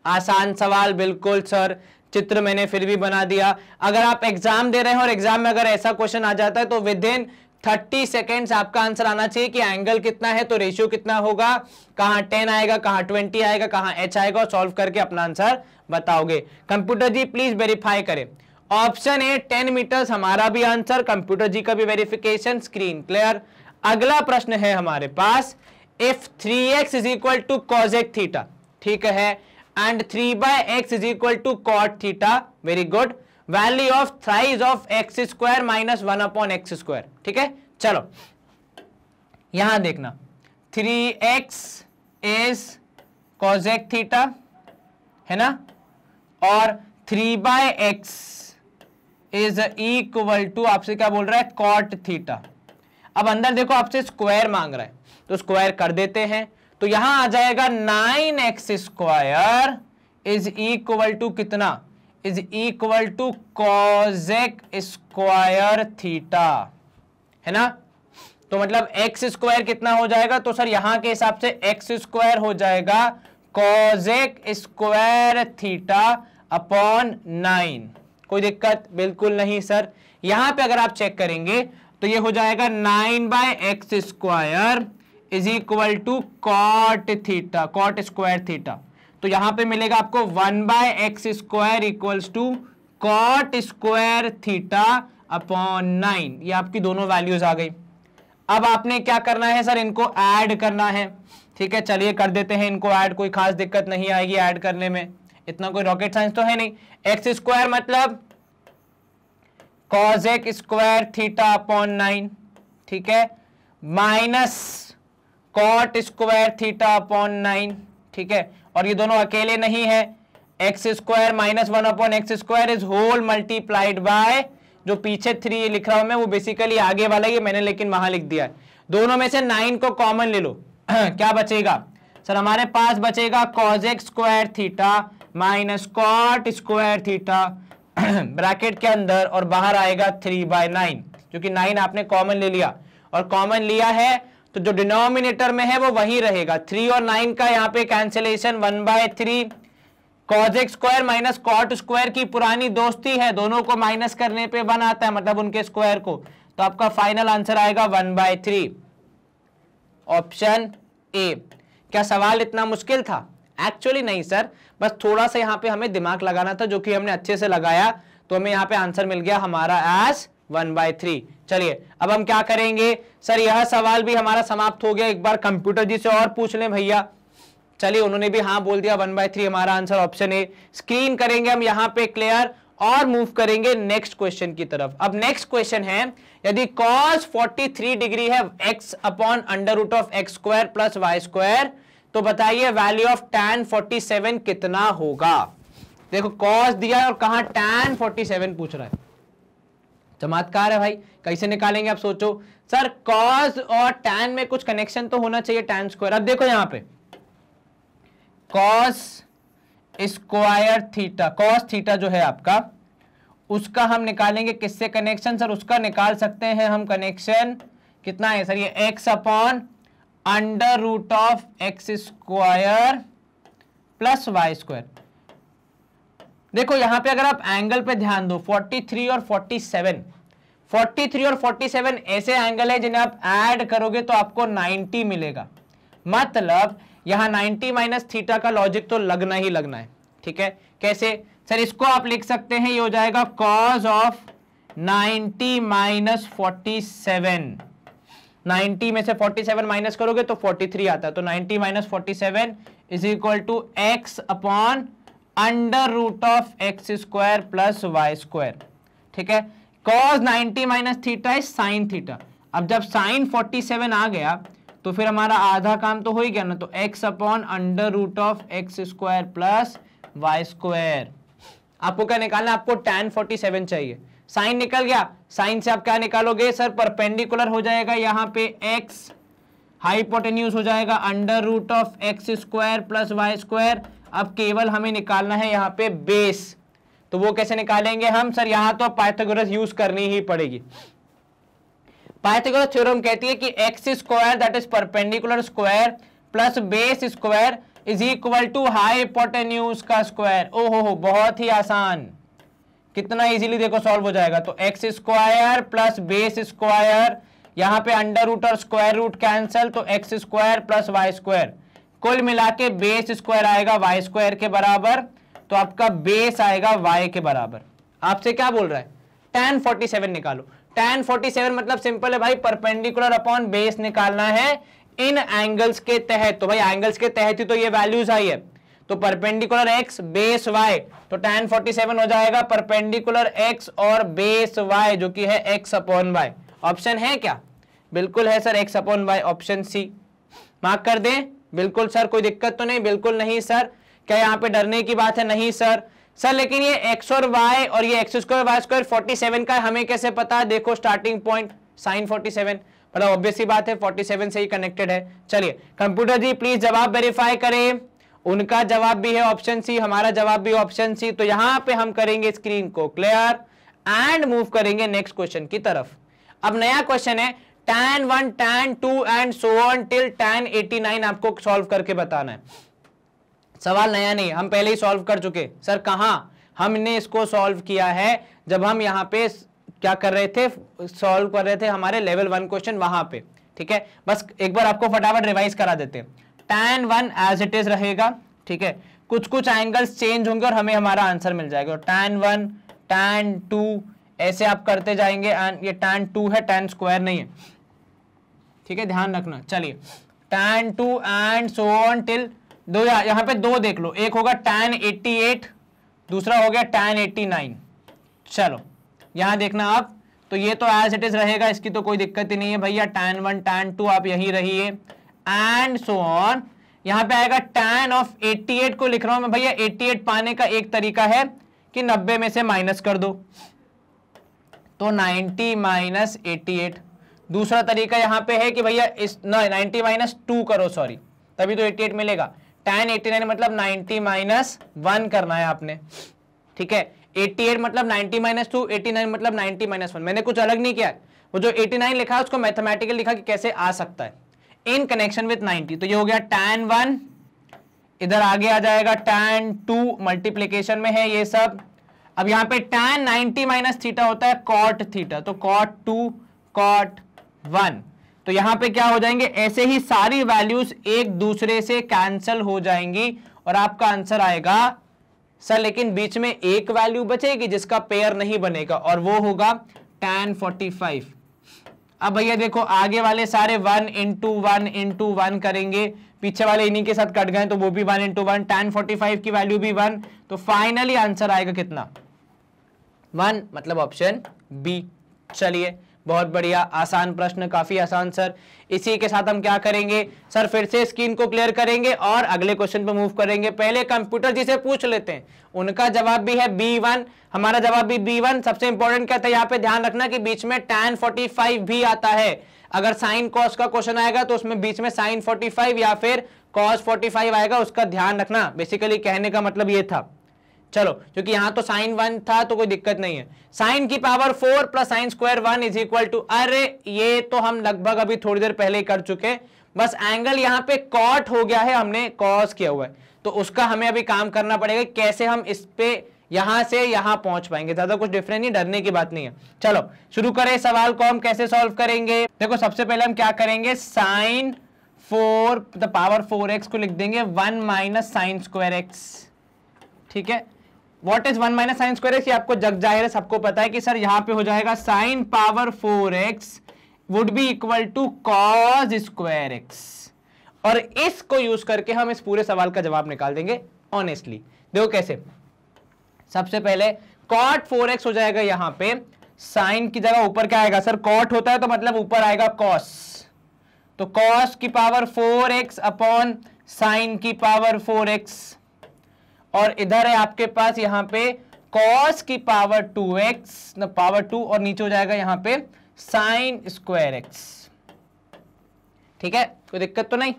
आसान सवाल बिल्कुल सर चित्र मैंने फिर भी बना दिया अगर आप एग्जाम दे रहे हैं और एग्जाम में अगर ऐसा क्वेश्चन आ जाता है तो विद इन थर्टी सेकेंड्स आपका आंसर आना चाहिए कि एंगल कितना है तो रेशियो कितना होगा कहाँ टेन आएगा कहाँ ट्वेंटी आएगा कहाँ एच आएगा और सॉल्व करके अपना आंसर बताओगे कंप्यूटर जी प्लीज वेरीफाई करें ऑप्शन ए टेन मीटर्स हमारा भी आंसर कंप्यूटर जी का भी वेरिफिकेशन स्क्रीन क्लियर अगला प्रश्न है हमारे पास if three X is equal to cosec theta ठीक है and three by X is equal to cot theta very good value of size of X square minus one upon X square ठीक है चलो यहां देखना three X is cosec theta है ना और three by X is equal to आपसे क्या बोल रहा है कॉट थीटा अब अंदर देखो आपसे स्क्वायर मांग रहा है तो स्क्वायर कर देते हैं तो यहां आ जाएगा nine X square is equal to कितना is equal to cosec square theta है ना तो मतलब एक्स स्क्वायर कितना हो जाएगा तो सर यहां के हिसाब से एक्स स्क्वायर हो जाएगा cosec square theta upon nine कोई दिक्कत बिल्कुल नहीं सर यहां पे अगर आप चेक करेंगे तो ये हो जाएगा nine by X square is equal to cot theta cot square theta तो यहां पे मिलेगा आपको one by X square equals to cot square theta upon nine ये आपकी दोनों वैल्यूज आ गई अब आपने क्या करना है सर इनको ऐड करना है ठीक है चलिए कर देते हैं इनको ऐड कोई खास दिक्कत नहीं आएगी ऐड करने में इतना कोई रॉकेट साइंस तो है नहीं एक्स स्क्वायर मतलब cosec square theta upon nine ठीक है minus cot square theta upon nine ठीक है और ये दोनों अकेले नहीं है X square minus one upon X square is whole multiplied by जो पीछे थ्री लिख रहा हूं मैं वो बेसिकली आगे वाला ही मैंने लेकिन वहां लिख दिया है दोनों में से नाइन को कॉमन ले लो क्या बचेगा सर हमारे पास बचेगा cosec square theta minus cot square theta bracket के अंदर और बाहर आएगा थ्री बाय नाइन क्योंकि नाइन आपने कॉमन ले लिया और कॉमन लिया है तो जो डिनोमिनेटर में है वो वही रहेगा थ्री और नाइन का यहाँ पे cancellation one by three cosec square minus cot square की पुरानी दोस्ती है दोनों को माइनस करने पे वन आता है मतलब उनके स्क्वायर को तो आपका फाइनल आंसर आएगा one by three option A क्या सवाल इतना मुश्किल था एक्चुअली नहीं सर बस थोड़ा सा यहाँ पे हमें दिमाग लगाना था जो कि हमने अच्छे से लगाया तो हमें यहाँ पे आंसर मिल गया हमारा एस वन बाय थ्री चलिए अब हम क्या करेंगे सर यह सवाल भी हमारा समाप्त हो गया एक बार कंप्यूटर जी से और पूछ ले भैया चलिए उन्होंने भी हाँ बोल दिया वन बाय थ्री हमारा आंसर ऑप्शन ए स्क्रीन करेंगे हम यहाँ पे क्लियर और मूव करेंगे नेक्स्ट क्वेश्चन की तरफ अब नेक्स्ट क्वेश्चन है यदि कॉस 43 डिग्री है X upon under root of X square plus Y square तो बताइए वैल्यू ऑफ टैन 47 कितना होगा देखो कॉस दिया है और कहा टैन 47 पूछ रहा है चमत्कार है भाई कैसे निकालेंगे आप सोचो सर कॉस और टैन में कुछ कनेक्शन तो होना चाहिए टैन स्क्वायर अब देखो यहां पे cos square theta cos theta जो है आपका उसका हम निकालेंगे किससे कनेक्शन सर उसका निकाल सकते हैं हम कनेक्शन कितना है सर ये X upon under root of X square plus Y square देखो यहां पे अगर आप एंगल पे ध्यान दो 43 और 47 43 और 47 ऐसे एंगल है जिन्हें आप ऐड करोगे तो आपको 90 मिलेगा मतलब यहां 90 माइनस थीटा का लॉजिक तो लगना ही लगना है ठीक है कैसे सर इसको आप लिख सकते हैं ये हो जाएगा cos of 90 minus forty seven 90 में से 47 माइनस करोगे तो 43 आता है तो 90 minus forty seven is equal to X upon under root of X square plus Y square ठीक है cos 90 minus theta is sine theta अब जब साइन 47 आ गया तो फिर हमारा आधा काम तो हो ही गया ना तो X upon under root of X square plus Y square आपको क्या निकालना आपको टेन फोर्टी चाहिए साइन निकल गया साइन से आप क्या निकालोगे सर परपेंडिकुलर हो जाएगा यहाँ पे एक्स हाइपोटेन्यूज हो जाएगा under root of X square plus Y square अब केवल हमें निकालना है यहाँ पे बेस तो वो कैसे निकालेंगे हम सर यहाँ तो पाइथागोरस यूज करनी ही पड़ेगी पाइथागोरस थ्योरम कहती है कि X square that is perpendicular square plus base square is equal to hypotenuse का स्क्वायर ओ हो बहुत ही आसान कितना इजीली देखो सॉल्व हो जाएगा तो x square plus base square यहां पे अंडर रूट और स्क्वायर रूट कैंसल तो x square plus Y square कुल मिला के बेस स्क्वायर आएगा वाई स्क्वायर के बराबर तो आपका बेस आएगा वाई के बराबर आपसे क्या बोल रहा है टेन फोर्टी सेवन निकालो टेन फोर्टी सेवन मतलब सिंपल है भाई परपेंडिकुलर अपॉन बेस निकालना है इन एंगल्स के तहत तो भाई एंगल्स के तहत ही तो ये वैल्यूज आई है तो परपेंडिकुलर एक्स बेस वाई तो फोर्टी सेवन हो जाएगा परपेंडिकुलर एक्स और बेस वाई जो कि है एक्स अपॉन वाई ऑप्शन है क्या बिल्कुल है sir x upon y option C mark कर दें बिल्कुल सर कोई दिक्कत तो नहीं बिल्कुल नहीं सर क्या यहाँ पे डरने की बात है नहीं सर सर लेकिन ये एक्स और वाई और ये x square Y square forty seven का हमें कैसे पता है देखो starting point sine forty seven मतलब ऑब्वियसली बात है फोर्टी सेवन से ही कनेक्टेड है चलिए कंप्यूटर जी प्लीज जवाब वेरीफाई करें उनका जवाब भी है ऑप्शन सी हमारा जवाब भी ऑप्शन सी तो यहां पे हम करेंगे स्क्रीन को क्लियर एंड मूव करेंगे नेक्स्ट क्वेश्चन की तरफ अब नया क्वेश्चन है tan one tan two and so on till tan eighty nine आपको सॉल्व करके बताना है सवाल नया नहीं हम पहले ही सॉल्व कर चुके सर कहा हमने इसको सॉल्व किया है जब हम यहाँ पे क्या कर रहे थे सॉल्व कर रहे थे हमारे लेवल वन क्वेश्चन वहां पे ठीक है बस एक बार आपको फटाफट रिवाइज करा देते हैं tan one as it is रहेगा ठीक है कुछ कुछ एंगल्स चेंज होंगे और हमें हमारा आंसर मिल जाएगा टैन वन टैन टू ऐसे आप करते जाएंगे ये टैन टू है टैन स्क्वायर नहीं है ठीक है ध्यान रखना चलिए tan two and so on till दो यहाँ पे दो देख लो एक होगा टैन एट्टी एट दूसरा हो गया टैन एट्टी नाइन चलो यहाँ देखना आप तो ये तो एज इट इज रहेगा इसकी तो कोई दिक्कत ही नहीं है भैया टैन वन टैन टू आप यही रहिए एंड सो ऑन यहां पे आएगा tan ऑफ 88 को लिख रहा हूं मैं भैया 88 पाने का एक तरीका है कि 90 में से माइनस कर दो तो 90 माइनस 88 दूसरा तरीका यहां पे है कि भैया इस नाइन्टी माइनस टू करो सॉरी तभी तो 88 मिलेगा tan 89 मतलब 90 माइनस वन करना है आपने ठीक है 88 मतलब 90 माइनस टू एटी मतलब 90 माइनस वन मैंने कुछ अलग नहीं किया वो जो 89 लिखा है उसको मैथमेटिकल लिखा कि कैसे आ सकता है इन कनेक्शन विथ 90 तो ये हो गया टैन वन इधर आगे आ जाएगा टैन टू मल्टीप्लीकेशन में है ये सब अब यहां पे टैन 90 माइनस थीटा होता है कॉट थीटा तो कॉट टू कॉट वन तो यहां पे क्या हो जाएंगे ऐसे ही सारी वैल्यूज एक दूसरे से कैंसल हो जाएंगी और आपका आंसर आएगा सर लेकिन बीच में एक वैल्यू बचेगी जिसका पेयर नहीं बनेगा और वो होगा टैन फोर्टी फाइव अब भैया देखो आगे वाले सारे one into one into one करेंगे पीछे वाले इन्हीं के साथ कट गए तो वो भी one into one tan forty five की वैल्यू भी वन तो फाइनली आंसर आएगा कितना वन मतलब ऑप्शन बी चलिए बहुत बढ़िया आसान प्रश्न काफी आसान सर इसी के साथ हम क्या करेंगे सर फिर से स्क्रीन को क्लियर करेंगे और अगले क्वेश्चन पे मूव करेंगे पहले कंप्यूटर जी से पूछ लेते हैं उनका जवाब भी है बी वन हमारा जवाब भी बी वन सबसे इंपॉर्टेंट क्या था यहाँ पे ध्यान रखना कि बीच में टैन फोर्टी फाइव भी आता है अगर साइन कॉस का क्वेश्चन आएगा तो उसमें बीच में साइन फोर्टी फाइव या फिर कॉस फोर्टी फाइव आएगा उसका ध्यान रखना बेसिकली कहने का मतलब ये था चलो क्योंकि यहां तो साइन वन था तो कोई दिक्कत नहीं है साइन की power four plus sine square one is equal to अरे ये तो हम लगभग अभी थोड़ी देर पहले ही कर चुके बस एंगल यहां पे कॉट हो गया है हमने कॉस किया हुआ है तो उसका हमें अभी काम करना पड़ेगा कैसे हम इस पे यहां से यहां पहुंच पाएंगे ज्यादा कुछ डिफरेंस नहीं डरने की बात नहीं है चलो शुरू करें सवाल को हम कैसे सॉल्व करेंगे देखो सबसे पहले हम क्या करेंगे sine four the power four x को लिख देंगे one minus sine square x ठीक है what is one minus sine square x आपको जग जाहिर है सबको पता है कि सर यहाँ पे हो जाएगा sine power four x would be equal to cos square x और इसको यूज करके हम इस पूरे सवाल का जवाब निकाल देंगे ऑनेस्टली देखो कैसे सबसे पहले कॉट फोर एक्स हो जाएगा यहां पे साइन की जगह ऊपर क्या आएगा सर कॉट होता है तो मतलब ऊपर आएगा कॉस तो कॉस की power four x upon sine की पावर फोर एक्स और इधर है आपके पास यहाँ पे कॉस की power two x power two और नीचे हो जाएगा यहाँ पे साइन स्क्वायर एक्स ठीक है कोई दिक्कत तो नहीं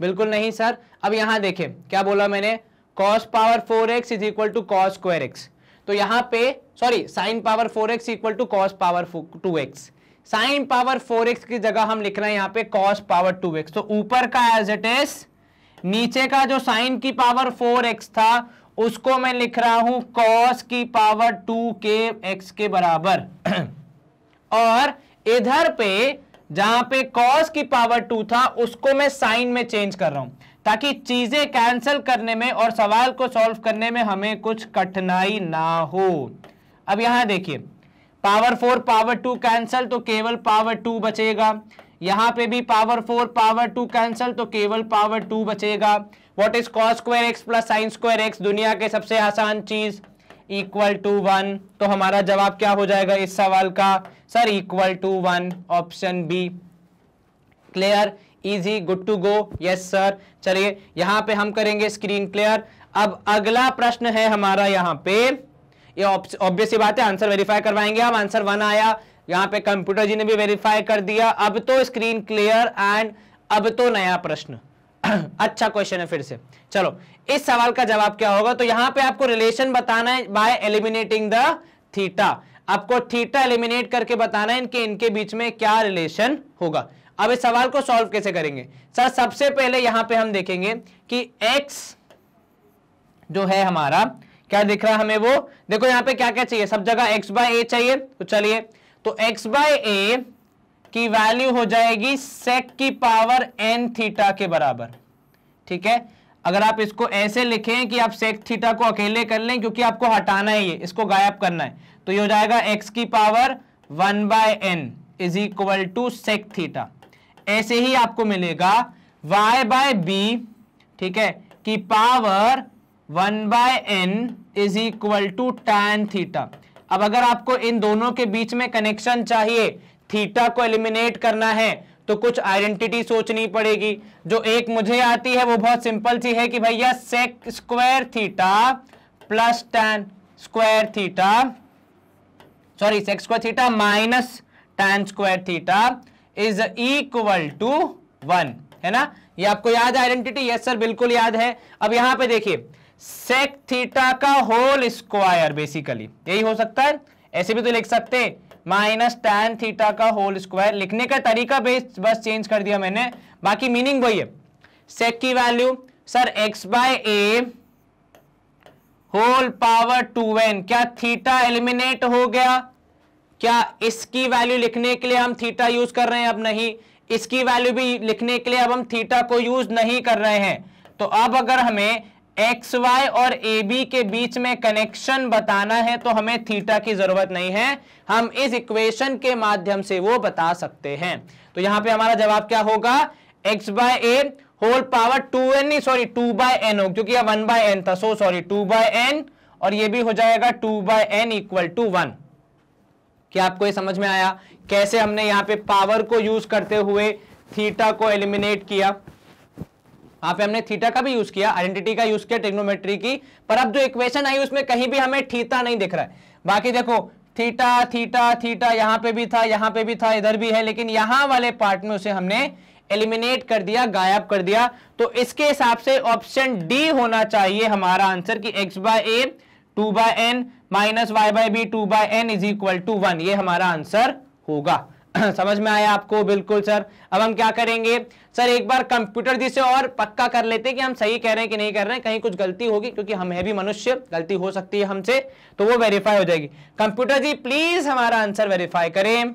बिल्कुल नहीं सर अब यहां देखें क्या बोला मैंने cos power four x is equal to cos square x तो यहां पे sorry sine power four x equal to cos power two x sine power four x की जगह हम लिख रहे हैं यहां पे कॉस पावर टू एक्स तो ऊपर का एज इट इज नीचे का जो साइन की पावर फोर एक्स था उसको मैं लिख रहा हूं कॉस की पावर टू के एक्स के बराबर और इधर पे जहां पे कॉस की पावर टू था उसको मैं साइन में चेंज कर रहा हूं ताकि चीजें कैंसिल करने में और सवाल को सॉल्व करने में हमें कुछ कठिनाई ना हो अब यहां देखिए power four power two cancel तो केवल पावर टू बचेगा यहाँ पे भी power four power two cancel तो केवल पावर टू बचेगा what is cos square x plus sine square x दुनिया के सबसे आसान चीज इक्वल टू वन तो हमारा जवाब क्या हो जाएगा इस सवाल का sir equal to one option B clear easy good to go yes sir चलिए यहाँ पे हम करेंगे स्क्रीन क्लियर अब अगला प्रश्न है हमारा यहाँ पे ये ऑब्वियस बात है आंसर वेरीफाई करवाएंगे हम आंसर वन आया यहां पे कंप्यूटर जी ने भी वेरीफाई कर दिया अब तो स्क्रीन क्लियर एंड अब तो नया प्रश्न अच्छा क्वेश्चन है फिर से चलो इस सवाल का जवाब क्या होगा तो यहाँ पे आपको रिलेशन बताना है बाय एलिमिनेटिंग द थीटा आपको थीटा एलिमिनेट करके बताना है इनके इनके बीच में क्या रिलेशन होगा अब इस सवाल को सॉल्व कैसे करेंगे सर सबसे पहले यहां पे हम देखेंगे कि x जो है हमारा क्या दिख रहा है हमें वो देखो यहाँ पे क्या क्या चाहिए सब जगह x बाय ए चाहिए तो चलिए तो x बाय ए की वैल्यू हो जाएगी सेक की पावर एन थीटा के बराबर ठीक है अगर आप इसको ऐसे लिखें कि आप सेक थीटा को अकेले कर लें क्योंकि आपको हटाना ही है इसको गायब करना है तो ये हो जाएगा x की power one by n is equal to sec theta ऐसे ही आपको मिलेगा y बाय बी ठीक है की power one by n is equal to tan theta अब अगर आपको इन दोनों के बीच में कनेक्शन चाहिए थीटा को एलिमिनेट करना है तो कुछ आइडेंटिटी सोचनी पड़ेगी जो एक मुझे आती है वो बहुत सिंपल सी है कि भैया sec square theta plus tan square theta sorry sec square theta minus tan square theta is equal to one है ना ये आपको याद है आइडेंटिटी यस सर बिल्कुल याद है अब यहां पे देखिए सेक थीटा का होल स्क्वायर बेसिकली यही हो सकता है ऐसे भी तो लिख सकते माइनस टेन थीटा का होल स्क्वायर लिखने का तरीका बेस बस चेंज कर दिया मैंने बाकी मीनिंग वही है सेक की value sir x by a whole power two n क्या थीटा एलिमिनेट हो गया क्या इसकी वैल्यू लिखने के लिए हम थीटा यूज कर रहे हैं अब नहीं इसकी वैल्यू भी लिखने के लिए अब हम थीटा को यूज नहीं कर रहे हैं तो अब अगर हमें एक्स वाई और ए बी के बीच में कनेक्शन बताना है तो हमें थीटा की जरूरत नहीं है हम इस इक्वेशन के माध्यम से वो बता सकते हैं तो यहां पे हमारा जवाब क्या होगा x by a whole power two n नहीं सॉरी टू बाय एन हो क्योंकि वन बाय एन था so sorry two by n और ये भी हो जाएगा two by n equal to one क्या आपको ये समझ में आया कैसे हमने यहां पे पावर को यूज करते हुए थीटा को एलिमिनेट किया यहाँ पे हमने थीटा का भी यूज किया आइडेंटिटी का यूज किया टेक्नोमेट्री की पर अब जो इक्वेशन आई उसमें कहीं भी हमें थीटा नहीं दिख रहा है बाकी देखो थीटा थीटा थीटा यहाँ पे भी था यहाँ पे भी था इधर भी है लेकिन यहाँ वाले पार्ट में उसे हमने एलिमिनेट कर दिया गायब कर दिया तो इसके हिसाब से ऑप्शन डी होना चाहिए हमारा आंसर कि x by a two by n minus y by b two by n is equal to one ये हमारा आंसर होगा समझ में आया आपको बिल्कुल सर अब हम क्या करेंगे सर एक बार कंप्यूटर जी से और पक्का कर लेते कि हम सही कह रहे हैं कि नहीं कर रहे हैं कहीं कुछ गलती होगी क्योंकि हम है भी मनुष्य गलती हो सकती है हमसे तो वो वेरीफाई हो जाएगी कंप्यूटर जी प्लीज हमारा आंसर वेरीफाई करें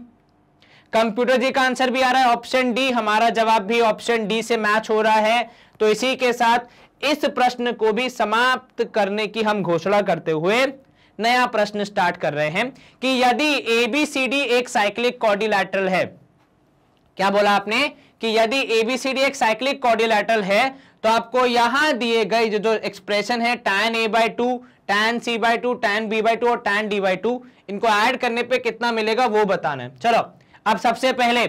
कंप्यूटर जी का आंसर भी आ रहा है ऑप्शन डी हमारा जवाब भी ऑप्शन डी से मैच हो रहा है तो इसी के साथ इस प्रश्न को भी समाप्त करने की हम घोषणा करते हुए नया प्रश्न स्टार्ट कर रहे हैं कि यदि एबीसीडी एक साइक्लिक कॉर्डिलेटरल है क्या बोला आपने कि यदि एबीसीडी एक साइक्लिक कॉर्डिलेटरल है तो आपको यहां दिए गए जो जो एक्सप्रेशन है tan a by two tan c by two tan b by two और टैन डी बाई टू इनको ऐड करने पे कितना मिलेगा वो बताना है चलो अब सबसे पहले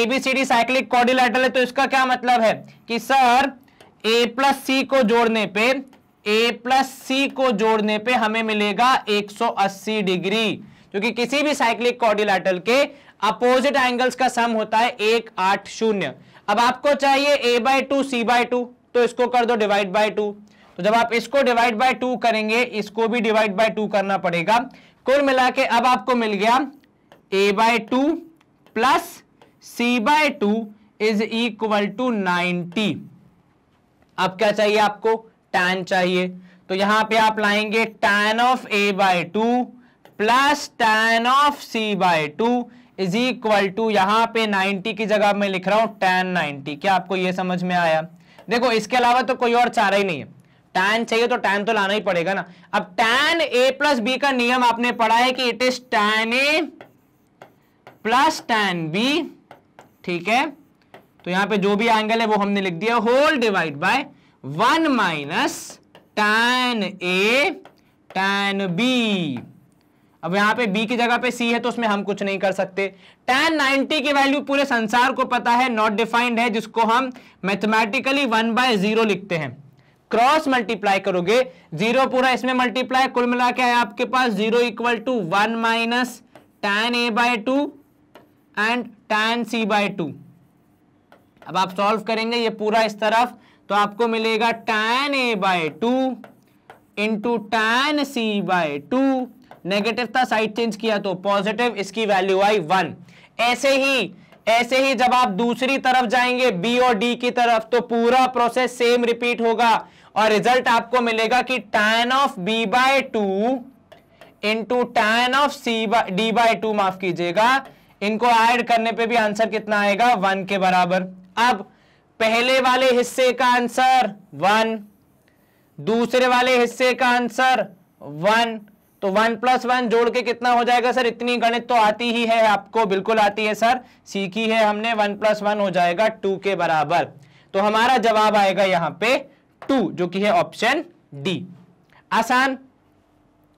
एबीसीडी साइक्लिक कॉर्डिलेटरल है तो इसका क्या मतलब है कि सर ए प्लस सी को जोड़ने पे ए प्लस सी को जोड़ने पे हमें मिलेगा 180 डिग्री क्योंकि किसी भी साइक्लिक कॉर्डिलेटल के अपोजिट एंगल्स का सम होता है एक आठ शून्य अब आपको चाहिए a by two c by two तो इसको कर दो डिवाइड बाय टू तो जब आप इसको डिवाइड बाय टू करेंगे इसको भी डिवाइड बाय टू करना पड़ेगा कुल मिला के अब आपको मिल गया a by two plus c by two is equal to ninety अब क्या चाहिए आपको टैन चाहिए तो यहां पे आप लाएंगे tan of a by two plus tan of c by two is equal to यहां पे 90 की जगह मैं लिख रहा हूं टैन 90 क्या आपको यह समझ में आया देखो इसके अलावा तो कोई और चारा ही नहीं है टैन चाहिए तो टैन तो लाना ही पड़ेगा ना अब टैन ए प्लस बी का नियम आपने पढ़ा है कि it is tan a plus tan b ठीक है तो यहां पे जो भी एंगल है वो हमने लिख दिया whole divide by one minus tan a tan b अब यहां पे बी की जगह पे सी है तो उसमें हम कुछ नहीं कर सकते टैन 90 की वैल्यू पूरे संसार को पता है नॉट डिफाइंड है जिसको हम मैथमेटिकली वन बाय जीरो लिखते हैं क्रॉस मल्टीप्लाई करोगे जीरो पूरा इसमें मल्टीप्लाई कुल मिला के है आपके पास zero equal to one minus tan a by two and tan c by two अब आप सॉल्व करेंगे ये पूरा इस तरफ तो आपको मिलेगा tan a by two into tan c by two negative था साइड चेंज किया तो पॉजिटिव इसकी वैल्यू आई वन ऐसे ही ऐसे ही जब आप दूसरी तरफ जाएंगे बी और डी की तरफ तो पूरा प्रोसेस सेम रिपीट होगा और रिजल्ट आपको मिलेगा कि tan of b by two into tan of c by d by two माफ कीजिएगा इनको ऐड करने पे भी आंसर कितना आएगा वन के बराबर अब पहले वाले हिस्से का आंसर वन दूसरे वाले हिस्से का आंसर वन तो वन प्लस वन जोड़ के कितना हो जाएगा सर इतनी गणित तो आती ही है आपको बिल्कुल आती है सर सीखी है हमने वन प्लस वन हो जाएगा टू के बराबर तो हमारा जवाब आएगा यहां पे टू जो कि है ऑप्शन डी आसान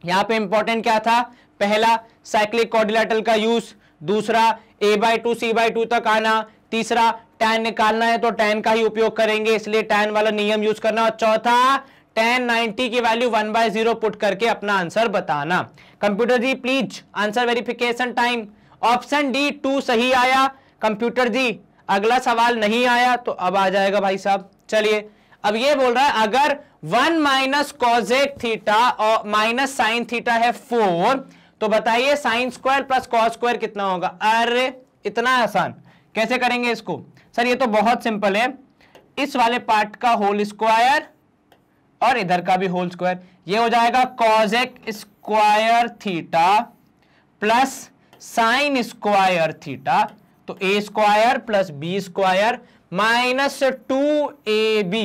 यहां पे इंपॉर्टेंट क्या था पहला साइक्लिक कॉर्डिलेटल का यूज दूसरा a by two c by two तक आना तीसरा टैन निकालना है तो टैन का ही उपयोग करेंगे इसलिए टैन वाला नियम यूज करना और चौथा टेन नाइनटी की value one by zero put करके अपना आंसर बताना computer ji please answer verification time option D टू सही आया कंप्यूटर जी अगला सवाल नहीं आया तो अब आ जाएगा भाई साहब चलिए अब ये बोल रहा है अगर वन माइनस कॉजेक थीटा और माइनस साइन थीटा है फोर तो बताइए sine square plus co square कितना होगा अरे इतना आसान कैसे करेंगे इसको सर ये तो बहुत सिंपल है इस वाले पार्ट का होल स्क्वायर और इधर का भी होल स्क्वायर ये हो जाएगा cosec square theta plus sine square theta तो ए square plus B square minus two ए बी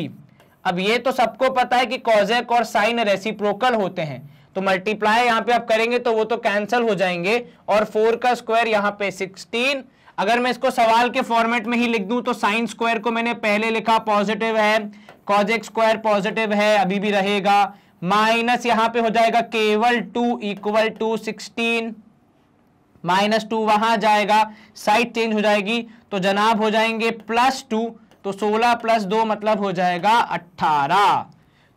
अब ये तो सबको पता है कि कॉजेक और साइन रेसिप्रोकल होते हैं तो मल्टीप्लाई यहां पे आप करेंगे तो वो तो कैंसिल हो जाएंगे और फोर का स्क्वायर यहां पे सिक्सटीन अगर मैं इसको सवाल के फॉर्मेट में ही लिख दूं तो साइन स्क्वायर को मैंने पहले लिखा पॉजिटिव है कॉजेक स्क्वायर पॉजिटिव है अभी भी रहेगा माइनस यहां पे हो जाएगा केवल two equal to sixteen minus two वहां जाएगा साइड चेंज हो जाएगी तो जनाब हो जाएंगे प्लस टू तो सोलह प्लस दो मतलब हो जाएगा अट्ठारह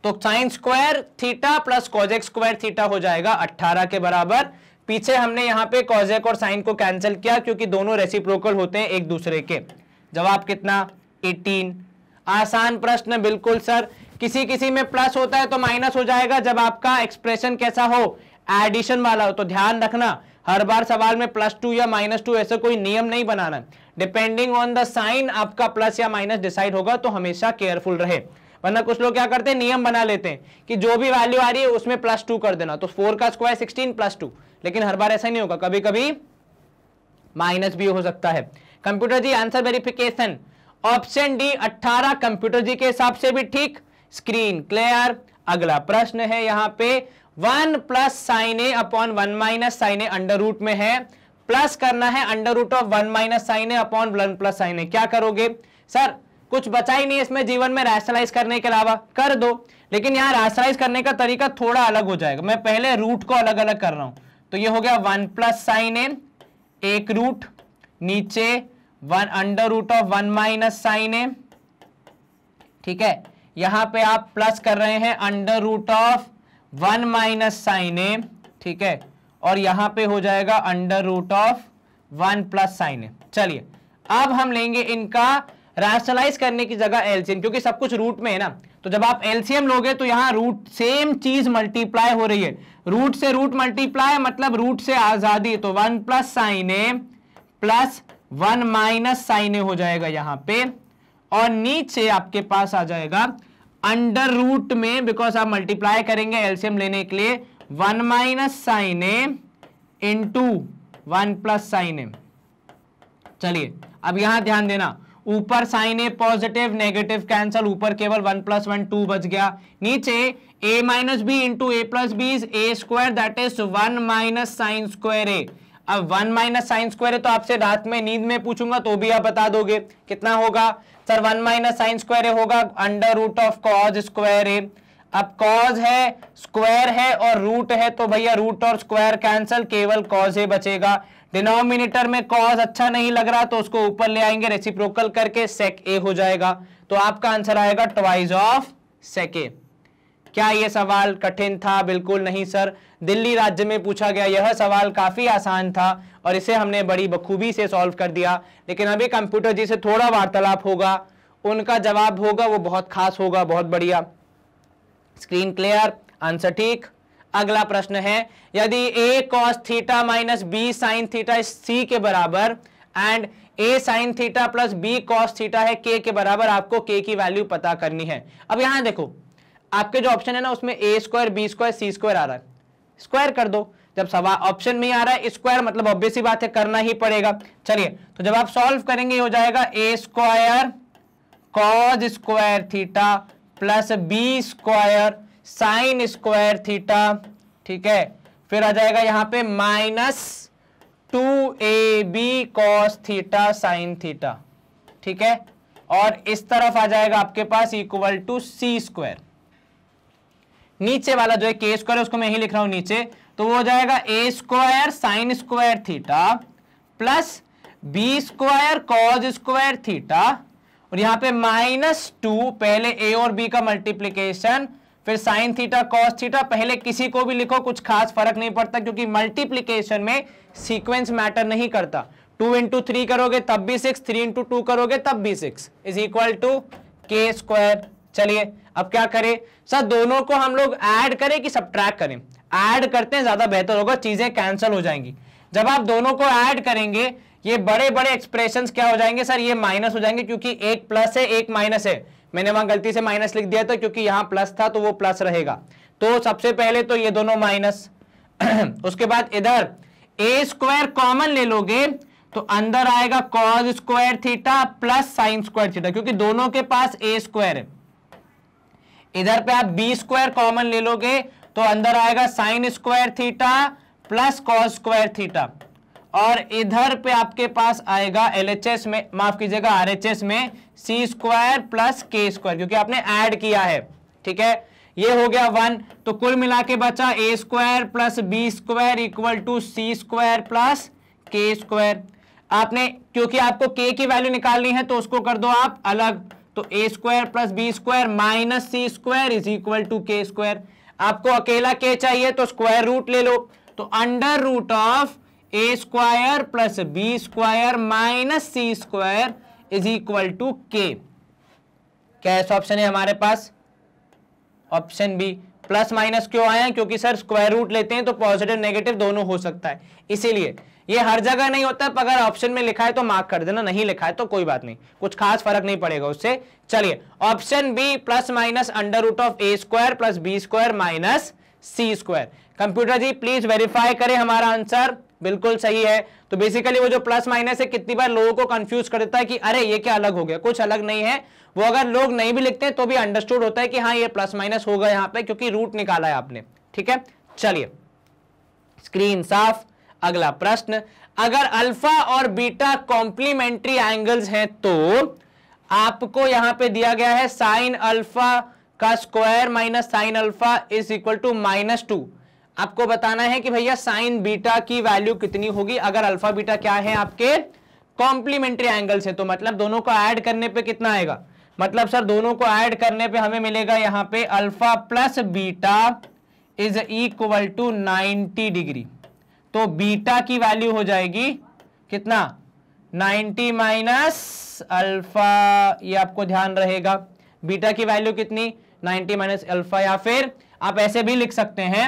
तो sine square theta plus cosec square theta हो जाएगा अट्ठारह के बराबर पीछे हमने यहाँ पे कॉजेक और साइन को कैंसिल किया क्योंकि दोनों रेसिप्रोकल होते हैं एक दूसरे के जवाब कितना 18 आसान प्रश्न बिल्कुल सर किसी किसी में प्लस होता है तो माइनस हो जाएगा जब आपका एक्सप्रेशन कैसा हो एडिशन वाला हो तो ध्यान रखना हर बार सवाल में प्लस टू या माइनस टू ऐसा कोई नियम नहीं बनाना डिपेंडिंग ऑन द साइन आपका प्लस या माइनस डिसाइड होगा तो हमेशा केयरफुल रहे वरना कुछ लोग क्या करते हैं नियम बना लेते हैं कि जो भी वैल्यू आ रही है उसमें प्लस टू कर देना तो फोर का स्क्वायर सिक्सटीन प्लस टू लेकिन हर बार ऐसा नहीं होगा कभी कभी माइनस भी हो सकता है computer ji answer verification option D अट्ठारह कंप्यूटर जी के हिसाब से भी ठीक स्क्रीन क्लियर अगला प्रश्न है यहां पे one plus sine A upon one minus sine a under root में है प्लस करना है under root of one minus sine A upon one plus sine a क्या करोगे सर कुछ बचा ही नहीं इसमें जीवन में रैशनलाइज करने के अलावा कर दो लेकिन यहाँ रैशनलाइज करने का तरीका थोड़ा अलग हो जाएगा मैं पहले रूट को अलग अलग कर रहा हूं तो ये हो गया वन प्लस साइन एन एक रूट नीचे one under root of one minus sine n ठीक है यहां पे आप प्लस कर रहे हैं under root of one minus sine m ठीक है और यहां पे हो जाएगा under root of one plus sine m चलिए अब हम लेंगे इनका रैशनलाइज करने की जगह एलसीएम क्योंकि सब कुछ रूट में है ना तो जब आप एलसीएम लोगे तो यहाँ रूट सेम चीज मल्टीप्लाई हो रही है रूट से रूट मल्टीप्लाई मतलब रूट से आजादी तो one plus sine a plus one minus sine a हो जाएगा यहाँ पे और नीचे आपके पास आ जाएगा अंडर रूट में बिकॉज आप मल्टीप्लाई करेंगे एलसीएम लेने के लिए one minus sine A into one plus sine a चलिए अब यहां ध्यान देना ऊपर sine a positive negative cancel ऊपर केवल वन प्लस वन टू बच गया नीचे a minus b into a plus B is a square that is one minus sine square a अब वन माइनस साइन स्क्वायर है तो आपसे रात में नींद में पूछूंगा तो भी आप बता दोगे कितना होगा sir one minus sine square होगा under root of cos square a अब कॉज है स्क्वायर है और रूट है तो भैया रूट और स्क्वायर कैंसल केवल कॉज ए बचेगा डिनोमिनेटर में कॉस अच्छा नहीं लग रहा तो उसको ऊपर ले आएंगे रेसिप्रोकल करके सेक ए हो जाएगा तो आपका आंसर आएगा ट्वाइस ऑफ सेक ए क्या यह सवाल कठिन था बिल्कुल नहीं सर दिल्ली राज्य में पूछा गया यह सवाल काफ़ी आसान था और इसे हमने बड़ी बखूबी से सॉल्व कर दिया लेकिन अभी कंप्यूटर जी से थोड़ा वार्तालाप होगा उनका जवाब होगा वो बहुत खास होगा बहुत बढ़िया स्क्रीन क्लियर आंसर ठीक अगला प्रश्न है यदि A cos theta minus B sine theta C के बराबर and A sine theta plus B cos theta है के के बराबर आपको के की वैल्यू पता करनी है अब यहां देखो आपके जो ऑप्शन है ना उसमें A square B square C square आ रहा है स्क्वायर कर दो जब सवाल ऑप्शन में आ रहा है स्क्वायर मतलब ऑब्वियस बात है करना ही पड़ेगा चलिए तो जब आप सॉल्व करेंगे हो जाएगा A square cos square theta plus B square sine square theta ठीक है फिर आ जाएगा यहां पे माइनस टू ए B cos theta sine theta ठीक है और इस तरफ आ जाएगा आपके पास इक्वल टू सी स्क्वायर नीचे वाला जो है के स्क्वायर उसको मैं ही लिख रहा हूं नीचे तो वो हो जाएगा A square sine square theta plus B square cos square theta और यहां पे माइनस टू पहले ए और बी का मल्टीप्लीकेशन फिर साइन थीटा कॉस थीटा पहले किसी को भी लिखो कुछ खास फर्क नहीं पड़ता क्योंकि मल्टीप्लीकेशन में सीक्वेंस मैटर नहीं करता टू इंटू थ्री करोगे तब भी सिक्स थ्री इंटू टू करोगे तब भी six is equal to K square चलिए अब क्या करें सर दोनों को हम लोग ऐड करें कि सब करें ऐड करते हैं ज़्यादा बेहतर होगा चीज़ें कैंसिल हो जाएंगी जब आप दोनों को ऐड करेंगे ये बड़े बड़े एक्सप्रेशंस क्या हो जाएंगे सर ये माइनस हो जाएंगे क्योंकि एक प्लस है एक माइनस है मैंने वहां गलती से माइनस लिख दिया था क्योंकि यहां प्लस था तो वो प्लस रहेगा तो सबसे पहले तो ये दोनों माइनस उसके बाद इधर ए स्क्वायर कॉमन ले लोगे तो अंदर आएगा cos square theta plus sine square theta क्योंकि दोनों के पास ए स्क्वायर है इधर पे आप बी स्क्वायर कॉमन ले लोगे तो अंदर आएगा sine square theta plus cos square theta और इधर पे आपके पास आएगा एलएचएस में माफ कीजिएगा आरएचएस में C square plus K square क्योंकि आपने ऐड किया है ठीक है ये हो गया वन तो कुल मिला के बचा A square plus B square equal to C square plus K square आपने क्योंकि आपको के की वैल्यू निकालनी है तो उसको कर दो आप अलग तो ए square plus B square minus C square is equal to K square आपको अकेला के चाहिए तो स्क्वायर रूट ले लो तो under root of A square plus B square minus C square is equal to K क्या ऐसा ऑप्शन है हमारे पास ऑप्शन बी प्लस माइनस क्यों आया क्योंकि सर स्क्वायर रूट लेते हैं तो पॉजिटिव नेगेटिव दोनों हो सकता है इसीलिए ये हर जगह नहीं होता है अगर ऑप्शन में लिखा है तो मार्क कर देना नहीं लिखा है तो कोई बात नहीं कुछ खास फर्क नहीं पड़ेगा उससे चलिए option B plus minus under root of A square plus B square minus C square computer ji please verify करें हमारा आंसर बिल्कुल सही है तो बेसिकली वो जो प्लस माइनस है कितनी बार लोगों को कंफ्यूज कर देता है कि अरे ये क्या अलग हो गया कुछ अलग नहीं है वो अगर लोग नहीं भी लिखते हैं तो भी अंडरस्टूड होता है कि हाँ ये प्लस माइनस होगा यहाँ पे क्योंकि रूट निकाला है आपने ठीक है चलिए स्क्रीन साफ अगला प्रश्न अगर अल्फा और बीटा कॉम्प्लीमेंट्री एंगल्स हैं तो आपको यहां पे दिया गया है साइन अल्फा का square minus sine alpha is equal to minus two आपको बताना है कि भैया साइन बीटा की वैल्यू कितनी होगी अगर अल्फा बीटा क्या है आपके कॉम्प्लीमेंट्री एंगल से तो मतलब दोनों को ऐड करने पे कितना आएगा मतलब सर दोनों को ऐड करने पे हमें मिलेगा यहां पे alpha plus beta is equal to 90 degree तो बीटा की वैल्यू हो जाएगी कितना 90 माइनस अल्फा ये आपको ध्यान रहेगा बीटा की वैल्यू कितनी 90 माइनस अल्फा या फिर आप ऐसे भी लिख सकते हैं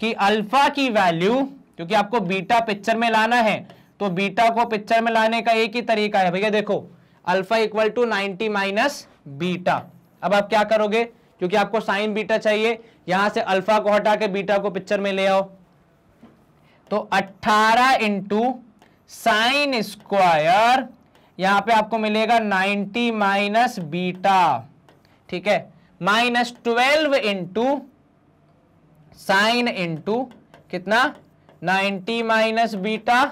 कि अल्फा की वैल्यू क्योंकि आपको बीटा पिक्चर में लाना है तो बीटा को पिक्चर में लाने का एक ही तरीका है भैया देखो alpha equal to ninety minus beta अब आप क्या करोगे क्योंकि आपको साइन बीटा चाहिए यहां से अल्फा को हटा के बीटा को पिक्चर में ले आओ तो 18 इंटू साइन स्क्वायर यहां पे आपको मिलेगा 90 माइनस बीटा ठीक है minus twelve into sine into कितना 90 माइनस बीटा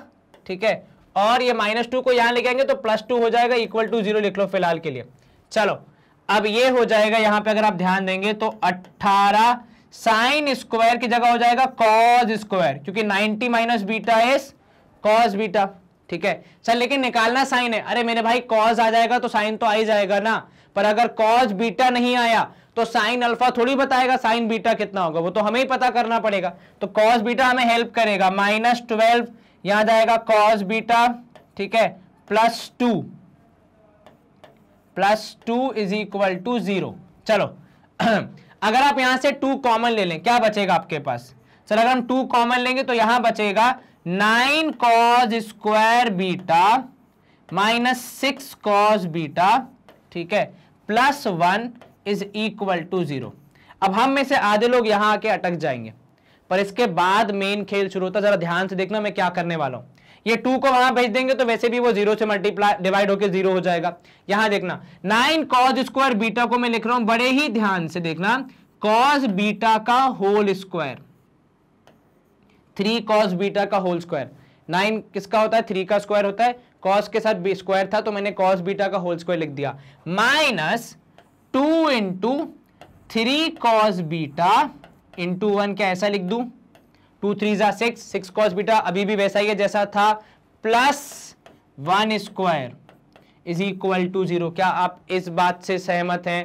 ठीक है और ये माइनस टू को यहां लिखेंगे तो प्लस टू हो जाएगा इक्वल टू जीरो लिख लो फिलहाल के लिए चलो अब ये हो जाएगा यहां पे अगर आप ध्यान देंगे तो 18 साइन स्क्वायर की जगह हो जाएगा कॉज स्क्वायर क्योंकि 90 minus beta is cos beta ठीक है सर लेकिन निकालना साइन है अरे मेरे भाई कॉज आ जाएगा तो साइन तो आ ही जाएगा ना पर अगर कॉज बीटा नहीं आया तो साइन अल्फा थोड़ी बताएगा साइन बीटा कितना होगा वो तो हमें ही पता करना पड़ेगा तो कॉस बीटा हमें हेल्प करेगा माइनस ट्वेल्व यहां जाएगा कॉस बीटा ठीक है plus two plus two is equal to zero चलो अगर आप यहां से टू कॉमन ले लें क्या बचेगा आपके पास सर अगर हम टू कॉमन लेंगे तो यहां बचेगा nine cos square beta minus six cos beta ठीक है plus one is equal to zero अब हम में से आधे लोग यहां आके अटक जाएंगे पर इसके बाद मेन खेल शुरू होता है जरा ध्यान से देखना मैं क्या करने वाला हूं ये टू को वहां भेज देंगे तो वैसे भी वो जीरो से मल्टीप्लाई डिवाइड होकर जीरो हो जाएगा यहां देखना नाइन कॉज स्क्वायर बीटा को मैं लिख रहा हूं बड़े ही ध्यान से देखना कॉज बीटा का whole square three cos beta का होल स्क्वायर नाइन किसका होता है थ्री का स्क्वायर होता है कॉस के साथ स्क्वायर था तो मैंने कॉस बीटा का होल स्क्वायर लिख दिया minus two into three cos beta into one क्या ऐसा लिख दू टू थ्री ज़ा सिक्स सिक्स कॉस बीटा अभी भी वैसा ही है जैसा था plus one square is equal to zero क्या आप इस बात से सहमत हैं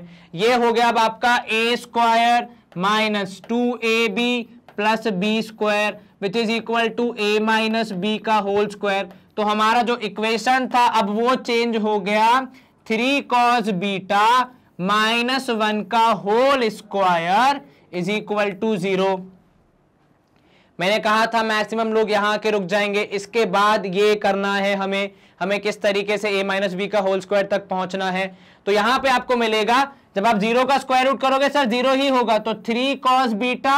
ये हो गया अब आपका A square minus two A B plus B square which is equal to A minus B का होल स्क्वायर तो हमारा जो इक्वेशन था अब वो चेंज हो गया three cos beta minus one का whole square is equal to zero मैंने कहा था मैक्सिमम लोग यहां के रुक जाएंगे इसके बाद ये करना है हमें हमें किस तरीके से a माइनस बी का होल स्क्वायर तक पहुंचना है तो यहां पे आपको मिलेगा जब आप जीरो का स्क्वायर रूट करोगे सर जीरो ही होगा तो three cos beta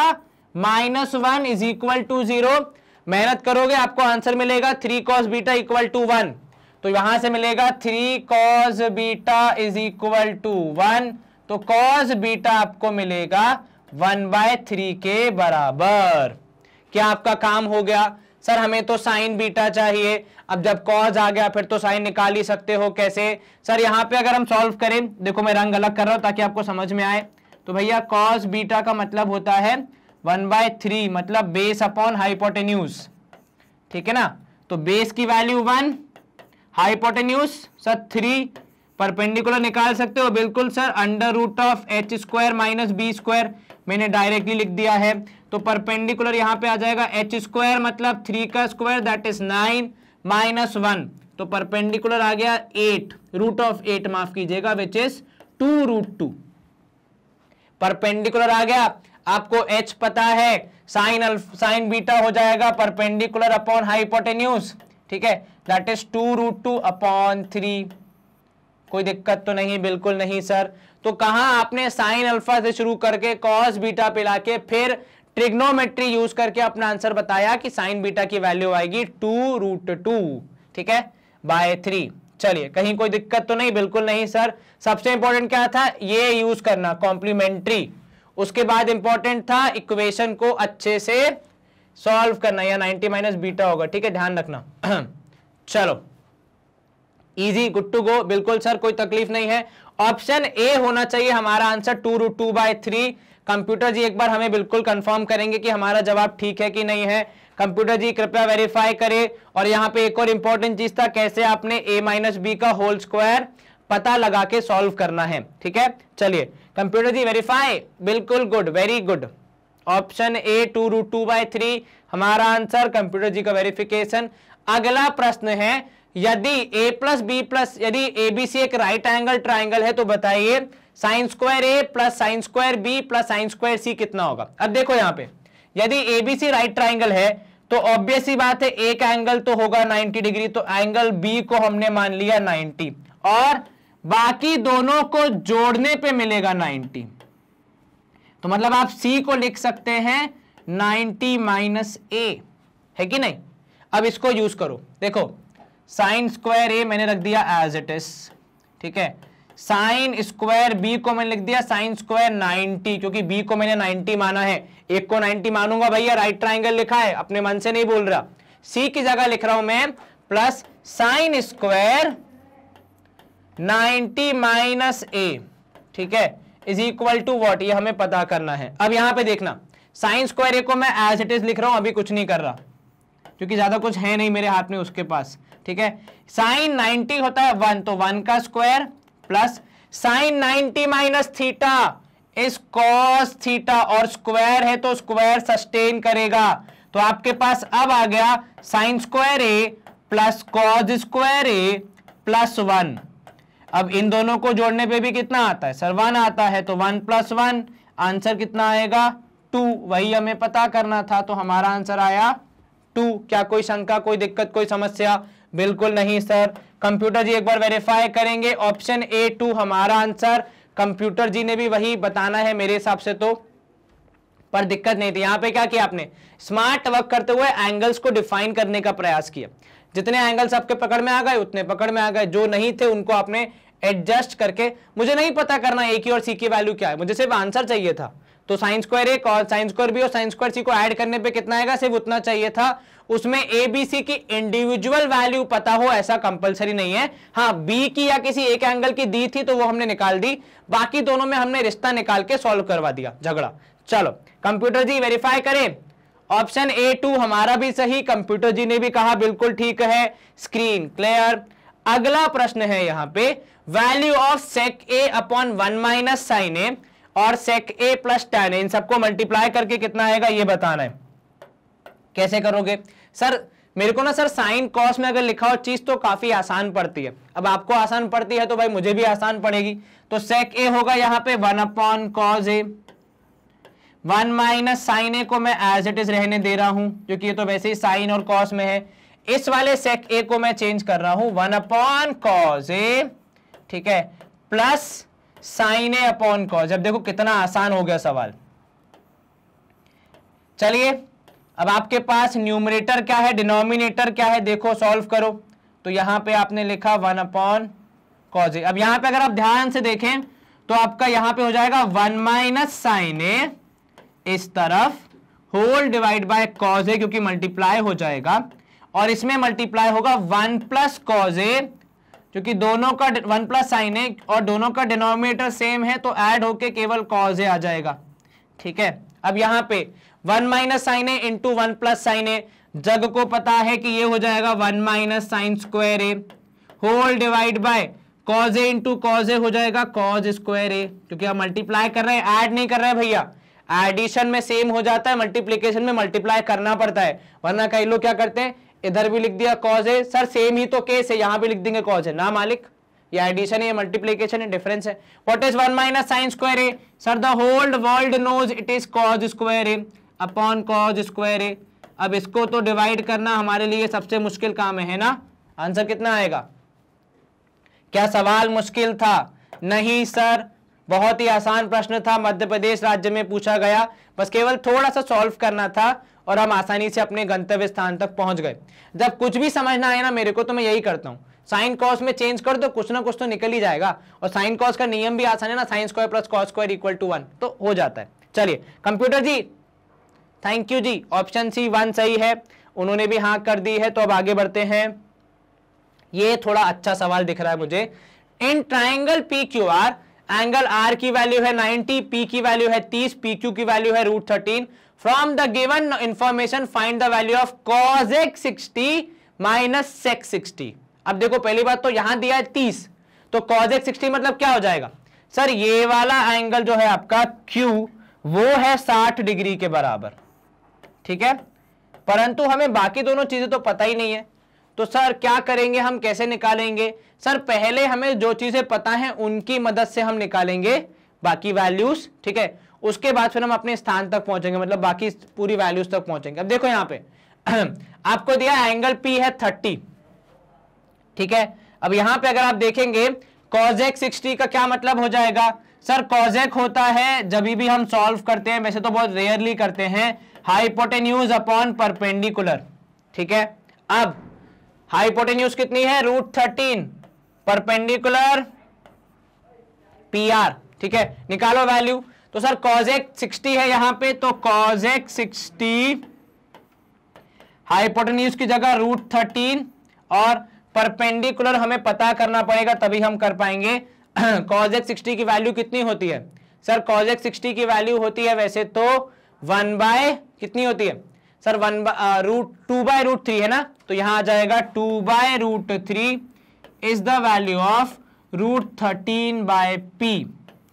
minus one is equal to zero मेहनत करोगे आपको आंसर मिलेगा three cos beta equal to one तो यहां से मिलेगा three cos beta is equal to one तो कॉज बीटा आपको मिलेगा वन बाय थ्री के बराबर क्या आपका काम हो गया सर हमें तो साइन बीटा चाहिए अब जब कॉज आ गया फिर तो साइन निकाल ही सकते हो कैसे सर यहां पे अगर हम सॉल्व करें देखो मैं रंग अलग कर रहा हूं ताकि आपको समझ में आए तो भैया कॉज बीटा का मतलब होता है वन बाय थ्री मतलब बेस अपॉन हाइपोटेन्यूज ठीक है ना तो बेस की value one hypotenuse sir three perpendicular निकाल सकते हो बिल्कुल sir under root of H square minus B square मैंने डायरेक्टली लिख दिया है तो परपेंडिकुलर यहां पे आ जाएगा एच स्क्वायर मतलब थ्री का square that is nine minus one तो परपेंडिकुलर आ गया एट रूट ऑफ एट माफ कीजिएगा which is to root two perpendicular आ गया आपको एच पता है साइन अल्फ साइन बीटा हो जाएगा परपेंडिकुलर अपॉन हाइपोटेन्यूज ठीक है that is to root two upon three कोई दिक्कत तो नहीं बिल्कुल नहीं सर तो कहा आपने साइन अल्फा से शुरू करके कॉस बीटा पिला के फिर ट्रिग्नोमेट्री यूज करके अपना आंसर बताया कि साइन बीटा की वैल्यू आएगी टू रूट टू ठीक है बाय थ्री चलिए कहीं कोई दिक्कत तो नहीं बिल्कुल नहीं सर सबसे इंपॉर्टेंट क्या था ये यूज करना कॉम्प्लीमेंट्री उसके बाद इंपॉर्टेंट था इक्वेशन को अच्छे से सॉल्व करना या 90 माइनस बीटा होगा ठीक है ध्यान रखना चलो इजी गुड टू गो बिल्कुल सर कोई तकलीफ नहीं है ऑप्शन ए होना चाहिए हमारा answer two root two by three computer ji एक बार हमें बिल्कुल कंफर्म करेंगे कि हमारा जवाब ठीक है कि नहीं है कंप्यूटर जी कृपया वेरीफाई करें और यहां पे एक और इंपॉर्टेंट चीज था कैसे आपने ए माइनस बी का होल स्क्वायर पता लगा के सॉल्व करना है ठीक है चलिए कंप्यूटर जी वेरीफाई बिल्कुल good very good option A two root two by three हमारा आंसर कंप्यूटर जी का वेरिफिकेशन अगला प्रश्न है यदि a प्लस बी प्लस यदि ए बी सी एक राइट एंगल ट्राइंगल है तो बताइए sine square A plus sine square B plus sine square C कितना होगा अब देखो यहां पे यदि A B C right triangle है तो ऑब्वियस ही बात है एक एंगल तो होगा 90 डिग्री तो एंगल बी को हमने मान लिया 90 और बाकी दोनों को जोड़ने पे मिलेगा 90 तो मतलब आप सी को लिख सकते हैं 90 माइनस ए है कि नहीं अब इसको यूज करो देखो साइन स्क्वायर ए मैंने रख दिया एज इट इज ठीक है साइन स्क्वायर बी को मैंने लिख दिया साइन स्क्वायर 90 क्योंकि बी को मैंने 90 माना है एक को 90 मानूंगा भैया राइट ट्राइंगल लिखा है अपने मन से नहीं बोल रहा सी की जगह लिख रहा हूं मैं plus sine square 90 minus A ठीक है इज इक्वल टू वॉट ये हमें पता करना है अब यहां पे देखना साइन स्क्वायर ए को मैं एज इट इज लिख रहा हूं अभी कुछ नहीं कर रहा क्योंकि ज़्यादा कुछ है नहीं मेरे हाथ में उसके पास ठीक है साइन 90 होता है वन तो वन का square plus sine 90 minus theta is cos theta और स्क्वायर है तो स्क्वायर सस्टेन करेगा तो आपके पास अब आ गया sine square A plus cos square A plus one अब इन दोनों को जोड़ने पे भी कितना आता है सर वन आता है तो वन प्लस वन आंसर कितना आएगा टू वही हमें पता करना था तो हमारा आंसर आया टू क्या कोई शंका कोई दिक्कत कोई समस्या बिल्कुल नहीं सर कंप्यूटर जी एक बार वेरीफाई करेंगे ऑप्शन ए टू हमारा आंसर कंप्यूटर जी ने भी वही बताना है मेरे हिसाब से तो पर दिक्कत नहीं थी यहाँ पे क्या किया आपने स्मार्ट वर्क करते हुए एंगल्स को डिफाइन करने का प्रयास किया जितने एंगल्स आपके पकड़ में आ गए उतने पकड़ में आ गए जो नहीं थे उनको आपने एडजस्ट करके मुझे नहीं पता करना ए की और सी की वैल्यू क्या है मुझे सिर्फ आंसर चाहिए था तो साइन स्क्वायर एक और साइन स्क्वायर बी और साइन स्क्वायर सी को ऐड करने पे कितना आएगा सिर्फ उतना चाहिए था उसमें ए बी सी की इंडिविजुअल वैल्यू पता हो ऐसा कंपलसरी नहीं है हाँ बी की या किसी एक एंगल की दी थी तो वो हमने निकाल दी बाकी दोनों में हमने रिश्ता निकाल के सॉल्व करवा दिया झगड़ा चलो कंप्यूटर जी वेरीफाई करें ऑप्शन ए टू हमारा भी सही कंप्यूटर जी ने भी कहा बिल्कुल ठीक है स्क्रीन क्लियर अगला प्रश्न है यहां पे value of sec A upon one minus sine A और sec A plus ten in सबको मल्टीप्लाई करके कितना आएगा ये बताना है कैसे करोगे सर मेरे को ना सर साइन कॉस में अगर लिखा हो चीज तो काफी आसान पड़ती है अब आपको आसान पड़ती है तो भाई मुझे भी आसान पड़ेगी तो सेक ए होगा यहां पे one upon cos A one minus sine A को मैं एज इट इज रहने दे रहा हूं क्योंकि ये तो वैसे ही साइन और कॉस में है इस वाले सेक ए को मैं चेंज कर रहा हूं वन अपॉन कॉज ए ठीक है प्लस साइन ए अपॉन कॉज अब देखो कितना आसान हो गया सवाल चलिए अब आपके पास न्यूमरेटर क्या है डिनोमिनेटर क्या है देखो सॉल्व करो तो यहां पे आपने लिखा वन अपॉन कॉज ए अब यहां पे अगर आप ध्यान से देखें तो आपका यहां पे हो जाएगा वन माइनस साइन ए इस तरफ whole divide by cos A क्योंकि मल्टीप्लाई हो जाएगा और इसमें मल्टीप्लाई होगा वन प्लस कॉज ए क्योंकि दोनों का वन प्लस साइन है और दोनों का डिनोमिनेटर सेम है तो ऐड होके केवल कॉज आ जाएगा ठीक है अब यहां पे one minus sine A into one plus sine A जग को पता है कि ये हो जाएगा one minus sine square A whole divide by cos A into cos A हो जाएगा कॉज स्क्वायर ए क्योंकि आप मल्टीप्लाई कर रहे हैं ऐड नहीं कर रहे हैं भैया एडिशन में सेम हो जाता है मल्टीप्लीकेशन में मल्टीप्लाई करना पड़ता है वरना कई लोग क्या करते हैं इधर भी लिख दिया कॉज है सर सेम ही तो केस है यहां भी लिख देंगे कॉज है ना मालिक ये एडिशन है मल्टीप्लीकेशन है डिफरेंस है what is one minus sine square है sir the whole world knows it is cos square है अपॉन कॉज स्क्वायर है अब इसको तो डिवाइड करना हमारे लिए सबसे मुश्किल काम है ना आंसर कितना आएगा क्या सवाल मुश्किल था नहीं सर बहुत ही आसान प्रश्न था मध्य प्रदेश राज्य में पूछा गया बस केवल थोड़ा सा सॉल्व करना था और हम आसानी से अपने गंतव्य स्थान तक पहुंच गए जब कुछ भी समझना आए ना मेरे को तो मैं यही करता हूँ साइन कॉस में चेंज कर दो कुछ ना कुछ तो निकल ही जाएगा और साइन कॉस का नियम भी आसान है ना sine square plus cos square equal to one तो हो जाता है चलिए computer ji thank you ji option C one सही है उन्होंने भी हाँ कर दी है तो अब आगे बढ़ते हैं ये थोड़ा अच्छा सवाल दिख रहा है मुझे in triangle P Q R angle R की वैल्यू है नाइनटी पी की वैल्यू है तीस पी क्यू की वैल्यू है root thirteen from the given information find the value of cos x sixty minus sec sixty अब देखो पहली बात तो यहां दिया है तीस तो कॉज एक्स सिक्सटी मतलब क्या हो जाएगा सर ये वाला एंगल जो है आपका क्यू वो है साठ डिग्री के बराबर ठीक है परंतु हमें बाकी दोनों चीजें तो पता ही नहीं है तो सर क्या करेंगे हम कैसे निकालेंगे सर पहले हमें जो चीजें पता हैं उनकी मदद से हम निकालेंगे बाकी वैल्यूज ठीक है उसके बाद फिर हम अपने स्थान तक पहुंचेंगे मतलब बाकी पूरी वैल्यूज तक पहुंचेंगे अब देखो यहां पे आपको दिया एंगल पी है थर्टी ठीक है अब यहां पे अगर आप देखेंगे कॉजेक सिक्सटी का क्या मतलब हो जाएगा सर कॉजेक होता है जब भी हम सॉल्व करते हैं वैसे तो बहुत रेयरली करते हैं हाइपोटेन्यूज अपॉन परपेंडिकुलर ठीक है अब हाइपोटेन्यूज कितनी है root thirteen perpendicular P R ठीक है निकालो वैल्यू तो सर कॉजेक सिक्सटी है यहां पे तो कॉजेक सिक्सटी हाईपोटन की जगह रूट थर्टीन और परपेंडिकुलर हमें पता करना पड़ेगा तभी हम कर पाएंगे कॉजेक सिक्सटी की वैल्यू कितनी होती है सर कॉजेक सिक्सटी की वैल्यू होती है वैसे तो वन बाय कितनी होती है sir one root two by root three है ना तो यहां आ जाएगा two by root three is the value of root thirteen by P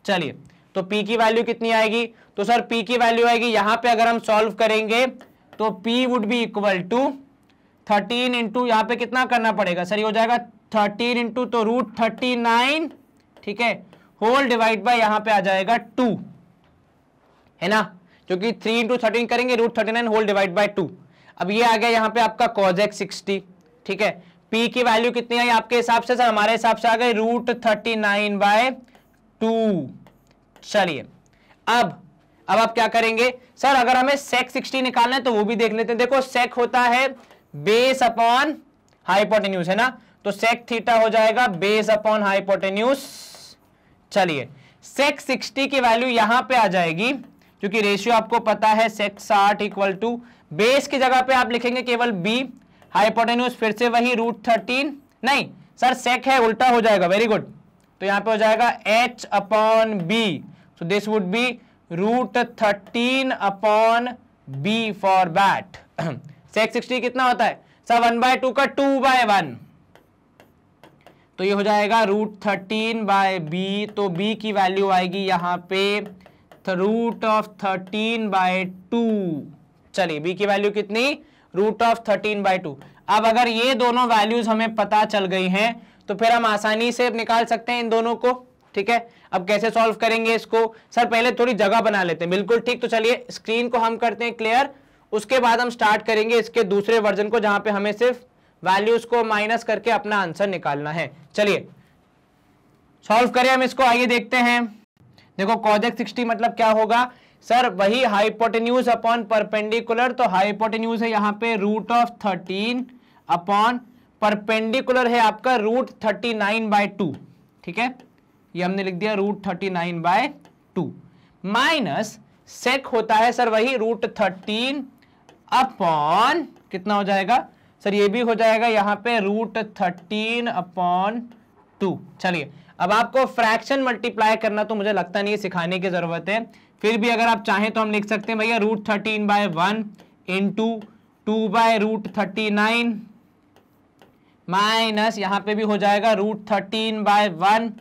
चलिए तो P की वैल्यू कितनी आएगी तो सर P की वैल्यू आएगी यहां पे अगर हम सॉल्व करेंगे तो P would be equal to thirteen into यहां पे कितना करना पड़ेगा सर ये हो जाएगा थर्टीन इंटू तो रूट थर्टी नाइन ठीक है होल डिवाइड बाय यहां पे आ जाएगा टू है ना क्योंकि थ्री इंटू थर्टीन करेंगे root thirty nine whole divide by two अब ये आ गया यहाँ पे आपका कॉजेक्स सिक्सटी ठीक है पी की वैल्यू कितनी आई आपके हिसाब से सर हमारे हिसाब से आ गए root thirty nine by two चलिए अब अब आप क्या करेंगे सर अगर हमें सेक 60 निकालना है तो वो भी देख लेते हैं देखो सेक होता है बेस अपॉन हाइपोटेन्यूज है ना तो सेक थीटा हो जाएगा बेस अपॉन हाइपोटेन्यूज चलिए सेक 60 की वैल्यू यहां पे आ जाएगी क्योंकि रेशियो आपको पता है सेक 60 इक्वल टू बेस की जगह पे आप लिखेंगे केवल बी हाइपोटेन्यूज फिर से वही रूट थर्टीन नहीं सर सेक है उल्टा हो जाएगा वेरी गुड तो यहां पे हो जाएगा H upon B so this would be root thirteen upon B for but sec sixty कितना होता है सर वन बाय टू का टू बाय वन तो ये हो जाएगा रूट थर्टीन बाय बी तो बी की वैल्यू आएगी यहां पे root of thirteen by two चलिए बी की वैल्यू कितनी root of thirteen by two अब अगर ये दोनों वैल्यूज हमें पता चल गई हैं तो फिर हम आसानी से निकाल सकते हैं इन दोनों को ठीक है अब कैसे सॉल्व करेंगे इसको सर पहले थोड़ी जगह बना लेते हैं बिल्कुल ठीक तो चलिए स्क्रीन को हम करते हैं क्लियर उसके बाद हम स्टार्ट करेंगे इसके दूसरे वर्जन को जहां पे हमें सिर्फ वैल्यूज को माइनस करके अपना आंसर निकालना है चलिए सॉल्व करें हम इसको आइए देखते हैं देखो कॉजेक्ट सिक्सटी मतलब क्या होगा सर वही हाइपोटेन्यूज अपॉन परपेंडिकुलर तो हाइपोटेन्यूज है यहाँ पे root of thirteen upon perpendicular है आपका root thirty nine by two ठीक है ये हमने लिख दिया root thirty nine by two minus sec होता है सर वही रूट थर्टीन अपॉन कितना हो जाएगा सर ये भी हो जाएगा यहां पे रूट थर्टीन अपॉन टू चलिए अब आपको फ्रैक्शन मल्टीप्लाई करना तो मुझे लगता नहीं है सिखाने की ज़रूरत है फिर भी अगर आप चाहें तो हम लिख सकते हैं भैया root thirteen by one into two by root thirty nine minus यहाँ पे भी हो जाएगा root thirteen by one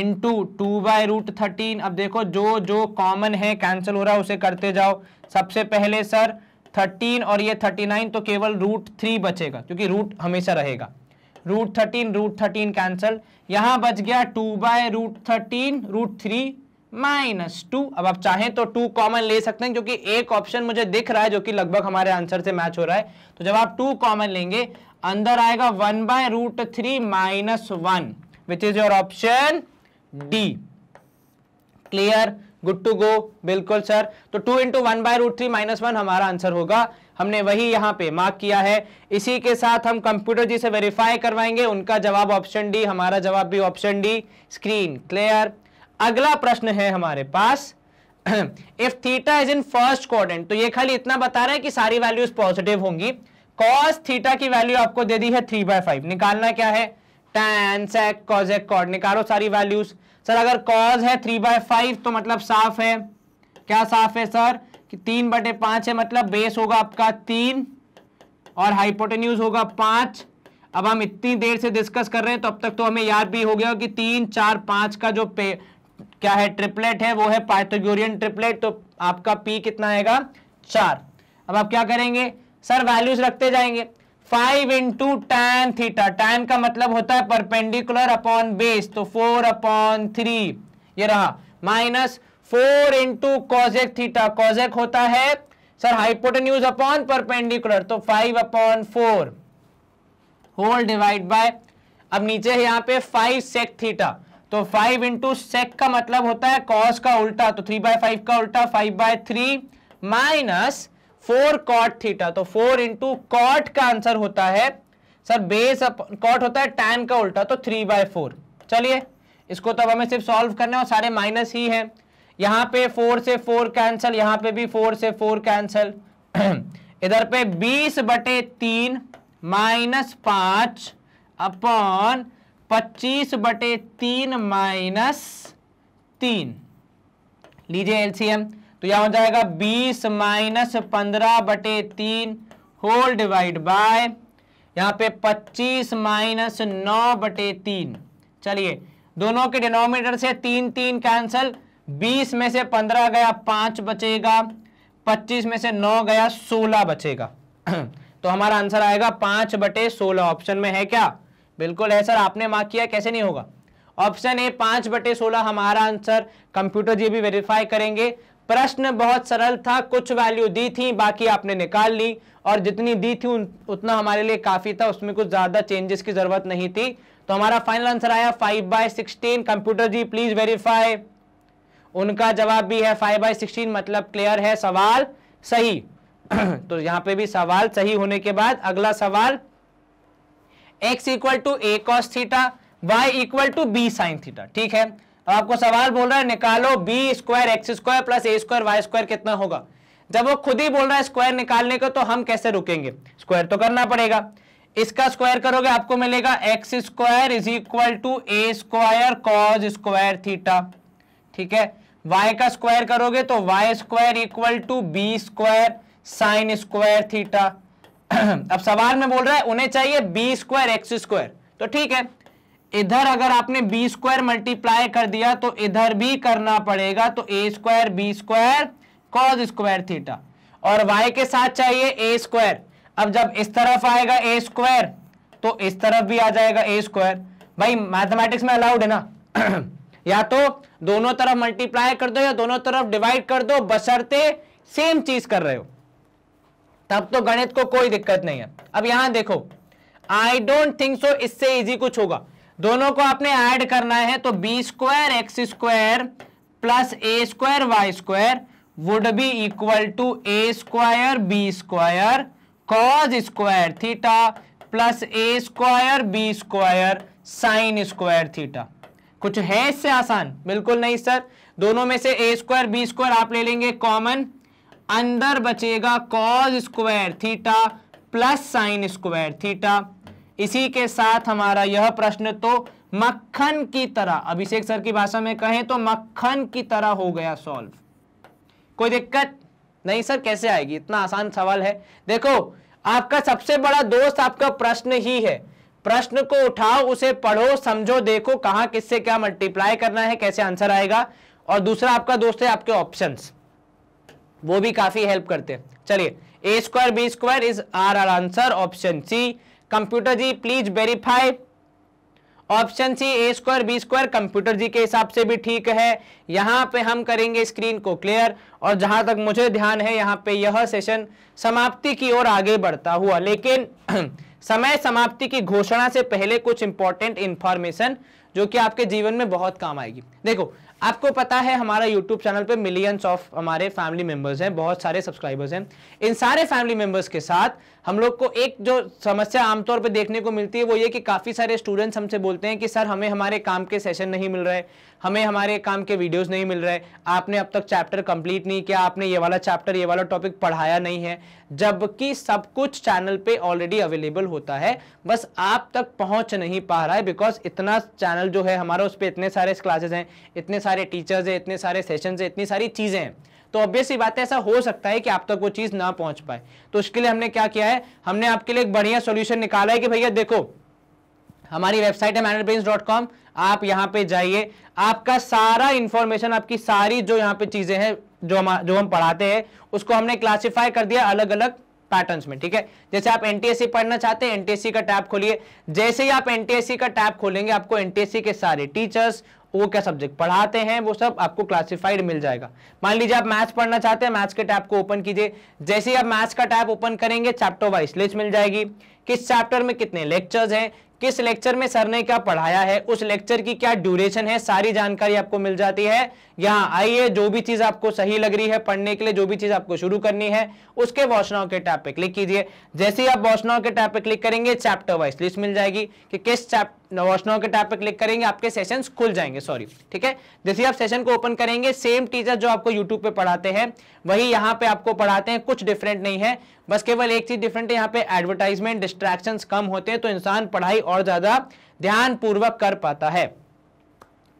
into two by root thirteen अब देखो जो जो कॉमन है कैंसिल हो रहा है उसे करते जाओ सबसे पहले सर थर्टीन और ये थर्टी नाइन तो केवल रूट थ्री बचेगा क्योंकि रूट हमेशा रहेगा root thirteen root thirteen cancel यहां बच गया two by root thirteen root three minus two अब आप चाहें तो टू कॉमन ले सकते हैं क्योंकि एक ऑप्शन मुझे दिख रहा है जो कि लगभग हमारे आंसर से मैच हो रहा है तो जब आप टू कॉमन लेंगे अंदर आएगा one by root three minus one which is your option D clear good to go बिल्कुल सर तो two into one by root three minus one हमारा आंसर होगा हमने वही यहां पे मार्क किया है इसी के साथ हम कंप्यूटर जी से वेरीफाई करवाएंगे उनका जवाब ऑप्शन डी हमारा जवाब भी ऑप्शन डी स्क्रीन क्लियर अगला प्रश्न है हमारे पास if theta is in first quadrant तो ये खाली इतना बता रहा है कि सारी वैल्यूज पॉजिटिव होंगी कॉस थीटा की वैल्यू आपको दे दी है थ्री बाय फाइव निकालना क्या है टेन सेक कॉज एक कॉड निकालो सारी वैल्यूज सर अगर कॉज है थ्री बाय फाइव तो मतलब साफ है क्या साफ है सर कि तीन बटे पांच है मतलब बेस होगा आपका तीन और हाइपोटेन्यूज होगा पांच अब हम इतनी देर से डिस्कस कर रहे हैं तो अब तक तो हमें याद भी हो गया कि तीन चार पांच का जो पे क्या है ट्रिपलेट है वो है पाइथागोरियन ट्रिपलेट तो आपका पी कितना आएगा चार अब आप क्या करेंगे सर वैल्यूज रखते जाएंगे five into tan theta tan का मतलब होता है परपेंडिकुलर अपॉन बेस तो फोर अपॉन थ्री ये रहा minus four into cosec theta cosec होता है सर हाइपोटेन्यूज अपॉन परपेंडिकुलर तो five upon four whole divide by अब नीचे है यहां पे फाइव सेक थीटा तो फाइव इंटू सेक का मतलब होता है कॉज का उल्टा तो थ्री बाय फाइव का उल्टा five by three minus four cot theta तो फोर इंटू कॉट का आंसर होता है सर बेस कॉट होता है टैन का उल्टा तो थ्री बाय फोर चलिए इसको तब हमें सिर्फ सॉल्व करना है और सारे माइनस ही हैं यहाँ पे फोर से फोर कैंसल यहाँ पे भी फोर से फोर कैंसल इधर पे बीस बटे तीन माइनस पांच अपॉन पच्चीस बटे तीन माइनस तीन लीजिए एलसीएम तो यह हो जाएगा बीस माइनस पंद्रह बटे तीन होल डिवाइड बाय यहाँ पे पच्चीस माइनस नौ बटे तीन चलिए दोनों के डिनोमिनेटर से तीन तीन कैंसल बीस में से पंद्रह गया पांच बचेगा पच्चीस में से नौ गया सोलह बचेगा तो हमारा आंसर आएगा पांच बटे सोलह ऑप्शन में है क्या बिल्कुल है सर आपने मार्क किया कैसे नहीं होगा ऑप्शन ए पांच बटे सोलह हमारा आंसर कंप्यूटर जी भी वेरीफाई करेंगे प्रश्न बहुत सरल था कुछ वैल्यू दी थी बाकी आपने निकाल ली और जितनी दी थी उतना हमारे लिए काफ़ी था उसमें कुछ ज़्यादा चेंजेस की ज़रूरत नहीं थी तो हमारा फाइनल आंसर आया five by sixteen computer ji please verify उनका जवाब भी है फाइव बाय सिक्सटीन मतलब क्लियर है सवाल सही तो यहां पे भी सवाल सही होने के बाद अगला सवाल X equal to A cos theta Y equal to B sine theta ठीक है अब आपको सवाल बोल रहा है निकालो B square X square plus A square Y square कितना होगा जब वो खुद ही बोल रहा है स्क्वायर निकालने को तो हम कैसे रुकेंगे स्क्वायर तो करना पड़ेगा इसका स्क्वायर करोगे आपको मिलेगा X square is equal to A square cos square theta ठीक है वाई का स्क्वायर करोगे तो Y square equal to B square sine square theta अब सवाल में बोल रहा है उन्हें चाहिए बी स्क्वायर एक्स स्क्वायर तो ठीक है इधर अगर आपने बी स्क्वायर मल्टीप्लाई कर दिया तो इधर भी करना पड़ेगा तो ए square B square cos square theta और वाई के साथ चाहिए ए स्क्वायर अब जब इस तरफ आएगा ए स्क्वायर तो इस तरफ भी आ जाएगा ए स्क्वायर भाई मैथमेटिक्स में अलाउड है ना या तो दोनों तरफ मल्टीप्लाई कर दो या दोनों तरफ डिवाइड कर दो बसरते सेम चीज कर रहे हो तब तो गणित को कोई दिक्कत नहीं है अब यहां देखो आई डोंट थिंक सो इससे इजी कुछ होगा दोनों को आपने ऐड करना है तो B square X square plus A square Y square would be equal to A square B square cos square theta plus A square B square sine square theta कुछ है इससे आसान बिल्कुल नहीं सर दोनों में से ए स्क्वायर बी स्क्वायर आप ले लेंगे कॉमन अंदर बचेगा cos square theta plus sine square theta इसी के साथ हमारा यह प्रश्न तो मक्खन की तरह अभिषेक सर की भाषा में कहें तो मक्खन की तरह हो गया सॉल्व कोई दिक्कत नहीं सर कैसे आएगी इतना आसान सवाल है देखो आपका सबसे बड़ा दोस्त आपका प्रश्न ही है प्रश्न को उठाओ उसे पढ़ो समझो देखो कहां किससे क्या मल्टीप्लाई करना है कैसे आंसर आएगा और दूसरा आपका दोस्त है आपके ऑप्शंस वो भी काफी हेल्प करते हैं चलिए A square B square is our our answer option C computer ji please verify option C A square B square computer ji के हिसाब से भी ठीक है यहां पे हम करेंगे स्क्रीन को क्लियर और जहां तक मुझे ध्यान है यहां पे यह सेशन समाप्ति की ओर आगे बढ़ता हुआ लेकिन समय समाप्ति की घोषणा से पहले कुछ इंपॉर्टेंट इंफॉर्मेशन जो कि आपके जीवन में बहुत काम आएगी देखो आपको पता है हमारा यूट्यूब चैनल पे मिलियंस ऑफ हमारे फैमिली मेंबर्स हैं बहुत सारे सब्सक्राइबर्स हैं इन सारे फैमिली मेंबर्स के साथ हम लोग को एक जो समस्या आमतौर पर देखने को मिलती है वो ये कि काफ़ी सारे स्टूडेंट्स हमसे बोलते हैं कि सर हमें हमारे काम के सेशन नहीं मिल रहे हमें हमारे काम के वीडियोस नहीं मिल रहे आपने अब तक चैप्टर कंप्लीट नहीं किया आपने ये वाला चैप्टर ये वाला टॉपिक पढ़ाया नहीं है जबकि सब कुछ चैनल पे ऑलरेडी अवेलेबल होता है बस आप तक पहुंच नहीं पा रहा है बिकॉज इतना चैनल जो है हमारा उस पर इतने सारे क्लासेज हैं इतने सारे टीचर्स हैं इतने सारे सेशन हैं इतनी सारी चीज़ें हैं तो ऑब्वियस ही बात है ऐसा हो सकता है कि आप तक वो चीज़ ना पहुंच पाए तो उसके लिए हमने क्या किया है हमने आपके लिए एक बढ़िया सोल्यूशन निकाला है कि भैया देखो हमारी वेबसाइट है मैनरब्रेन डॉट कॉम आप यहाँ पे जाइए आपका सारा इंफॉर्मेशन आपकी सारी जो यहाँ पे चीज़ें हैं जो हम जो हम पढ़ाते हैं उसको हमने क्लासिफाई कर दिया अलग अलग पैटर्न्स में ठीक है जैसे आप एनटीएससी पढ़ना चाहते हैं एनटीएससी का टैब खोलिए जैसे ही आप एनटीएससी का टैब खोलेंगे आपको एनटीएससी के सारे टीचर्स वो क्या सब्जेक्ट पढ़ाते हैं वो सब आपको क्लासिफाइड मिल जाएगा मान लीजिए आप मैथ्स पढ़ना चाहते हैं मैथ्स के टैप को ओपन कीजिए जैसे ही आप मैथ्स का टैप ओपन करेंगे चैप्टर वाइज लिस्ट मिल जाएगी किस चैप्टर में कितने लेक्चर्स हैं किस लेक्चर में सर ने क्या पढ़ाया है उस लेक्चर की क्या ड्यूरेशन है सारी जानकारी आपको मिल जाती है यहाँ आइए जो भी चीज आपको सही लग रही है पढ़ने के लिए जो भी चीज आपको शुरू करनी है उसके वॉशनाओं के टैप पे क्लिक कीजिए जैसे ही आप वॉशनाओं के टैप पे क्लिक करेंगे चैप्टर वाइज लिस्ट मिल जाएगी कि किस चैप्टर नवोचनाओं के टैब पर क्लिक करेंगे आपके सेशन खुल जाएंगे सॉरी ठीक है जैसे आप सेशन को ओपन करेंगे सेम टीचर जो आपको यूट्यूब पे पढ़ाते हैं वही यहाँ पे आपको पढ़ाते हैं कुछ डिफरेंट नहीं है बस केवल एक चीज डिफरेंट है यहाँ पे एडवर्टाइजमेंट डिस्ट्रैक्शन कम होते हैं तो इंसान पढ़ाई और ज़्यादा ध्यानपूर्वक कर पाता है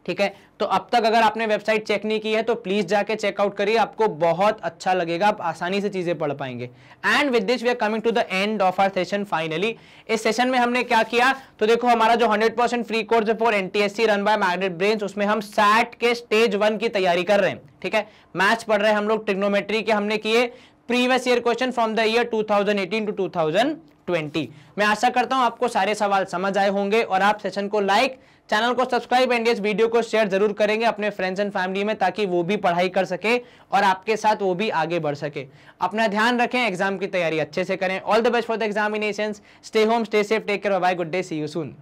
ठीक है तो अब तक अगर आपने वेबसाइट चेक नहीं की है तो प्लीज जाके चेकआउट करिए आपको बहुत अच्छा लगेगा आप आसानी से चीजें पढ़ पाएंगे and with this we are coming to the end of our session finally इस सेशन में हमने क्या किया तो देखो हमारा जो 100% percent free course for NTSC run by magnet brain उसमें हम सैट के स्टेज वन की तैयारी कर रहे हैं ठीक है मैथ्स पढ़ रहे हैं हम लोग ट्रिग्नोमेट्री के हमने किए previous year question from the year 2018 to 2020 मैं आशा करता हूं आपको सारे सवाल समझ आए होंगे और आप सेशन को लाइक like, चैनल को सब्सक्राइब एंड इस वीडियो को शेयर जरूर करेंगे अपने फ्रेंड्स एंड फैमिली में ताकि वो भी पढ़ाई कर सके और आपके साथ वो भी आगे बढ़ सके अपना ध्यान रखें एग्जाम की तैयारी अच्छे से करें all the best for the examination stay home stay safe take care bye good day see you soon